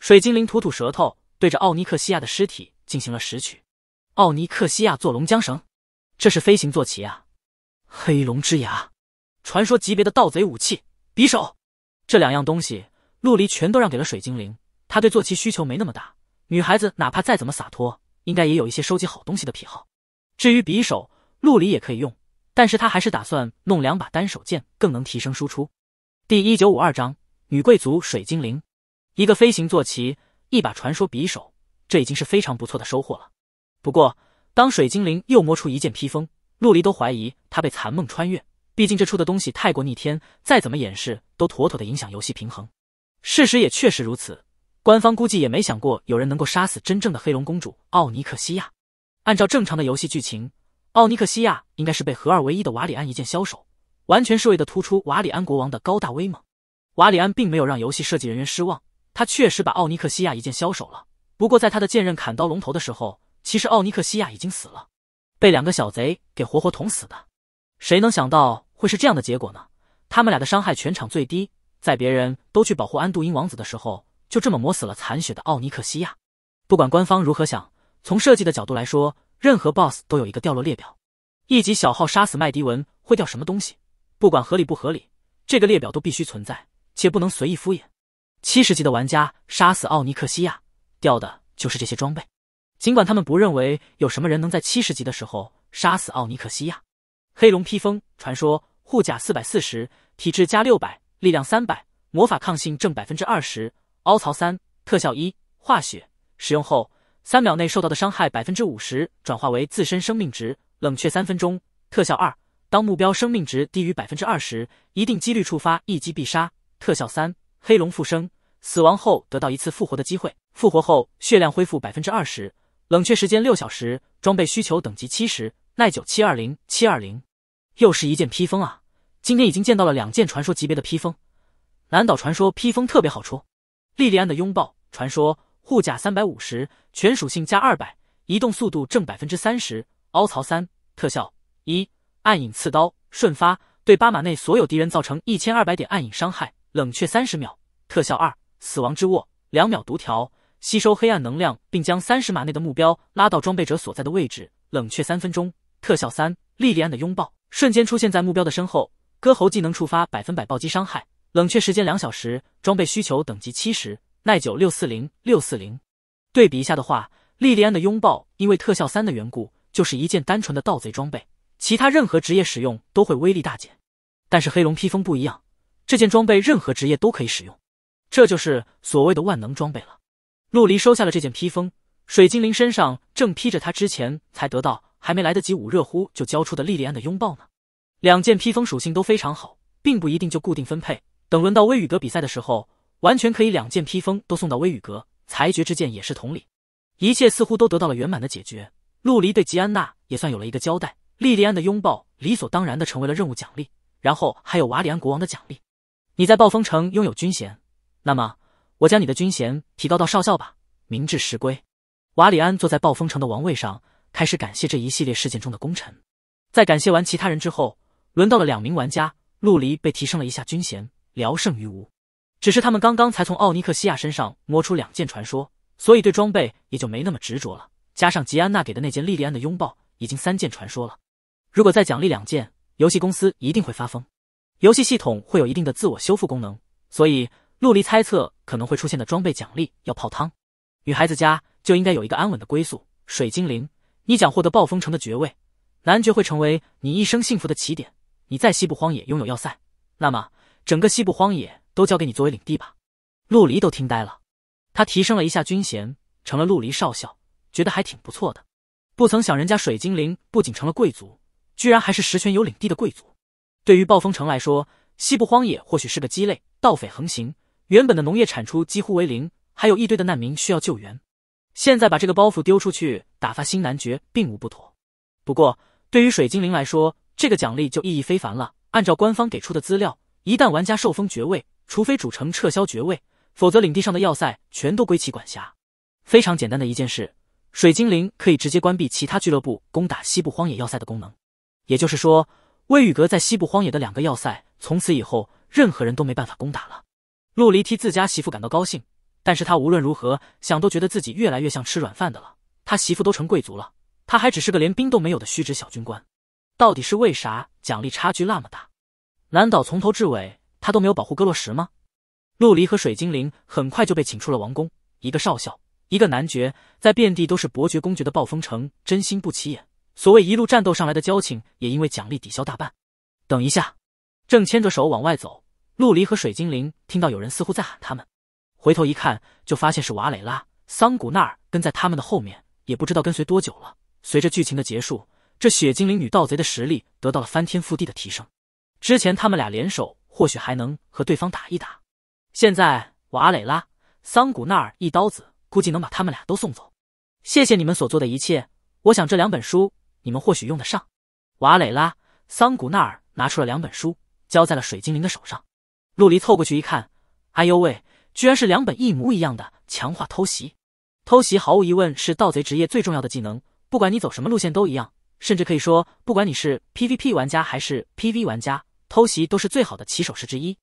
水精灵吐吐舌头，对着奥尼克西亚的尸体进行了拾取。奥尼克西亚坐龙缰绳，这是飞行坐骑啊！黑龙之牙，传说级别的盗贼武器匕首，这两样东西陆离全都让给了水精灵。他对坐骑需求没那么大，女孩子哪怕再怎么洒脱，应该也有一些收集好东西的癖好。至于匕首，陆离也可以用，但是他还是打算弄两把单手剑，更能提升输出。第一九五二章女贵族水精灵，一个飞行坐骑，一把传说匕首，这已经是非常不错的收获了。不过，当水精灵又摸出一件披风，陆离都怀疑他被残梦穿越。毕竟这出的东西太过逆天，再怎么掩饰都妥妥的影响游戏平衡。事实也确实如此，官方估计也没想过有人能够杀死真正的黑龙公主奥尼克西亚。按照正常的游戏剧情，奥尼克西亚应该是被合二为一的瓦里安一剑枭手，完全是为了突出瓦里安国王的高大威猛。瓦里安并没有让游戏设计人员失望，他确实把奥尼克西亚一剑枭手了。不过，在他的剑刃砍刀龙头的时候，其实奥尼克西亚已经死了，被两个小贼给活活捅死的。谁能想到会是这样的结果呢？他们俩的伤害全场最低，在别人都去保护安度因王子的时候，就这么磨死了残血的奥尼克西亚。不管官方如何想，从设计的角度来说，任何 boss 都有一个掉落列表。一级小号杀死麦迪文会掉什么东西？不管合理不合理，这个列表都必须存在，且不能随意敷衍。七十级的玩家杀死奥尼克西亚，掉的就是这些装备。尽管他们不认为有什么人能在七十级的时候杀死奥尼克西亚，黑龙披风传说护甲四百四十，体质加六百，力量三百，魔法抗性正百分之二十，凹槽三，特效一：化血，使用后三秒内受到的伤害百分之五十转化为自身生命值，冷却三分钟。特效二：当目标生命值低于百分之二十，一定几率触发一击必杀。特效三：黑龙复生，死亡后得到一次复活的机会，复活后血量恢复百分之二十。冷却时间六小时，装备需求等级七十，耐久七二零七二零，又是一件披风啊！今天已经见到了两件传说级别的披风，南岛传说披风特别好出。莉莉安的拥抱传说护甲三百五十，全属性加二百，移动速度正百分之三十，凹槽三。特效一：暗影刺刀，瞬发，对巴马内所有敌人造成一千二百点暗影伤害，冷却三十秒。特效二：死亡之握，两秒毒条。吸收黑暗能量，并将三十码内的目标拉到装备者所在的位置，冷却三分钟。特效三，莉莉安的拥抱瞬间出现在目标的身后，割喉技能触发，百分百暴击伤害，冷却时间两小时，装备需求等级七十，耐久六四零六四零。对比一下的话，莉莉安的拥抱因为特效三的缘故，就是一件单纯的盗贼装备，其他任何职业使用都会威力大减。但是黑龙披风不一样，这件装备任何职业都可以使用，这就是所谓的万能装备了。陆离收下了这件披风，水精灵身上正披着他之前才得到，还没来得及捂热乎就交出的莉莉安的拥抱呢。两件披风属性都非常好，并不一定就固定分配。等轮到威雨阁比赛的时候，完全可以两件披风都送到威雨阁。裁决之剑也是同理。一切似乎都得到了圆满的解决。陆离对吉安娜也算有了一个交代，莉莉安的拥抱理所当然的成为了任务奖励，然后还有瓦里安国王的奖励。你在暴风城拥有军衔，那么。我将你的军衔提高到少校吧。明至时归，瓦里安坐在暴风城的王位上，开始感谢这一系列事件中的功臣。在感谢完其他人之后，轮到了两名玩家，陆离被提升了一下军衔，聊胜于无。只是他们刚刚才从奥尼克西亚身上摸出两件传说，所以对装备也就没那么执着了。加上吉安娜给的那件莉莉安的拥抱，已经三件传说了。如果再奖励两件，游戏公司一定会发疯。游戏系统会有一定的自我修复功能，所以。陆离猜测可能会出现的装备奖励要泡汤。女孩子家就应该有一个安稳的归宿。水精灵，你将获得暴风城的爵位，男爵会成为你一生幸福的起点。你在西部荒野拥有要塞，那么整个西部荒野都交给你作为领地吧。陆离都听呆了，他提升了一下军衔，成了陆离少校，觉得还挺不错的。不曾想人家水精灵不仅成了贵族，居然还是实权有领地的贵族。对于暴风城来说，西部荒野或许是个鸡肋，盗匪横行。原本的农业产出几乎为零，还有一堆的难民需要救援。现在把这个包袱丢出去，打发新男爵并无不妥。不过，对于水精灵来说，这个奖励就意义非凡了。按照官方给出的资料，一旦玩家受封爵位，除非主城撤销爵位，否则领地上的要塞全都归其管辖。非常简单的一件事，水精灵可以直接关闭其他俱乐部攻打西部荒野要塞的功能。也就是说，威雨阁在西部荒野的两个要塞，从此以后任何人都没办法攻打了。陆离替自家媳妇感到高兴，但是他无论如何想，都觉得自己越来越像吃软饭的了。他媳妇都成贵族了，他还只是个连兵都没有的虚职小军官。到底是为啥奖励差距那么大？难道从头至尾他都没有保护戈洛什吗？陆离和水精灵很快就被请出了王宫。一个少校，一个男爵，在遍地都是伯爵公爵的暴风城，真心不起眼。所谓一路战斗上来的交情，也因为奖励抵消大半。等一下，正牵着手往外走。陆离和水精灵听到有人似乎在喊他们，回头一看，就发现是瓦蕾拉·桑古纳尔跟在他们的后面，也不知道跟随多久了。随着剧情的结束，这血精灵女盗贼的实力得到了翻天覆地的提升。之前他们俩联手，或许还能和对方打一打，现在瓦蕾拉·桑古纳尔一刀子，估计能把他们俩都送走。谢谢你们所做的一切，我想这两本书你们或许用得上。瓦蕾拉·桑古纳尔拿出了两本书，交在了水精灵的手上。陆离凑过去一看，哎呦喂，居然是两本一模一样的强化偷袭！偷袭毫无疑问是盗贼职业最重要的技能，不管你走什么路线都一样，甚至可以说，不管你是 PVP 玩家还是 PV 玩家，偷袭都是最好的起手式之一。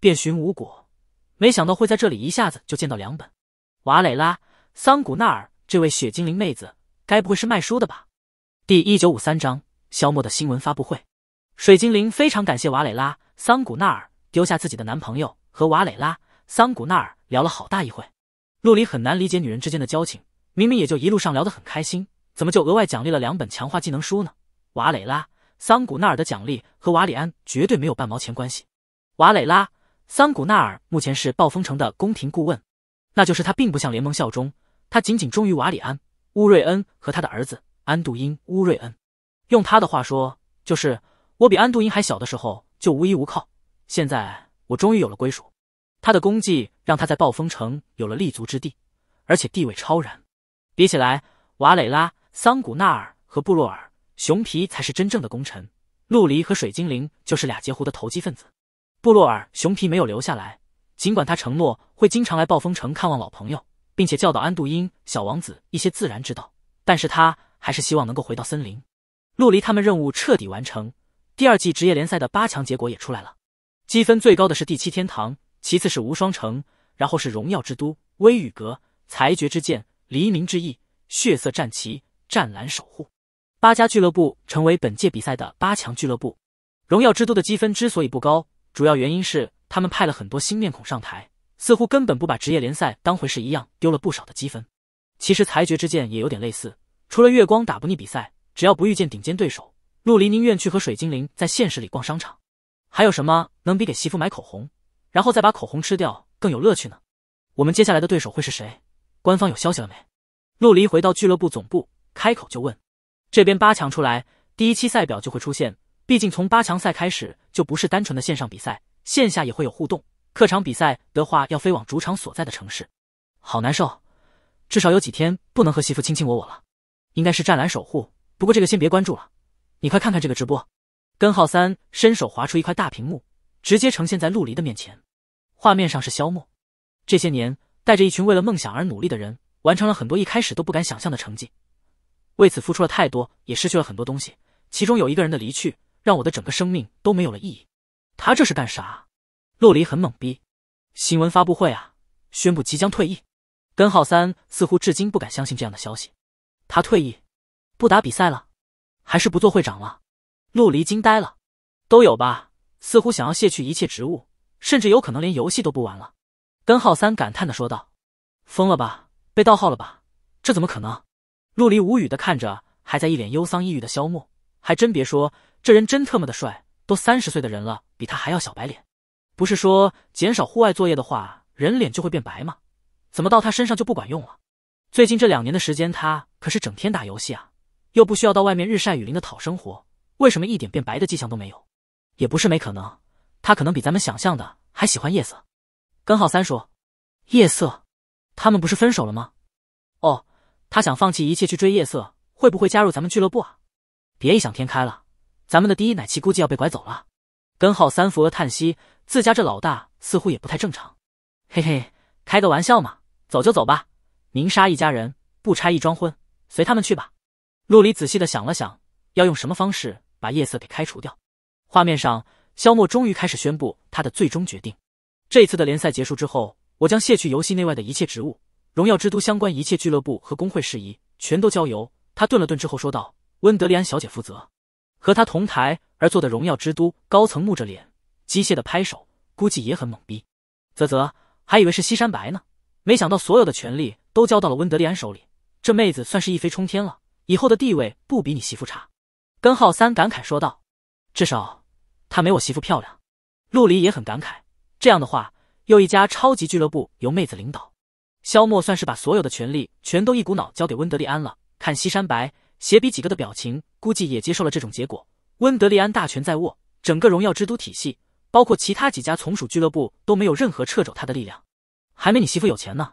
遍寻无果，没想到会在这里一下子就见到两本。瓦蕾拉·桑古纳尔，这位血精灵妹子，该不会是卖书的吧？第一九五三章：肖默的新闻发布会。水精灵非常感谢瓦蕾拉·桑古纳尔。丢下自己的男朋友和瓦蕾拉·桑古纳尔聊了好大一会，陆里很难理解女人之间的交情。明明也就一路上聊得很开心，怎么就额外奖励了两本强化技能书呢？瓦蕾拉·桑古纳尔的奖励和瓦里安绝对没有半毛钱关系。瓦蕾拉·桑古纳尔目前是暴风城的宫廷顾问，那就是他并不向联盟效忠，他仅仅忠于瓦里安·乌瑞恩和他的儿子安度因·乌瑞恩。用他的话说，就是我比安度因还小的时候就无依无靠。现在我终于有了归属，他的功绩让他在暴风城有了立足之地，而且地位超然。比起来，瓦蕾拉、桑古纳尔和布洛尔，熊皮才是真正的功臣。陆离和水精灵就是俩截胡的投机分子。布洛尔熊皮没有留下来，尽管他承诺会经常来暴风城看望老朋友，并且教导安度因小王子一些自然之道，但是他还是希望能够回到森林。陆离他们任务彻底完成，第二季职业联赛的八强结果也出来了。积分最高的是第七天堂，其次是无双城，然后是荣耀之都、威雨阁、裁决之剑、黎明之翼、血色战旗、湛蓝守护。八家俱乐部成为本届比赛的八强俱乐部。荣耀之都的积分之所以不高，主要原因是他们派了很多新面孔上台，似乎根本不把职业联赛当回事一样，丢了不少的积分。其实裁决之剑也有点类似，除了月光打不腻比赛，只要不遇见顶尖对手，陆离宁愿去和水精灵在现实里逛商场。还有什么能比给媳妇买口红，然后再把口红吃掉更有乐趣呢？我们接下来的对手会是谁？官方有消息了没？陆离回到俱乐部总部，开口就问：“这边八强出来，第一期赛表就会出现。毕竟从八强赛开始，就不是单纯的线上比赛，线下也会有互动。客场比赛的话，要飞往主场所在的城市，好难受。至少有几天不能和媳妇卿卿我我了。应该是《战蓝守护》，不过这个先别关注了。你快看看这个直播。”根号三伸手划出一块大屏幕，直接呈现在陆离的面前。画面上是萧默，这些年带着一群为了梦想而努力的人，完成了很多一开始都不敢想象的成绩。为此付出了太多，也失去了很多东西。其中有一个人的离去，让我的整个生命都没有了意义。他这是干啥？陆离很懵逼。新闻发布会啊，宣布即将退役。根号三似乎至今不敢相信这样的消息。他退役，不打比赛了，还是不做会长了？陆离惊呆了，都有吧？似乎想要卸去一切职务，甚至有可能连游戏都不玩了。根号三感叹的说道：“疯了吧？被盗号了吧？这怎么可能？”陆离无语的看着还在一脸忧桑抑郁的萧默，还真别说，这人真特么的帅，都三十岁的人了，比他还要小白脸。不是说减少户外作业的话，人脸就会变白吗？怎么到他身上就不管用了？最近这两年的时间，他可是整天打游戏啊，又不需要到外面日晒雨淋的讨生活。为什么一点变白的迹象都没有？也不是没可能，他可能比咱们想象的还喜欢夜色。根号三说：“夜色，他们不是分手了吗？”哦，他想放弃一切去追夜色，会不会加入咱们俱乐部啊？别异想天开了，咱们的第一奶昔估计要被拐走了。根号三扶额叹息，自家这老大似乎也不太正常。嘿嘿，开个玩笑嘛，走就走吧，宁杀一家人，不拆一桩婚，随他们去吧。陆离仔细的想了想，要用什么方式。把夜色给开除掉。画面上，萧莫终于开始宣布他的最终决定。这次的联赛结束之后，我将卸去游戏内外的一切职务，荣耀之都相关一切俱乐部和工会事宜，全都交由他。顿了顿之后说道：“温德利安小姐负责。”和他同台而坐的荣耀之都高层木着脸，机械的拍手，估计也很懵逼。啧啧，还以为是西山白呢，没想到所有的权力都交到了温德利安手里。这妹子算是一飞冲天了，以后的地位不比你媳妇差。根号三感慨说道：“至少她没我媳妇漂亮。”陆离也很感慨：“这样的话，又一家超级俱乐部由妹子领导，肖莫算是把所有的权力全都一股脑交给温德利安了。看西山白、斜笔几个的表情，估计也接受了这种结果。温德利安大权在握，整个荣耀之都体系，包括其他几家从属俱乐部都没有任何掣肘他的力量。还没你媳妇有钱呢，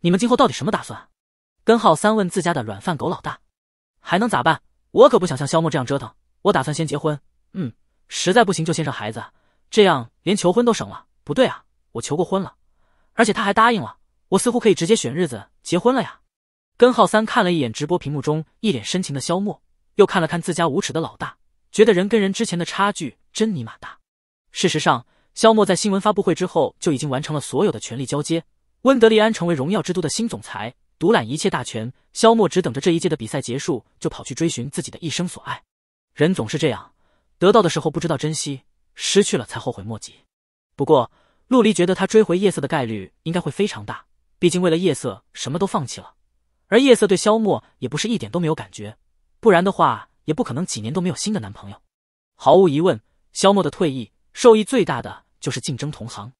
你们今后到底什么打算？”根号三问自家的软饭狗老大：“还能咋办？”我可不想像萧默这样折腾，我打算先结婚，嗯，实在不行就先生孩子，这样连求婚都省了。不对啊，我求过婚了，而且他还答应了，我似乎可以直接选日子结婚了呀。根号三看了一眼直播屏幕中一脸深情的萧默，又看了看自家无耻的老大，觉得人跟人之前的差距真尼玛大。事实上，萧默在新闻发布会之后就已经完成了所有的权力交接，温德利安成为荣耀之都的新总裁。独揽一切大权，萧默只等着这一届的比赛结束，就跑去追寻自己的一生所爱。人总是这样，得到的时候不知道珍惜，失去了才后悔莫及。不过陆离觉得他追回夜色的概率应该会非常大，毕竟为了夜色什么都放弃了。而夜色对萧默也不是一点都没有感觉，不然的话也不可能几年都没有新的男朋友。毫无疑问，萧默的退役受益最大的就是竞争同行。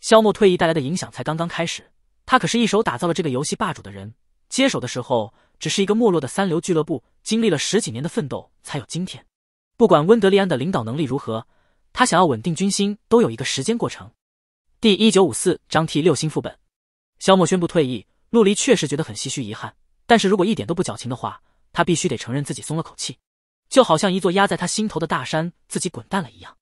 萧默退役带来的影响才刚刚开始。他可是一手打造了这个游戏霸主的人，接手的时候只是一个没落的三流俱乐部，经历了十几年的奋斗才有今天。不管温德利安的领导能力如何，他想要稳定军心都有一个时间过程。第一九五四章 T 六星副本，肖莫宣布退役，陆离确实觉得很唏嘘遗憾，但是如果一点都不矫情的话，他必须得承认自己松了口气，就好像一座压在他心头的大山自己滚蛋了一样。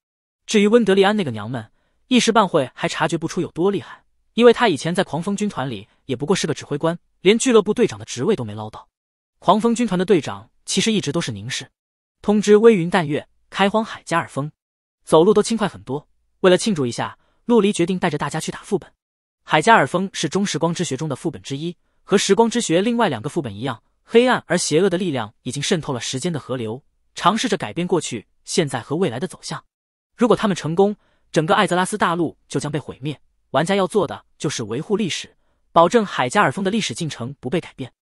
至于温德利安那个娘们，一时半会还察觉不出有多厉害。因为他以前在狂风军团里也不过是个指挥官，连俱乐部队长的职位都没捞到。狂风军团的队长其实一直都是宁氏。通知微云淡月开荒海加尔峰，走路都轻快很多。为了庆祝一下，陆离决定带着大家去打副本。海加尔峰是中时光之学中的副本之一，和时光之学另外两个副本一样，黑暗而邪恶的力量已经渗透了时间的河流，尝试着改变过去、现在和未来的走向。如果他们成功，整个艾泽拉斯大陆就将被毁灭。玩家要做的就是维护历史，保证海加尔峰的历史进程不被改变。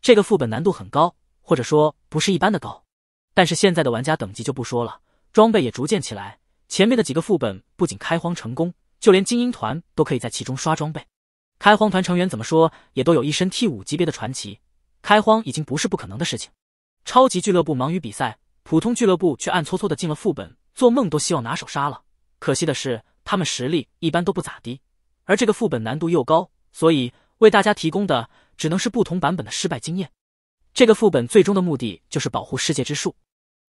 这个副本难度很高，或者说不是一般的高。但是现在的玩家等级就不说了，装备也逐渐起来。前面的几个副本不仅开荒成功，就连精英团都可以在其中刷装备。开荒团成员怎么说也都有一身 T 五级别的传奇，开荒已经不是不可能的事情。超级俱乐部忙于比赛，普通俱乐部却暗搓搓的进了副本，做梦都希望拿手杀了。可惜的是，他们实力一般都不咋地。而这个副本难度又高，所以为大家提供的只能是不同版本的失败经验。这个副本最终的目的就是保护世界之树。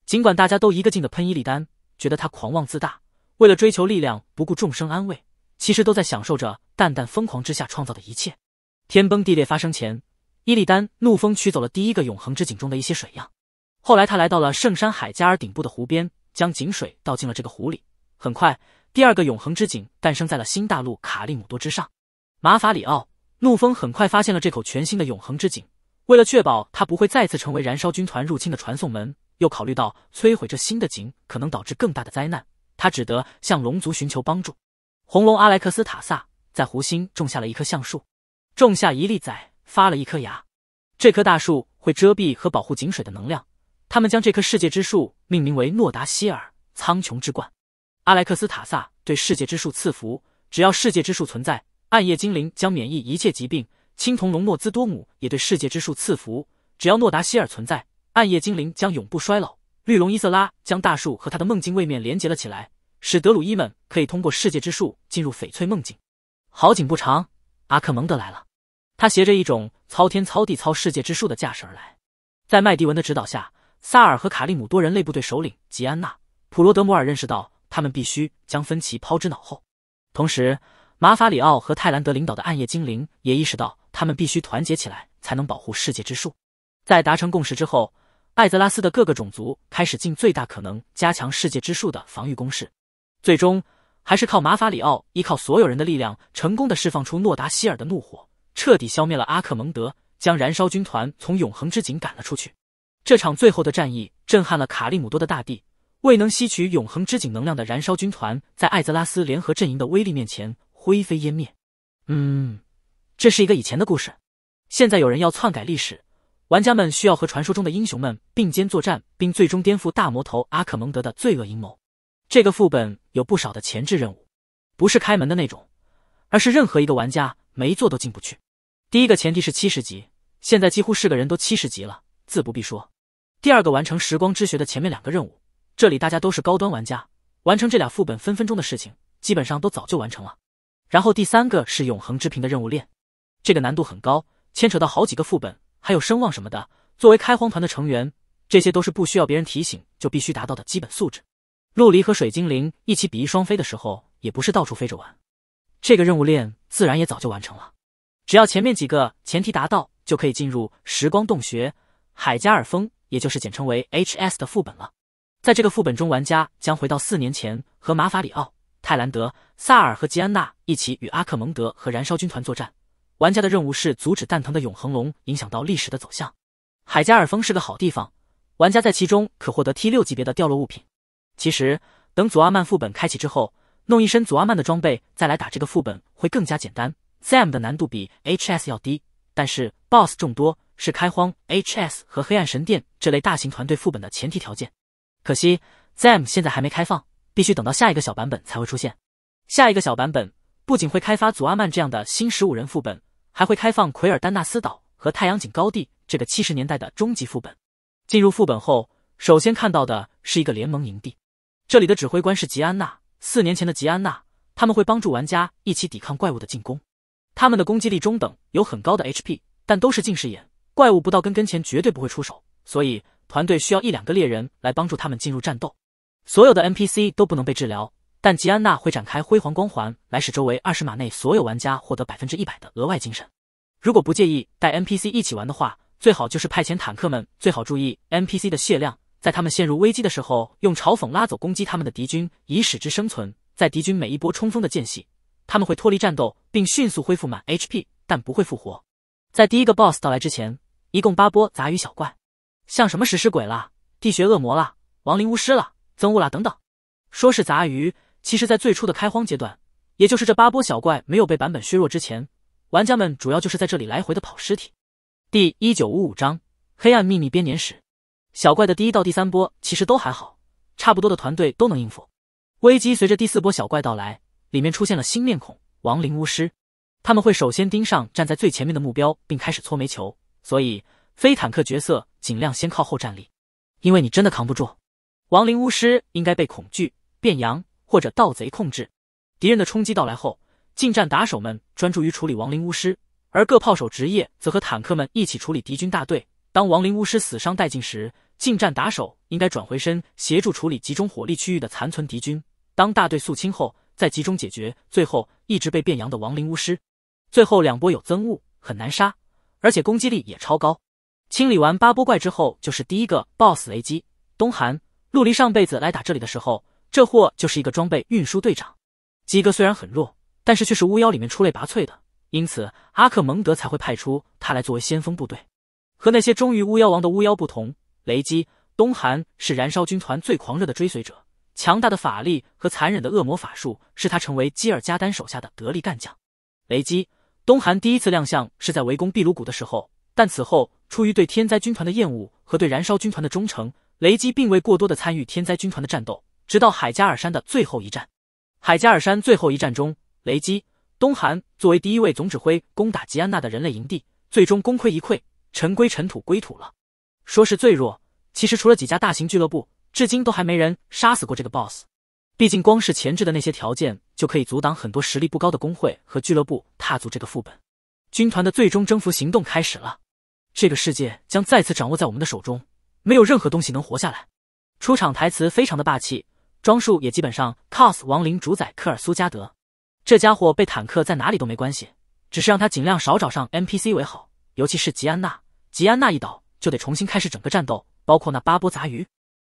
尽管大家都一个劲的喷伊利丹，觉得他狂妄自大，为了追求力量不顾众生安慰，其实都在享受着淡淡疯狂之下创造的一切。天崩地裂发生前，伊利丹怒风取走了第一个永恒之井中的一些水样。后来他来到了圣山海加尔顶部的湖边，将井水倒进了这个湖里。很快。第二个永恒之井诞生在了新大陆卡利姆多之上。马法里奥怒风很快发现了这口全新的永恒之井。为了确保它不会再次成为燃烧军团入侵的传送门，又考虑到摧毁这新的井可能导致更大的灾难，他只得向龙族寻求帮助。红龙阿莱克斯塔萨在湖心种下了一棵橡树，种下一粒仔，发了一颗芽。这棵大树会遮蔽和保护井水的能量。他们将这棵世界之树命名为诺达希尔，苍穹之冠。阿莱克斯塔萨对世界之树赐福，只要世界之树存在，暗夜精灵将免疫一切疾病。青铜龙诺兹多姆也对世界之树赐福，只要诺达希尔存在，暗夜精灵将永不衰老。绿龙伊瑟拉将大树和他的梦境位面连接了起来，使德鲁伊们可以通过世界之树进入翡翠梦境。好景不长，阿克蒙德来了，他携着一种操天操地操世界之树的架势而来。在麦迪文的指导下，萨尔和卡利姆多人类部队首领吉安娜、普罗德摩尔认识到。他们必须将分歧抛之脑后，同时，马法里奥和泰兰德领导的暗夜精灵也意识到，他们必须团结起来，才能保护世界之树。在达成共识之后，艾泽拉斯的各个种族开始尽最大可能加强世界之树的防御攻势。最终，还是靠马法里奥依靠所有人的力量，成功的释放出诺达希尔的怒火，彻底消灭了阿克蒙德，将燃烧军团从永恒之井赶了出去。这场最后的战役震撼了卡利姆多的大地。未能吸取永恒之井能量的燃烧军团，在艾泽拉斯联合阵营的威力面前灰飞烟灭。嗯，这是一个以前的故事。现在有人要篡改历史，玩家们需要和传说中的英雄们并肩作战，并最终颠覆大魔头阿克蒙德的罪恶阴谋。这个副本有不少的前置任务，不是开门的那种，而是任何一个玩家没做都进不去。第一个前提是七十级，现在几乎是个人都七十级了，自不必说。第二个，完成时光之学的前面两个任务。这里大家都是高端玩家，完成这俩副本分分钟的事情，基本上都早就完成了。然后第三个是永恒之瓶的任务链，这个难度很高，牵扯到好几个副本，还有声望什么的。作为开荒团的成员，这些都是不需要别人提醒就必须达到的基本素质。陆离和水精灵一起比翼双飞的时候，也不是到处飞着玩，这个任务链自然也早就完成了。只要前面几个前提达到，就可以进入时光洞穴、海加尔峰，也就是简称为 HS 的副本了。在这个副本中，玩家将回到四年前，和马法里奥、泰兰德、萨尔和吉安娜一起与阿克蒙德和燃烧军团作战。玩家的任务是阻止蛋疼的永恒龙影响到历史的走向。海加尔峰是个好地方，玩家在其中可获得 T 六级别的掉落物品。其实，等祖阿曼副本开启之后，弄一身祖阿曼的装备再来打这个副本会更加简单。ZM 的难度比 HS 要低，但是 BOSS 众多，是开荒 HS 和黑暗神殿这类大型团队副本的前提条件。可惜，Zam 现在还没开放，必须等到下一个小版本才会出现。下一个小版本不仅会开发祖阿曼这样的新十五人副本，还会开放奎尔丹纳斯岛和太阳井高地这个七十年代的终极副本。进入副本后，首先看到的是一个联盟营地，这里的指挥官是吉安娜，四年前的吉安娜，他们会帮助玩家一起抵抗怪物的进攻。他们的攻击力中等，有很高的 HP，但都是近视眼，怪物不到跟跟前绝对不会出手，所以。团队需要一两个猎人来帮助他们进入战斗。所有的 NPC 都不能被治疗，但吉安娜会展开辉煌光环来使周围二十码内所有玩家获得百分之一百的额外精神。如果不介意带 NPC 一起玩的话，最好就是派遣坦克们。最好注意 NPC 的血量，在他们陷入危机的时候用嘲讽拉走攻击他们的敌军，以使之生存。在敌军每一波冲锋的间隙，他们会脱离战斗并迅速恢复满 HP，但不会复活。在第一个 BOSS 到来之前，一共八波杂鱼小怪。像什么食尸鬼啦、地穴恶魔啦、亡灵巫师啦、憎恶啦等等，说是杂鱼，其实，在最初的开荒阶段，也就是这八波小怪没有被版本削弱之前，玩家们主要就是在这里来回的跑尸体。第一九五五章：黑暗秘密编年史。小怪的第一到第三波其实都还好，差不多的团队都能应付。危机随着第四波小怪到来，里面出现了新面孔——亡灵巫师。他们会首先盯上站在最前面的目标，并开始搓煤球，所以非坦克角色。尽量先靠后站立，因为你真的扛不住。亡灵巫师应该被恐惧、变羊或者盗贼控制。敌人的冲击到来后，近战打手们专注于处理亡灵巫师，而各炮手职业则和坦克们一起处理敌军大队。当亡灵巫师死伤殆尽时，近战打手应该转回身协助处理集中火力区域的残存敌军。当大队肃清后，再集中解决最后一直被变羊的亡灵巫师。最后两波有憎恶，很难杀，而且攻击力也超高。清理完八波怪之后，就是第一个 boss 雷击东寒。陆离上辈子来打这里的时候，这货就是一个装备运输队长。鸡哥虽然很弱，但是却是巫妖里面出类拔萃的，因此阿克蒙德才会派出他来作为先锋部队。和那些忠于巫妖王的巫妖不同，雷击东寒是燃烧军团最狂热的追随者。强大的法力和残忍的恶魔法术，使他成为基尔加丹手下的得力干将。雷击东寒第一次亮相是在围攻秘鲁谷的时候。但此后，出于对天灾军团的厌恶和对燃烧军团的忠诚，雷击并未过多的参与天灾军团的战斗。直到海加尔山的最后一战，海加尔山最后一战中，雷击、东韩作为第一位总指挥，攻打吉安娜的人类营地，最终功亏一篑，尘归尘，土归土了。说是最弱，其实除了几家大型俱乐部，至今都还没人杀死过这个 BOSS。毕竟光是前置的那些条件，就可以阻挡很多实力不高的工会和俱乐部踏足这个副本。军团的最终征服行动开始了。这个世界将再次掌握在我们的手中，没有任何东西能活下来。出场台词非常的霸气，装束也基本上 cos 亡灵主宰科尔苏加德。这家伙被坦克在哪里都没关系，只是让他尽量少找上 NPC 为好，尤其是吉安娜。吉安娜一倒就得重新开始整个战斗，包括那八波杂鱼。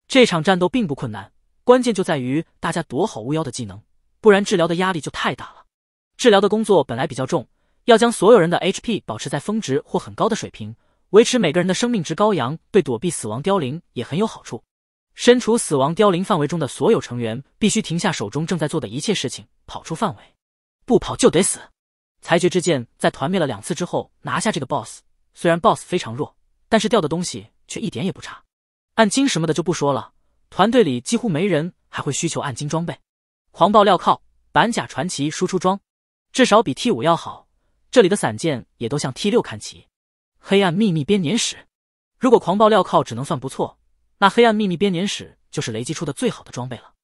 这场战斗并不困难，关键就在于大家躲好巫妖的技能，不然治疗的压力就太大了。治疗的工作本来比较重要，将所有人的 HP 保持在峰值或很高的水平。维持每个人的生命值高，扬，对躲避死亡凋零也很有好处。身处死亡凋零范围中的所有成员必须停下手中正在做的一切事情，跑出范围，不跑就得死。裁决之剑在团灭了两次之后拿下这个 boss，虽然 boss 非常弱，但是掉的东西却一点也不差。暗金什么的就不说了，团队里几乎没人还会需求暗金装备。狂暴镣铐、板甲传奇输出装，至少比 T 五要好。这里的散件也都向 T 六看齐。黑暗秘密编年史，如果狂暴镣铐只能算不错，那黑暗秘密编年史就是雷击出的最好的装备了。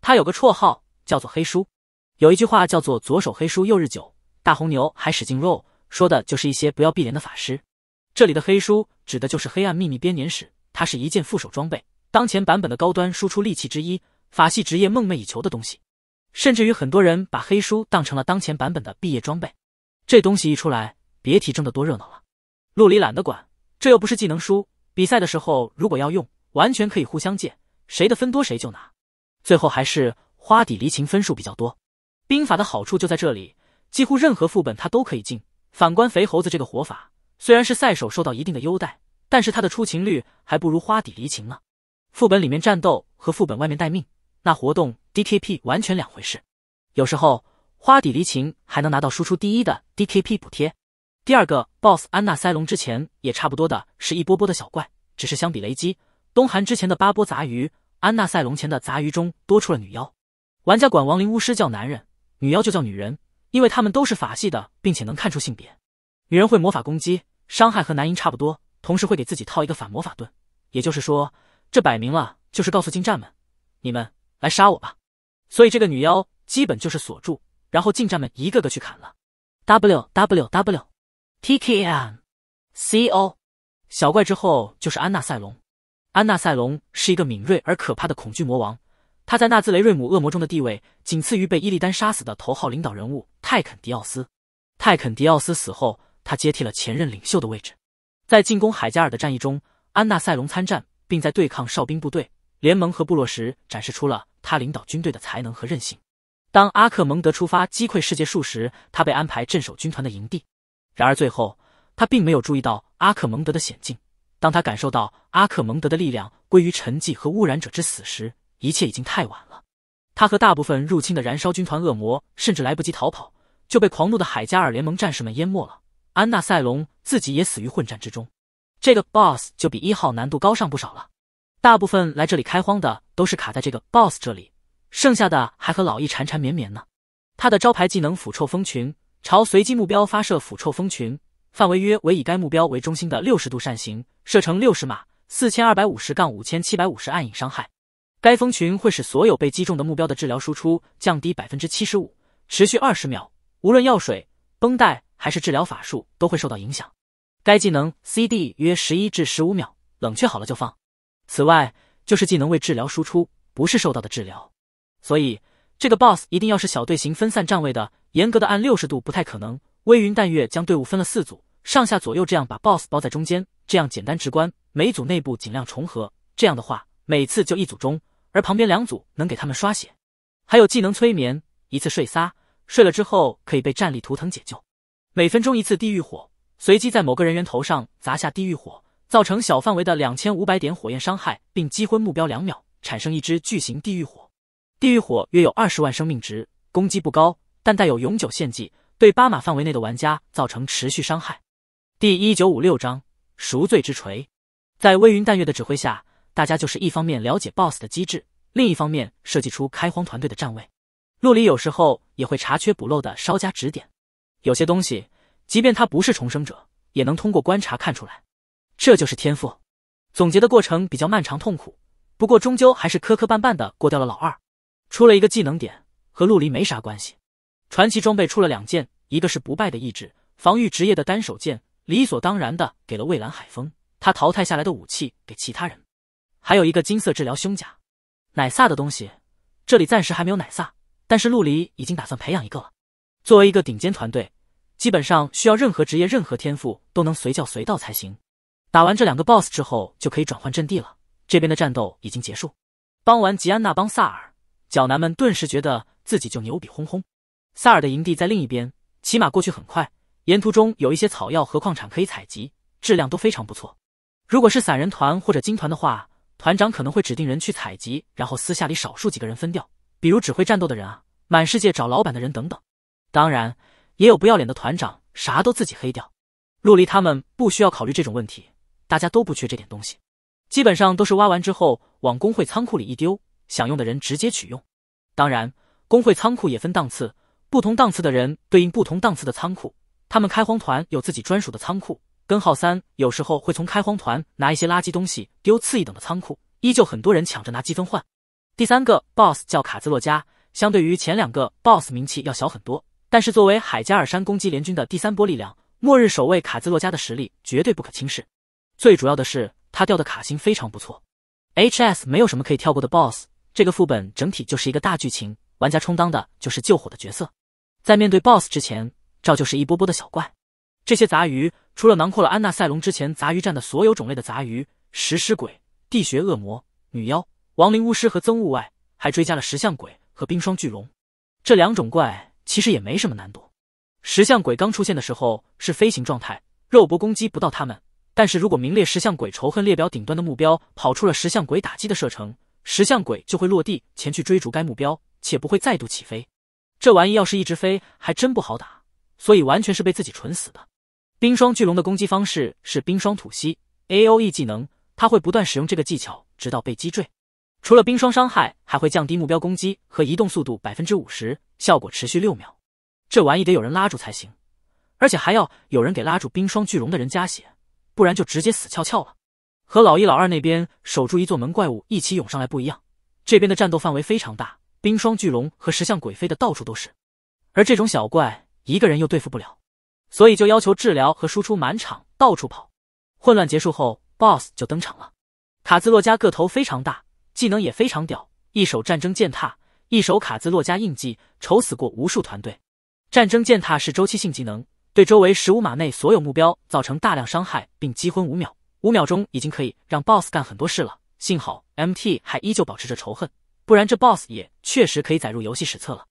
它有个绰号叫做黑书，有一句话叫做“左手黑书右日久，大红牛还使劲 roll”，说的就是一些不要碧莲的法师。这里的黑书指的就是黑暗秘密编年史，它是一件副手装备，当前版本的高端输出利器之一，法系职业梦寐以求的东西。甚至于很多人把黑书当成了当前版本的毕业装备。这东西一出来，别提挣得多热闹了。陆离懒得管，这又不是技能书。比赛的时候如果要用，完全可以互相借，谁的分多谁就拿。最后还是花底离情分数比较多。兵法的好处就在这里，几乎任何副本他都可以进。反观肥猴子这个活法，虽然是赛手受到一定的优待，但是他的出勤率还不如花底离情呢。副本里面战斗和副本外面待命，那活动 D K P 完全两回事。有时候花底离情还能拿到输出第一的 D K P 补贴。第二个 boss 安娜塞隆之前也差不多的是一波波的小怪，只是相比雷击东韩之前的八波杂鱼，安娜塞隆前的杂鱼中多出了女妖。玩家管亡灵巫师叫男人，女妖就叫女人，因为他们都是法系的，并且能看出性别。女人会魔法攻击，伤害和男婴差不多，同时会给自己套一个反魔法盾，也就是说，这摆明了就是告诉近战们，你们来杀我吧。所以这个女妖基本就是锁住，然后近战们一个个去砍了。W W W。TKM，CO，小怪之后就是安娜赛隆。安娜赛隆是一个敏锐而可怕的恐惧魔王，他在纳兹雷瑞姆恶魔中的地位仅次于被伊利丹杀死的头号领导人物泰肯迪奥斯。泰肯迪奥斯死后，他接替了前任领袖的位置。在进攻海加尔的战役中，安娜赛隆参战，并在对抗哨兵部队、联盟和部落时展示出了他领导军队的才能和韧性。当阿克蒙德出发击溃世界树时，他被安排镇守军团的营地。然而最后，他并没有注意到阿克蒙德的险境。当他感受到阿克蒙德的力量归于沉寂和污染者之死时，一切已经太晚了。他和大部分入侵的燃烧军团恶魔甚至来不及逃跑，就被狂怒的海加尔联盟战士们淹没了。安娜塞隆自己也死于混战之中。这个 boss 就比一号难度高上不少了。大部分来这里开荒的都是卡在这个 boss 这里，剩下的还和老易缠缠绵绵呢。他的招牌技能腐臭蜂群。朝随机目标发射腐臭蜂群，范围约为以该目标为中心的六十度扇形，射程六十码，四千二百五十杠五千七百五十暗影伤害。该蜂群会使所有被击中的目标的治疗输出降低百分之七十五，持续二十秒，无论药水、绷带还是治疗法术都会受到影响。该技能 CD 约十一至十五秒，冷却好了就放。此外，就是技能为治疗输出，不是受到的治疗，所以。这个 boss 一定要是小队形分散站位的，严格的按六十度不太可能。微云淡月将队伍分了四组，上下左右这样把 boss 包在中间，这样简单直观。每组内部尽量重合，这样的话每次就一组中，而旁边两组能给他们刷血。还有技能催眠，一次睡仨，睡了之后可以被战力图腾解救。每分钟一次地狱火，随机在某个人员头上砸下地狱火，造成小范围的两千五百点火焰伤害，并击昏目标两秒，产生一只巨型地狱火。地狱火约有二十万生命值，攻击不高，但带有永久献祭，对巴马范围内的玩家造成持续伤害。第一九五六章赎罪之锤，在微云淡月的指挥下，大家就是一方面了解 BOSS 的机制，另一方面设计出开荒团队的站位。陆离有时候也会查缺补漏的稍加指点，有些东西，即便他不是重生者，也能通过观察看出来，这就是天赋。总结的过程比较漫长痛苦，不过终究还是磕磕绊绊的过掉了老二。出了一个技能点，和陆离没啥关系。传奇装备出了两件，一个是不败的意志，防御职业的单手剑，理所当然的给了蔚蓝海风。他淘汰下来的武器给其他人，还有一个金色治疗胸甲，奶萨的东西。这里暂时还没有奶萨，但是陆离已经打算培养一个了。作为一个顶尖团队，基本上需要任何职业、任何天赋都能随叫随到才行。打完这两个 boss 之后，就可以转换阵地了。这边的战斗已经结束，帮完吉安娜，帮萨尔。角男们顿时觉得自己就牛逼哄哄。萨尔的营地在另一边，骑马过去很快。沿途中有一些草药和矿产可以采集，质量都非常不错。如果是散人团或者金团的话，团长可能会指定人去采集，然后私下里少数几个人分掉，比如指挥战斗的人啊，满世界找老板的人等等。当然，也有不要脸的团长啥都自己黑掉。陆离他们不需要考虑这种问题，大家都不缺这点东西，基本上都是挖完之后往工会仓库里一丢。想用的人直接取用，当然，工会仓库也分档次，不同档次的人对应不同档次的仓库。他们开荒团有自己专属的仓库，根号三有时候会从开荒团拿一些垃圾东西丢次一等的仓库，依旧很多人抢着拿积分换。第三个 boss 叫卡兹洛加，相对于前两个 boss 名气要小很多，但是作为海加尔山攻击联军的第三波力量，末日守卫卡兹洛加的实力绝对不可轻视。最主要的是他掉的卡星非常不错，HS 没有什么可以跳过的 boss。这个副本整体就是一个大剧情，玩家充当的就是救火的角色。在面对 BOSS 之前，照旧是一波波的小怪。这些杂鱼除了囊括了安娜赛隆之前杂鱼战的所有种类的杂鱼、食尸鬼、地穴恶魔、女妖、亡灵巫师和憎物外，还追加了石像鬼和冰霜巨龙。这两种怪其实也没什么难度。石像鬼刚出现的时候是飞行状态，肉搏攻击不到他们。但是如果名列石像鬼仇恨列表顶端的目标跑出了石像鬼打击的射程，石像鬼就会落地前去追逐该目标，且不会再度起飞。这玩意要是一直飞，还真不好打，所以完全是被自己蠢死的。冰霜巨龙的攻击方式是冰霜吐息 A O E 技能，他会不断使用这个技巧，直到被击坠。除了冰霜伤害，还会降低目标攻击和移动速度百分之五十，效果持续六秒。这玩意得有人拉住才行，而且还要有人给拉住冰霜巨龙的人加血，不然就直接死翘翘了。和老一老二那边守住一座门怪物一起涌上来不一样，这边的战斗范围非常大，冰霜巨龙和石像鬼飞的到处都是，而这种小怪一个人又对付不了，所以就要求治疗和输出满场到处跑。混乱结束后，BOSS 就登场了。卡兹洛加个头非常大，技能也非常屌，一手战争践踏，一手卡兹洛加印记，愁死过无数团队。战争践踏是周期性技能，对周围十五码内所有目标造成大量伤害并击昏五秒。五秒钟已经可以让 BOSS 干很多事了，幸好 MT 还依旧保持着仇恨，不然这 BOSS 也确实可以载入游戏史册了。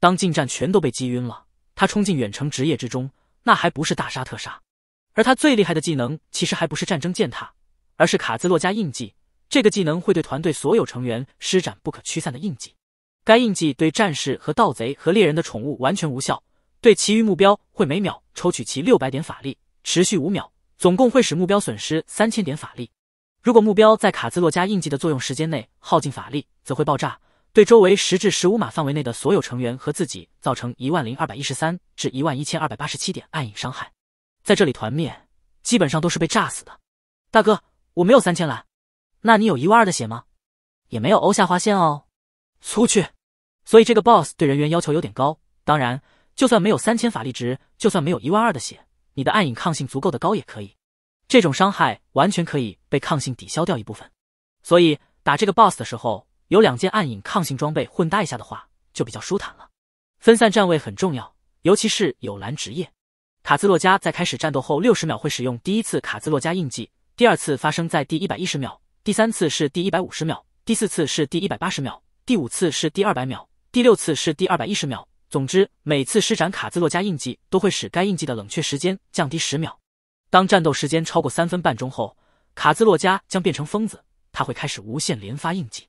当近战全都被击晕了，他冲进远程职业之中，那还不是大杀特杀。而他最厉害的技能其实还不是战争践踏，而是卡兹洛加印记。这个技能会对团队所有成员施展不可驱散的印记，该印记对战士和盗贼和猎人的宠物完全无效，对其余目标会每秒抽取其六百点法力，持续五秒。总共会使目标损失三千点法力，如果目标在卡兹洛加印记的作用时间内耗尽法力，则会爆炸，对周围十至十五码范围内的所有成员和自己造成一万零二百一十三至一万一千二百八十七点暗影伤害。在这里团灭，基本上都是被炸死的。大哥，我没有三千蓝，那你有一万二的血吗？也没有欧下划线哦。出去。所以这个 boss 对人员要求有点高，当然，就算没有三千法力值，就算没有一万二的血。你的暗影抗性足够的高也可以，这种伤害完全可以被抗性抵消掉一部分。所以打这个 boss 的时候，有两件暗影抗性装备混搭一下的话，就比较舒坦了。分散站位很重要，尤其是有蓝职业。卡兹洛加在开始战斗后六十秒会使用第一次卡兹洛加印记，第二次发生在第一百一十秒，第三次是第一百五十秒，第四次是第一百八十秒，第五次是第二百秒，第六次是第二百一十秒。总之，每次施展卡兹洛加印记都会使该印记的冷却时间降低十秒。当战斗时间超过三分半钟后，卡兹洛加将变成疯子，他会开始无限连发印记。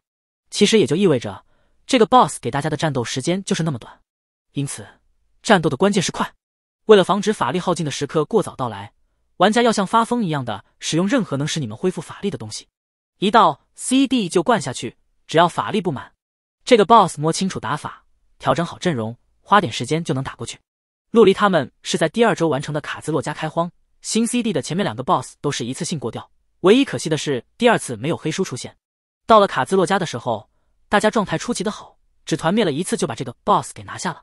其实也就意味着，这个 boss 给大家的战斗时间就是那么短，因此战斗的关键是快。为了防止法力耗尽的时刻过早到来，玩家要像发疯一样的使用任何能使你们恢复法力的东西，一到 CD 就灌下去，只要法力不满。这个 boss 摸清楚打法，调整好阵容。花点时间就能打过去。陆离他们是在第二周完成的卡兹洛加开荒，新 C D 的前面两个 BOSS 都是一次性过掉。唯一可惜的是第二次没有黑叔出现。到了卡兹洛加的时候，大家状态出奇的好，只团灭了一次就把这个 BOSS 给拿下了。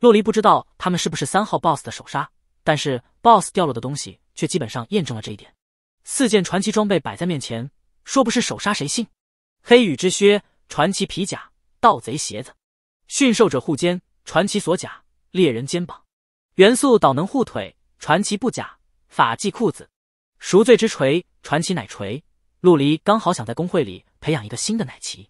陆离不知道他们是不是三号 BOSS 的首杀，但是 BOSS 掉落的东西却基本上验证了这一点。四件传奇装备摆在面前，说不是首杀谁信？黑羽之靴、传奇皮甲、盗贼鞋子、驯兽者护肩。传奇锁甲，猎人肩膀，元素倒能护腿；传奇布甲，法系裤子，赎罪之锤，传奇奶锤。陆离刚好想在工会里培养一个新的奶骑，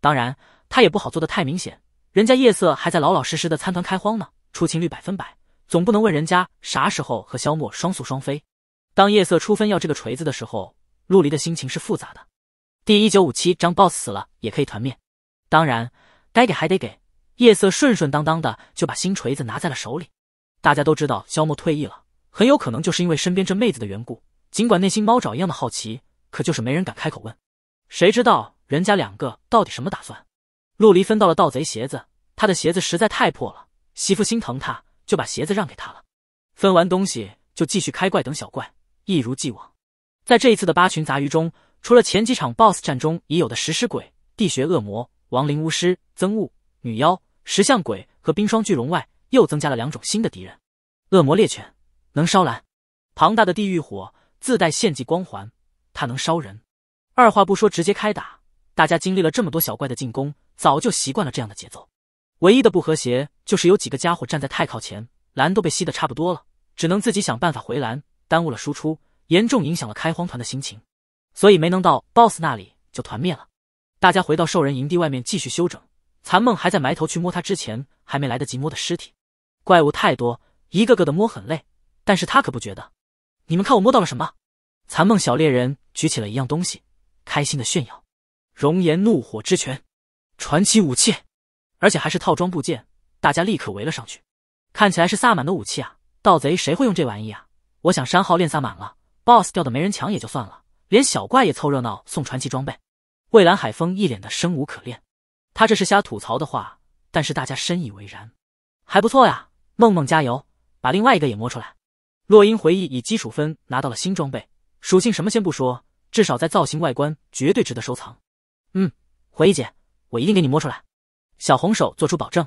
当然他也不好做的太明显，人家夜色还在老老实实的参团开荒呢，出勤率百分百，总不能问人家啥时候和萧默双宿双飞。当夜色出分要这个锤子的时候，陆离的心情是复杂的。第一九五七章，BOSS 死了也可以团灭，当然该给还得给。夜色顺顺当当的就把新锤子拿在了手里。大家都知道萧默退役了，很有可能就是因为身边这妹子的缘故。尽管内心猫爪一样的好奇，可就是没人敢开口问，谁知道人家两个到底什么打算？陆离分到了盗贼鞋子，他的鞋子实在太破了，媳妇心疼他，就把鞋子让给他了。分完东西就继续开怪等小怪，一如既往。在这一次的八群杂鱼中，除了前几场 BOSS 战中已有的食尸鬼、地穴恶魔、亡灵巫师、憎恶、女妖。石像鬼和冰霜巨龙外，又增加了两种新的敌人——恶魔猎犬，能烧蓝；庞大的地狱火自带献祭光环，它能烧人。二话不说，直接开打。大家经历了这么多小怪的进攻，早就习惯了这样的节奏。唯一的不和谐就是有几个家伙站在太靠前，蓝都被吸得差不多了，只能自己想办法回蓝，耽误了输出，严重影响了开荒团的心情，所以没能到 BOSS 那里就团灭了。大家回到兽人营地外面继续休整。残梦还在埋头去摸他之前还没来得及摸的尸体，怪物太多，一个个的摸很累，但是他可不觉得。你们看我摸到了什么？残梦小猎人举起了一样东西，开心的炫耀。熔岩怒火之拳，传奇武器，而且还是套装部件。大家立刻围了上去，看起来是萨满的武器啊，盗贼谁会用这玩意啊？我想山号练萨满了，boss 掉的没人抢也就算了，连小怪也凑热闹送传奇装备。蔚蓝海风一脸的生无可恋。他这是瞎吐槽的话，但是大家深以为然，还不错呀，梦梦加油，把另外一个也摸出来。落英回忆以基础分拿到了新装备，属性什么先不说，至少在造型外观绝对值得收藏。嗯，回忆姐，我一定给你摸出来。小红手做出保证。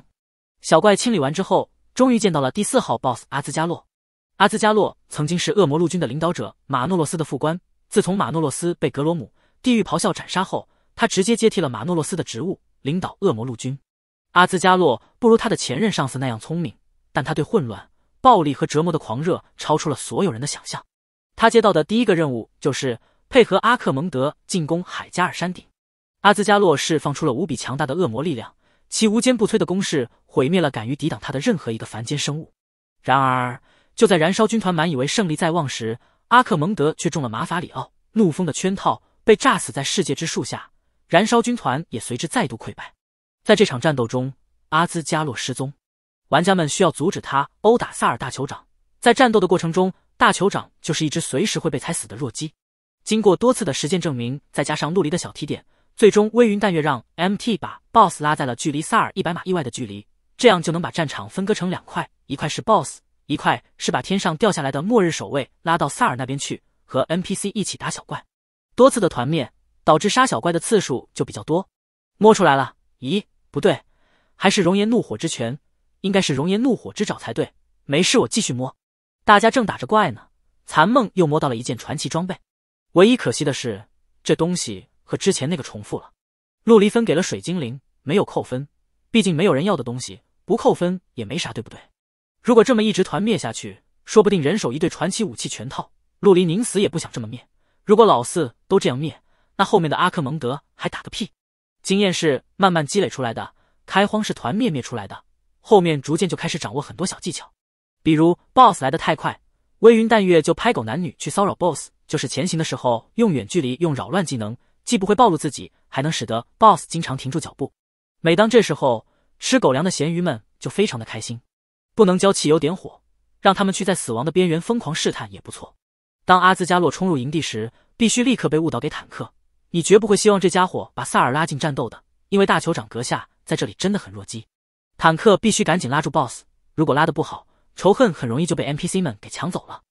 小怪清理完之后，终于见到了第四号 BOSS 阿兹加洛。阿兹加洛曾经是恶魔陆军的领导者马诺洛斯的副官，自从马诺洛斯被格罗姆地狱咆哮斩杀后，他直接接替了马诺洛斯的职务。领导恶魔陆军，阿兹加洛不如他的前任上司那样聪明，但他对混乱、暴力和折磨的狂热超出了所有人的想象。他接到的第一个任务就是配合阿克蒙德进攻海加尔山顶。阿兹加洛释放出了无比强大的恶魔力量，其无坚不摧的攻势毁灭了敢于抵挡他的任何一个凡间生物。然而，就在燃烧军团满以为胜利在望时，阿克蒙德却中了马法里奥怒风的圈套，被炸死在世界之树下。燃烧军团也随之再度溃败。在这场战斗中，阿兹加洛失踪，玩家们需要阻止他殴打萨尔大酋长。在战斗的过程中，大酋长就是一只随时会被踩死的弱鸡。经过多次的实践证明，再加上陆离的小提点，最终微云淡月让 MT 把 BOSS 拉在了距离萨尔一百码以外的距离，这样就能把战场分割成两块：一块是 BOSS，一块是把天上掉下来的末日守卫拉到萨尔那边去，和 NPC 一起打小怪。多次的团灭。导致杀小怪的次数就比较多，摸出来了，咦，不对，还是熔岩怒火之拳，应该是熔岩怒火之爪才对。没事，我继续摸。大家正打着怪呢，残梦又摸到了一件传奇装备，唯一可惜的是这东西和之前那个重复了。陆离分给了水精灵，没有扣分，毕竟没有人要的东西不扣分也没啥，对不对？如果这么一直团灭下去，说不定人手一对传奇武器全套，陆离宁死也不想这么灭。如果老四都这样灭。那后面的阿克蒙德还打个屁？经验是慢慢积累出来的，开荒是团灭灭出来的，后面逐渐就开始掌握很多小技巧，比如 boss 来得太快，微云淡月就拍狗男女去骚扰 boss，就是前行的时候用远距离用扰乱技能，既不会暴露自己，还能使得 boss 经常停住脚步。每当这时候，吃狗粮的咸鱼们就非常的开心。不能浇汽油点火，让他们去在死亡的边缘疯狂试探也不错。当阿兹加洛冲入营地时，必须立刻被误导给坦克。你绝不会希望这家伙把萨尔拉进战斗的，因为大酋长阁下在这里真的很弱鸡。坦克必须赶紧拉住 BOSS，如果拉的不好，仇恨很容易就被 NPC 们给抢走了。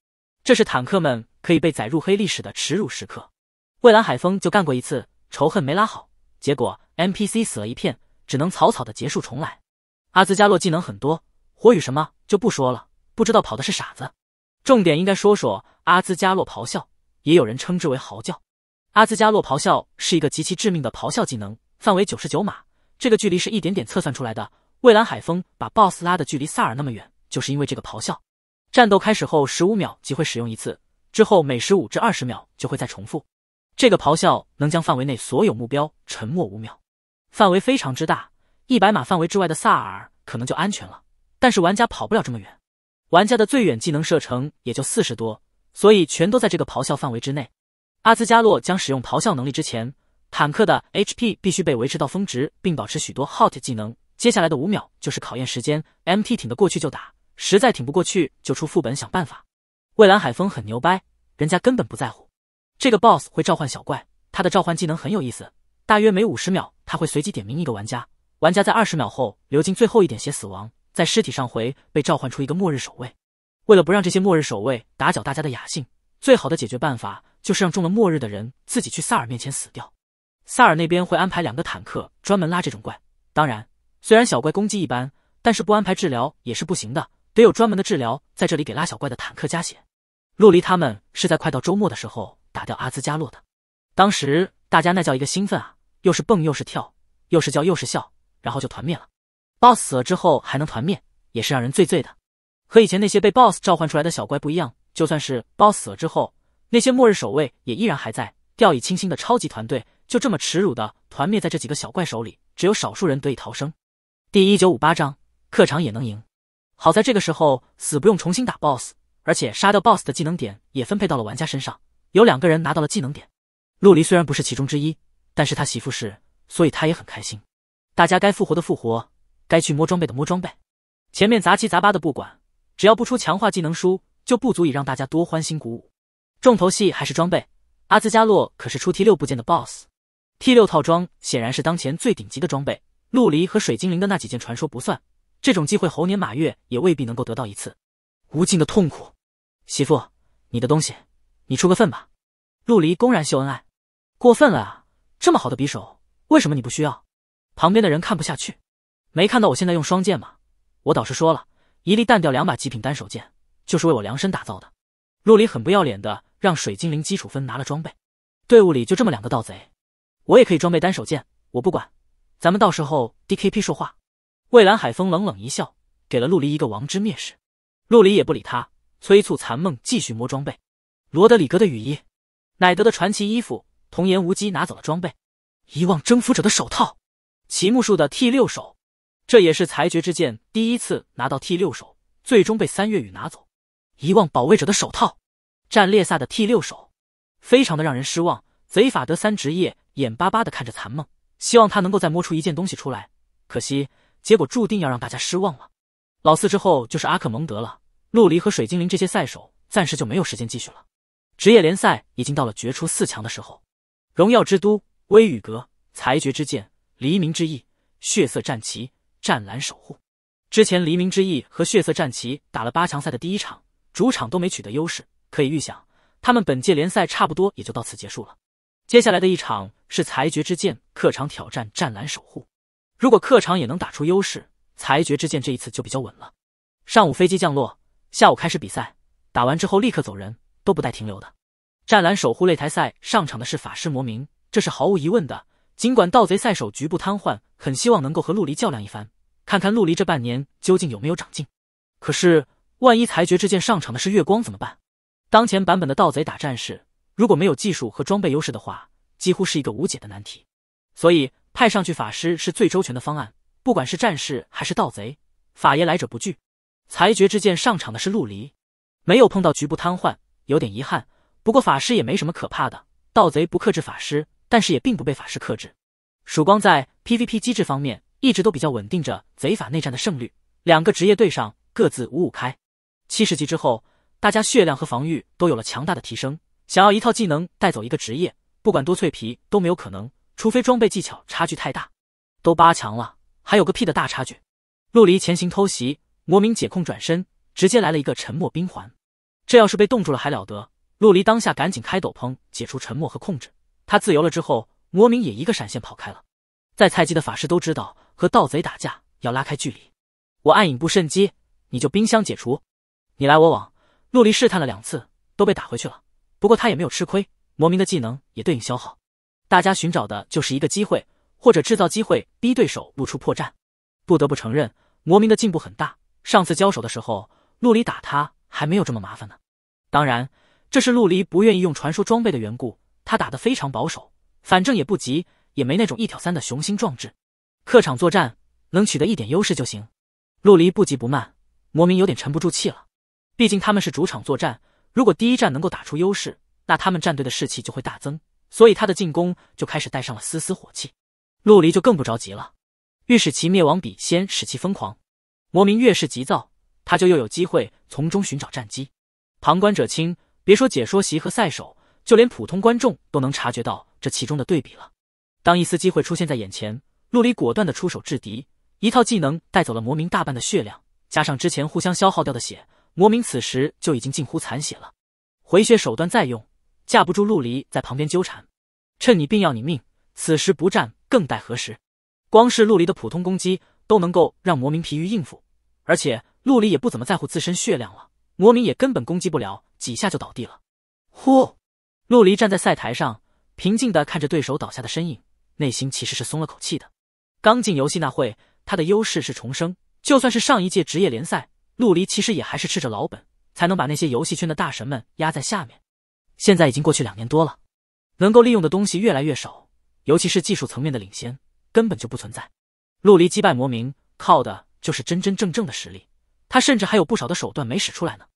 这是坦克们可以被载入黑历史的耻辱时刻。蔚蓝海风就干过一次，仇恨没拉好，结果 NPC 死了一片，只能草草的结束重来。阿兹加洛技能很多，火雨什么就不说了，不知道跑的是傻子。重点应该说说阿兹加洛咆哮，也有人称之为嚎叫。阿兹加洛咆哮是一个极其致命的咆哮技能，范围九十九码。这个距离是一点点测算出来的。蔚蓝海风把 BOSS 拉的距离萨尔那么远，就是因为这个咆哮。战斗开始后十五秒即会使用一次，之后每十五至二十秒就会再重复。这个咆哮能将范围内所有目标沉默五秒，范围非常之大，一百码范围之外的萨尔可能就安全了。但是玩家跑不了这么远，玩家的最远技能射程也就四十多，所以全都在这个咆哮范围之内。阿兹加洛将使用咆哮能力之前，坦克的 HP 必须被维持到峰值，并保持许多 HOT 技能。接下来的五秒就是考验时间，MT 挺得过去就打，实在挺不过去就出副本想办法。蔚蓝海风很牛掰，人家根本不在乎。这个 boss 会召唤小怪，他的召唤技能很有意思，大约每五十秒他会随机点名一个玩家，玩家在二十秒后流尽最后一点血死亡，在尸体上回被召唤出一个末日守卫。为了不让这些末日守卫打搅大家的雅兴，最好的解决办法。就是让中了末日的人自己去萨尔面前死掉，萨尔那边会安排两个坦克专门拉这种怪。当然，虽然小怪攻击一般，但是不安排治疗也是不行的，得有专门的治疗在这里给拉小怪的坦克加血。陆离他们是在快到周末的时候打掉阿兹加洛的，当时大家那叫一个兴奋啊，又是蹦又是跳，又是叫又是笑，然后就团灭了。BOSS 死了之后还能团灭，也是让人醉醉的。和以前那些被 BOSS 召唤出来的小怪不一样，就算是 BOSS 死了之后。那些末日守卫也依然还在，掉以轻心的超级团队就这么耻辱的团灭在这几个小怪手里，只有少数人得以逃生。第一九五八章，客场也能赢。好在这个时候死不用重新打 BOSS，而且杀掉 BOSS 的技能点也分配到了玩家身上，有两个人拿到了技能点。陆离虽然不是其中之一，但是他媳妇是，所以他也很开心。大家该复活的复活，该去摸装备的摸装备，前面杂七杂八的不管，只要不出强化技能书，就不足以让大家多欢欣鼓舞。重头戏还是装备，阿兹加洛可是出 T 六部件的 BOSS，T 六套装显然是当前最顶级的装备。陆离和水精灵的那几件传说不算，这种机会猴年马月也未必能够得到一次。无尽的痛苦，媳妇，你的东西，你出个份吧。陆离公然秀恩爱，过分了啊！这么好的匕首，为什么你不需要？旁边的人看不下去，没看到我现在用双剑吗？我导师说了一粒弹掉两把极品单手剑，就是为我量身打造的。陆离很不要脸的。让水精灵基础分拿了装备，队伍里就这么两个盗贼，我也可以装备单手剑，我不管，咱们到时候 D K P 说话。蔚蓝海风冷冷一笑，给了陆离一个王之蔑视，陆离也不理他，催促残梦继续摸装备。罗德里格的雨衣，乃德的传奇衣服，童言无忌拿走了装备，遗忘征服者的手套，奇木树的 T 六手，这也是裁决之剑第一次拿到 T 六手，最终被三月雨拿走，遗忘保卫者的手套。战列萨的 T 六手，非常的让人失望。贼法德三职业眼巴巴的看着残梦，希望他能够再摸出一件东西出来。可惜，结果注定要让大家失望了。老四之后就是阿克蒙德了。陆离和水精灵这些赛手暂时就没有时间继续了。职业联赛已经到了决出四强的时候。荣耀之都，威宇阁，裁决之剑，黎明之翼，血色战旗，湛蓝守护。之前黎明之翼和血色战旗打了八强赛的第一场，主场都没取得优势。可以预想，他们本届联赛差不多也就到此结束了。接下来的一场是裁决之剑客场挑战湛蓝守护，如果客场也能打出优势，裁决之剑这一次就比较稳了。上午飞机降落，下午开始比赛，打完之后立刻走人，都不带停留的。湛蓝守护擂台赛上场的是法师魔名，这是毫无疑问的。尽管盗贼赛手局部瘫痪，很希望能够和陆离较量一番，看看陆离这半年究竟有没有长进。可是万一裁决之剑上场的是月光怎么办？当前版本的盗贼打战士，如果没有技术和装备优势的话，几乎是一个无解的难题。所以派上去法师是最周全的方案。不管是战士还是盗贼，法爷来者不拒。裁决之剑上场的是陆离，没有碰到局部瘫痪，有点遗憾。不过法师也没什么可怕的，盗贼不克制法师，但是也并不被法师克制。曙光在 PVP 机制方面一直都比较稳定着，贼法内战的胜率，两个职业对上各自五五开。七十级之后。大家血量和防御都有了强大的提升，想要一套技能带走一个职业，不管多脆皮都没有可能，除非装备技巧差距太大。都八强了，还有个屁的大差距！陆离潜行偷袭，魔冥解控转身，直接来了一个沉默冰环。这要是被冻住了还了得！陆离当下赶紧开斗篷解除沉默和控制，他自由了之后，魔冥也一个闪现跑开了。在菜鸡的法师都知道，和盗贼打架要拉开距离。我暗影步瞬击，你就冰箱解除，你来我往。陆离试探了两次，都被打回去了。不过他也没有吃亏，魔明的技能也对应消耗。大家寻找的就是一个机会，或者制造机会，逼对手露出破绽。不得不承认，魔明的进步很大。上次交手的时候，陆离打他还没有这么麻烦呢。当然，这是陆离不愿意用传说装备的缘故，他打的非常保守，反正也不急，也没那种一挑三的雄心壮志。客场作战，能取得一点优势就行。陆离不急不慢，魔明有点沉不住气了。毕竟他们是主场作战，如果第一战能够打出优势，那他们战队的士气就会大增，所以他的进攻就开始带上了丝丝火气。陆离就更不着急了，欲使其灭亡，笔先使其疯狂。魔冥越是急躁，他就又有机会从中寻找战机。旁观者清，别说解说席和赛手，就连普通观众都能察觉到这其中的对比了。当一丝机会出现在眼前，陆离果断的出手制敌，一套技能带走了魔冥大半的血量，加上之前互相消耗掉的血。魔明此时就已经近乎残血了，回血手段再用，架不住陆离在旁边纠缠。趁你病要你命，此时不战更待何时？光是陆离的普通攻击，都能够让魔明疲于应付，而且陆离也不怎么在乎自身血量了，魔明也根本攻击不了，几下就倒地了。呼，陆离站在赛台上，平静的看着对手倒下的身影，内心其实是松了口气的。刚进游戏那会，他的优势是重生，就算是上一届职业联赛。陆离其实也还是吃着老本，才能把那些游戏圈的大神们压在下面。现在已经过去两年多了，能够利用的东西越来越少，尤其是技术层面的领先根本就不存在。陆离击败魔冥靠的就是真真正正的实力，他甚至还有不少的手段没使出来呢。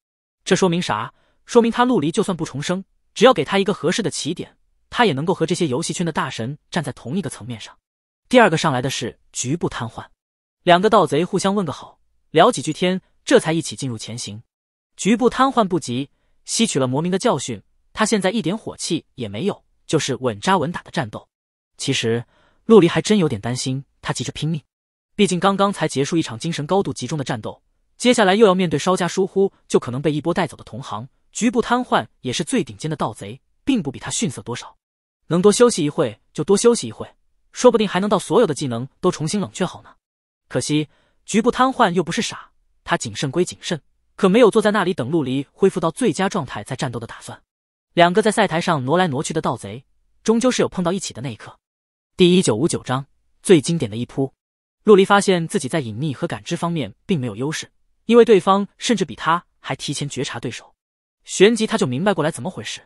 这说明啥？说明他陆离就算不重生，只要给他一个合适的起点，他也能够和这些游戏圈的大神站在同一个层面上。第二个上来的是局部瘫痪，两个盗贼互相问个好，聊几句天。这才一起进入前行，局部瘫痪不急，吸取了魔冥的教训，他现在一点火气也没有，就是稳扎稳打的战斗。其实陆离还真有点担心他急着拼命，毕竟刚刚才结束一场精神高度集中的战斗，接下来又要面对稍加疏忽就可能被一波带走的同行。局部瘫痪也是最顶尖的盗贼，并不比他逊色多少，能多休息一会就多休息一会，说不定还能到所有的技能都重新冷却好呢。可惜局部瘫痪又不是傻。他谨慎归谨慎，可没有坐在那里等陆离恢复到最佳状态再战斗的打算。两个在赛台上挪来挪去的盗贼，终究是有碰到一起的那一刻。第一九五九章最经典的一扑。陆离发现自己在隐匿和感知方面并没有优势，因为对方甚至比他还提前觉察对手。旋即他就明白过来怎么回事，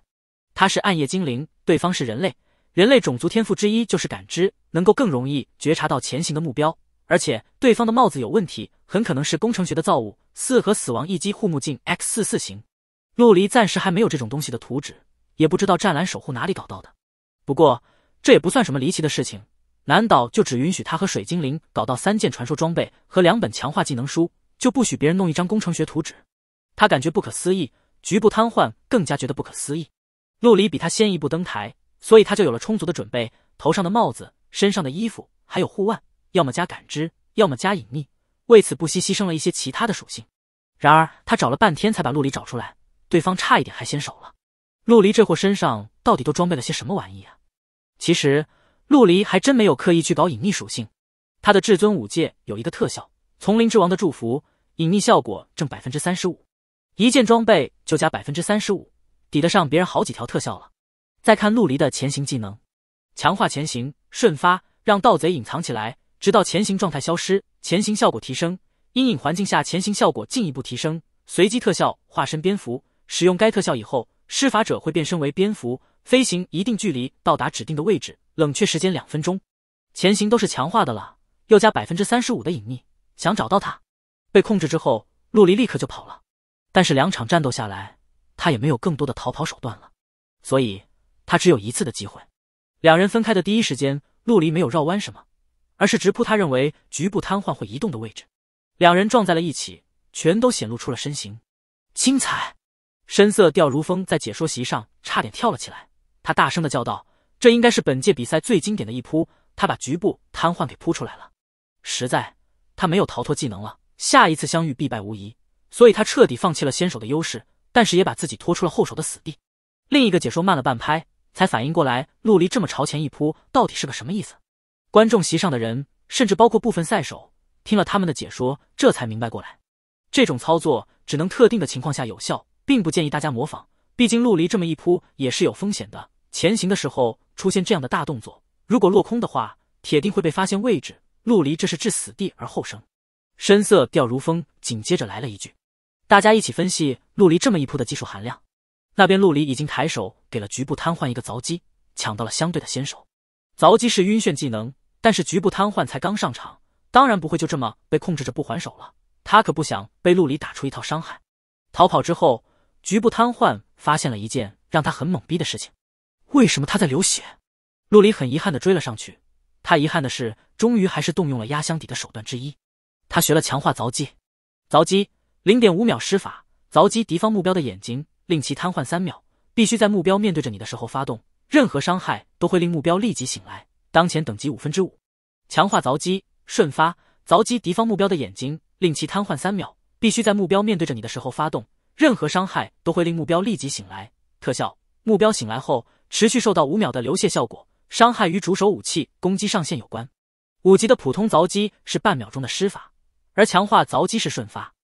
他是暗夜精灵，对方是人类。人类种族天赋之一就是感知，能够更容易觉察到前行的目标。而且对方的帽子有问题，很可能是工程学的造物。四和死亡一击护目镜 X 四四型，陆离暂时还没有这种东西的图纸，也不知道湛蓝守护哪里搞到的。不过这也不算什么离奇的事情，难道就只允许他和水精灵搞到三件传说装备和两本强化技能书，就不许别人弄一张工程学图纸？他感觉不可思议，局部瘫痪更加觉得不可思议。陆离比他先一步登台，所以他就有了充足的准备：头上的帽子，身上的衣服，还有护腕。要么加感知，要么加隐匿，为此不惜牺牲了一些其他的属性。然而他找了半天才把陆离找出来，对方差一点还先手了。陆离这货身上到底都装备了些什么玩意啊？其实陆离还真没有刻意去搞隐匿属性，他的至尊武戒有一个特效“丛林之王”的祝福，隐匿效果正百分之三十五，一件装备就加百分之三十五，抵得上别人好几条特效了。再看陆离的潜行技能“强化潜行”，瞬发让盗贼隐藏起来。直到潜行状态消失，潜行效果提升，阴影环境下潜行效果进一步提升。随机特效化身蝙蝠，使用该特效以后，施法者会变身为蝙蝠，飞行一定距离到达指定的位置，冷却时间两分钟。前行都是强化的了，又加百分之三十五的隐匿，想找到他？被控制之后，陆离立刻就跑了。但是两场战斗下来，他也没有更多的逃跑手段了，所以他只有一次的机会。两人分开的第一时间，陆离没有绕弯什么。而是直扑他认为局部瘫痪会移动的位置，两人撞在了一起，全都显露出了身形。精彩！深色调如风在解说席上差点跳了起来，他大声的叫道：“这应该是本届比赛最经典的一扑，他把局部瘫痪给扑出来了。实在，他没有逃脱技能了，下一次相遇必败无疑。所以他彻底放弃了先手的优势，但是也把自己拖出了后手的死地。”另一个解说慢了半拍，才反应过来，陆离这么朝前一扑到底是个什么意思。观众席上的人，甚至包括部分赛手，听了他们的解说，这才明白过来，这种操作只能特定的情况下有效，并不建议大家模仿。毕竟陆离这么一扑也是有风险的，前行的时候出现这样的大动作，如果落空的话，铁定会被发现位置。陆离这是置死地而后生。深色调如风紧接着来了一句：“大家一起分析陆离这么一扑的技术含量。”那边陆离已经抬手给了局部瘫痪一个凿击，抢到了相对的先手。凿击是晕眩技能。但是局部瘫痪才刚上场，当然不会就这么被控制着不还手了。他可不想被陆离打出一套伤害。逃跑之后，局部瘫痪发现了一件让他很懵逼的事情：为什么他在流血？陆离很遗憾的追了上去。他遗憾的是，终于还是动用了压箱底的手段之一。他学了强化凿击，凿击零点五秒施法，凿击敌方目标的眼睛，令其瘫痪三秒。必须在目标面对着你的时候发动，任何伤害都会令目标立即醒来。当前等级五分之五，强化凿击瞬发，凿击敌方目标的眼睛，令其瘫痪三秒，必须在目标面对着你的时候发动，任何伤害都会令目标立即醒来。特效：目标醒来后持续受到五秒的流血效果，伤害与主手武器攻击上限有关。五级的普通凿击是半秒钟的施法，而强化凿击是瞬发，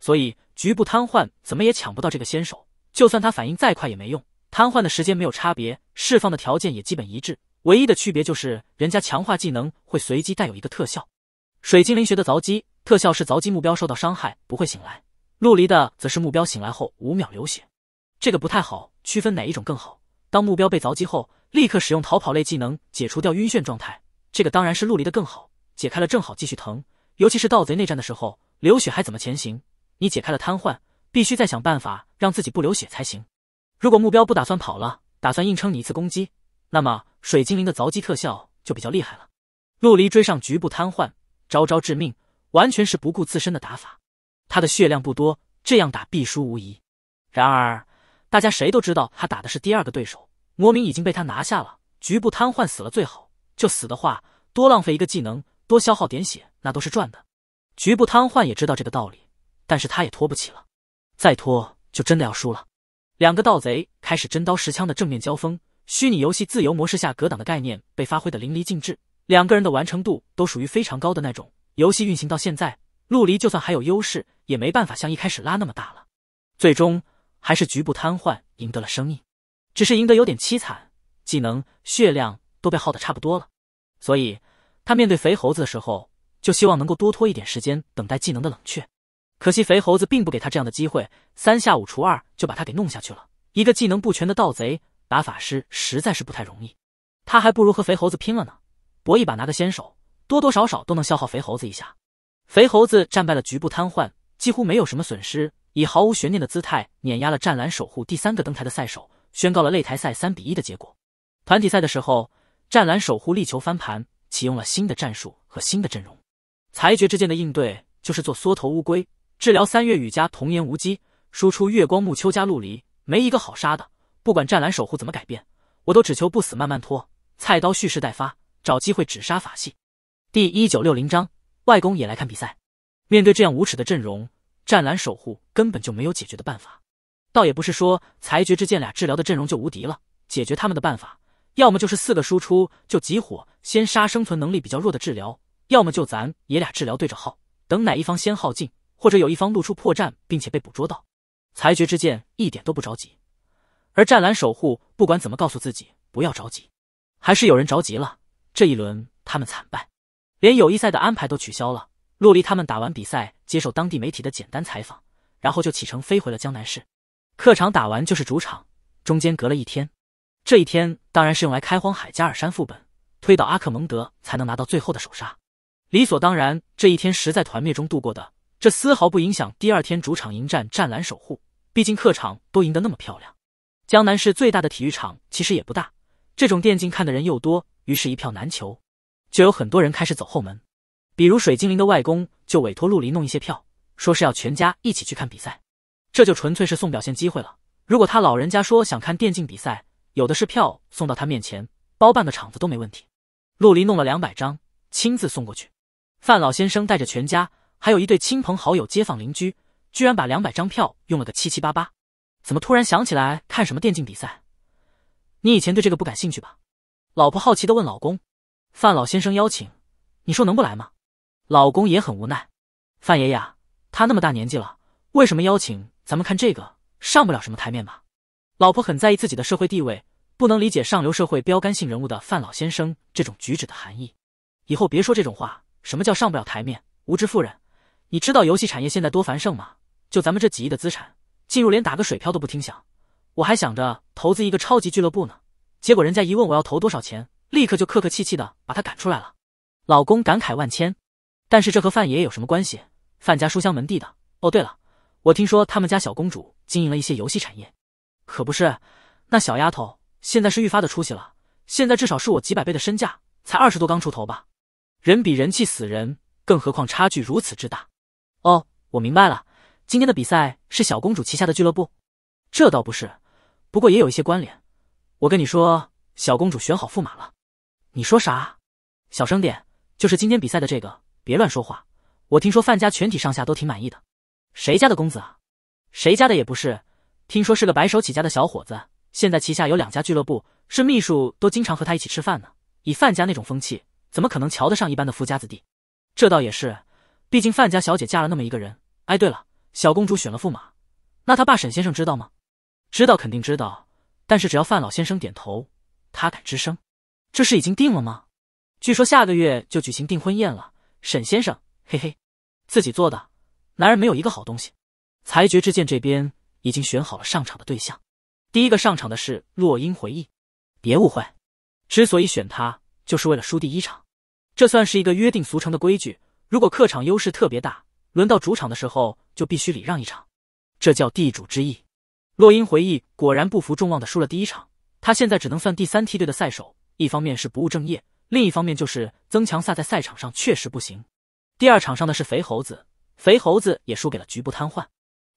所以局部瘫痪怎么也抢不到这个先手，就算他反应再快也没用，瘫痪的时间没有差别，释放的条件也基本一致。唯一的区别就是，人家强化技能会随机带有一个特效。水精灵学的凿击特效是凿击目标受到伤害不会醒来，陆离的则是目标醒来后五秒流血。这个不太好区分哪一种更好。当目标被凿击后，立刻使用逃跑类技能解除掉晕眩状态，这个当然是陆离的更好。解开了正好继续疼，尤其是盗贼内战的时候，流血还怎么前行？你解开了瘫痪，必须再想办法让自己不流血才行。如果目标不打算跑了，打算硬撑你一次攻击，那么。水精灵的凿击特效就比较厉害了。陆离追上局部瘫痪，招招致命，完全是不顾自身的打法。他的血量不多，这样打必输无疑。然而，大家谁都知道他打的是第二个对手。魔冥已经被他拿下了，局部瘫痪死了最好，就死的话，多浪费一个技能，多消耗点血，那都是赚的。局部瘫痪也知道这个道理，但是他也拖不起了，再拖就真的要输了。两个盗贼开始真刀实枪的正面交锋。虚拟游戏自由模式下格挡的概念被发挥的淋漓尽致，两个人的完成度都属于非常高的那种。游戏运行到现在，陆离就算还有优势，也没办法像一开始拉那么大了。最终还是局部瘫痪赢得了生命。只是赢得有点凄惨，技能血量都被耗得差不多了。所以他面对肥猴子的时候，就希望能够多拖一点时间，等待技能的冷却。可惜肥猴子并不给他这样的机会，三下五除二就把他给弄下去了。一个技能不全的盗贼。打法师实在是不太容易，他还不如和肥猴子拼了呢，搏一把拿个先手，多多少少都能消耗肥猴子一下。肥猴子战败了，局部瘫痪，几乎没有什么损失，以毫无悬念的姿态碾压了湛蓝守护第三个登台的赛手，宣告了擂台赛三比一的结果。团体赛的时候，湛蓝守护力求翻盘，启用了新的战术和新的阵容。裁决之间的应对就是做缩头乌龟，治疗三月雨加童颜无机，输出月光木秋加陆离，没一个好杀的。不管湛蓝守护怎么改变，我都只求不死，慢慢拖。菜刀蓄势待发，找机会只杀法系。第一九六零章，外公也来看比赛。面对这样无耻的阵容，湛蓝守护根本就没有解决的办法。倒也不是说裁决之剑俩治疗的阵容就无敌了，解决他们的办法，要么就是四个输出就集火先杀生存能力比较弱的治疗，要么就咱爷俩治疗对着耗，等哪一方先耗尽，或者有一方露出破绽并且被捕捉到。裁决之剑一点都不着急。而湛蓝守护不管怎么告诉自己不要着急，还是有人着急了。这一轮他们惨败，连友谊赛的安排都取消了。陆离他们打完比赛，接受当地媒体的简单采访，然后就启程飞回了江南市。客场打完就是主场，中间隔了一天。这一天当然是用来开荒海加尔山副本，推倒阿克蒙德才能拿到最后的首杀。理所当然，这一天实在团灭中度过的。这丝毫不影响第二天主场迎战湛蓝守护，毕竟客场都赢得那么漂亮。江南市最大的体育场其实也不大，这种电竞看的人又多，于是一票难求，就有很多人开始走后门。比如水精灵的外公就委托陆离弄一些票，说是要全家一起去看比赛，这就纯粹是送表现机会了。如果他老人家说想看电竞比赛，有的是票送到他面前，包半个场子都没问题。陆离弄了两百张，亲自送过去。范老先生带着全家，还有一对亲朋好友、街坊邻居，居然把两百张票用了个七七八八。怎么突然想起来看什么电竞比赛？你以前对这个不感兴趣吧？老婆好奇的问老公。范老先生邀请，你说能不来吗？老公也很无奈。范爷爷，他那么大年纪了，为什么邀请咱们看这个？上不了什么台面吧？老婆很在意自己的社会地位，不能理解上流社会标杆性人物的范老先生这种举止的含义。以后别说这种话，什么叫上不了台面？无知妇人，你知道游戏产业现在多繁盛吗？就咱们这几亿的资产。进入连打个水漂都不听响，我还想着投资一个超级俱乐部呢，结果人家一问我要投多少钱，立刻就客客气气的把他赶出来了。老公感慨万千，但是这和范爷有什么关系？范家书香门第的。哦，对了，我听说他们家小公主经营了一些游戏产业，可不是，那小丫头现在是愈发的出息了，现在至少是我几百倍的身价，才二十多刚出头吧？人比人气死人，更何况差距如此之大。哦，我明白了。今天的比赛是小公主旗下的俱乐部，这倒不是，不过也有一些关联。我跟你说，小公主选好驸马了。你说啥？小声点，就是今天比赛的这个，别乱说话。我听说范家全体上下都挺满意的。谁家的公子啊？谁家的也不是。听说是个白手起家的小伙子，现在旗下有两家俱乐部，是秘书都经常和他一起吃饭呢。以范家那种风气，怎么可能瞧得上一般的富家子弟？这倒也是，毕竟范家小姐嫁了那么一个人。哎，对了。小公主选了驸马，那她爸沈先生知道吗？知道肯定知道，但是只要范老先生点头，他敢吱声。这事已经定了吗？据说下个月就举行订婚宴了。沈先生，嘿嘿，自己做的，男人没有一个好东西。裁决之剑这边已经选好了上场的对象，第一个上场的是落英回忆。别误会，之所以选他，就是为了输第一场。这算是一个约定俗成的规矩，如果客场优势特别大。轮到主场的时候就必须礼让一场，这叫地主之意。洛英回忆果然不服众望的输了第一场，他现在只能算第三梯队的赛手。一方面是不务正业，另一方面就是增强赛在赛场上确实不行。第二场上的是肥猴子，肥猴子也输给了局部瘫痪，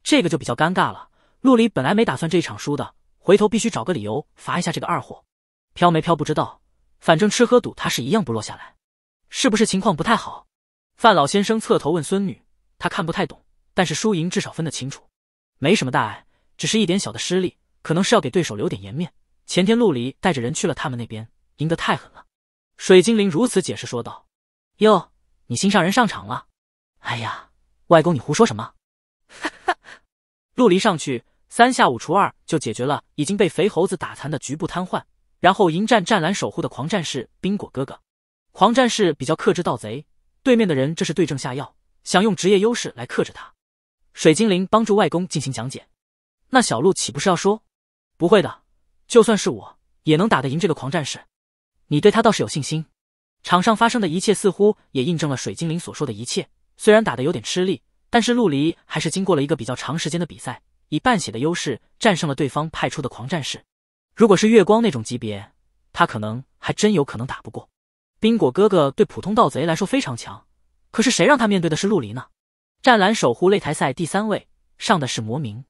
这个就比较尴尬了。陆离本来没打算这一场输的，回头必须找个理由罚一下这个二货。飘没飘不知道，反正吃喝赌他是一样不落下来。是不是情况不太好？范老先生侧头问孙女。他看不太懂，但是输赢至少分得清楚，没什么大碍，只是一点小的失利，可能是要给对手留点颜面。前天陆离带着人去了他们那边，赢得太狠了。水精灵如此解释说道：“哟，你心上人上场了？哎呀，外公你胡说什么？哈哈。”陆离上去三下五除二就解决了已经被肥猴子打残的局部瘫痪，然后迎战湛蓝守护的狂战士冰果哥哥。狂战士比较克制盗贼，对面的人这是对症下药。想用职业优势来克制他，水精灵帮助外公进行讲解，那小鹿岂不是要说？不会的，就算是我也能打得赢这个狂战士。你对他倒是有信心。场上发生的一切似乎也印证了水精灵所说的一切。虽然打得有点吃力，但是陆离还是经过了一个比较长时间的比赛，以半血的优势战胜了对方派出的狂战士。如果是月光那种级别，他可能还真有可能打不过。冰果哥哥对普通盗贼来说非常强。可是谁让他面对的是陆离呢？湛蓝守护擂台赛第三位上的是魔明，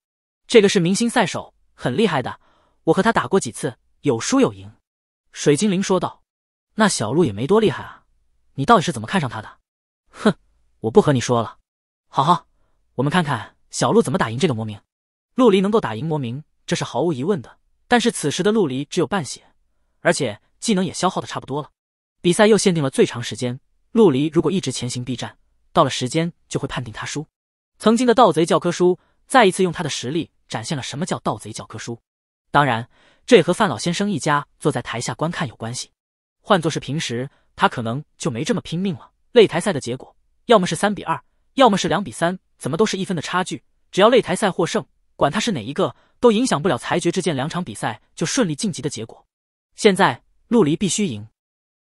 这个是明星赛手，很厉害的。我和他打过几次，有输有赢。水精灵说道：“那小鹿也没多厉害啊，你到底是怎么看上他的？”哼，我不和你说了。好好，我们看看小鹿怎么打赢这个魔明。陆离能够打赢魔明，这是毫无疑问的。但是此时的陆离只有半血，而且技能也消耗的差不多了。比赛又限定了最长时间。陆离如果一直前行避战，到了时间就会判定他输。曾经的盗贼教科书再一次用他的实力展现了什么叫盗贼教科书。当然，这也和范老先生一家坐在台下观看有关系。换作是平时，他可能就没这么拼命了。擂台赛的结果要么是三比二，要么是两比三，怎么都是一分的差距。只要擂台赛获胜，管他是哪一个，都影响不了裁决之剑两场比赛就顺利晋级的结果。现在，陆离必须赢。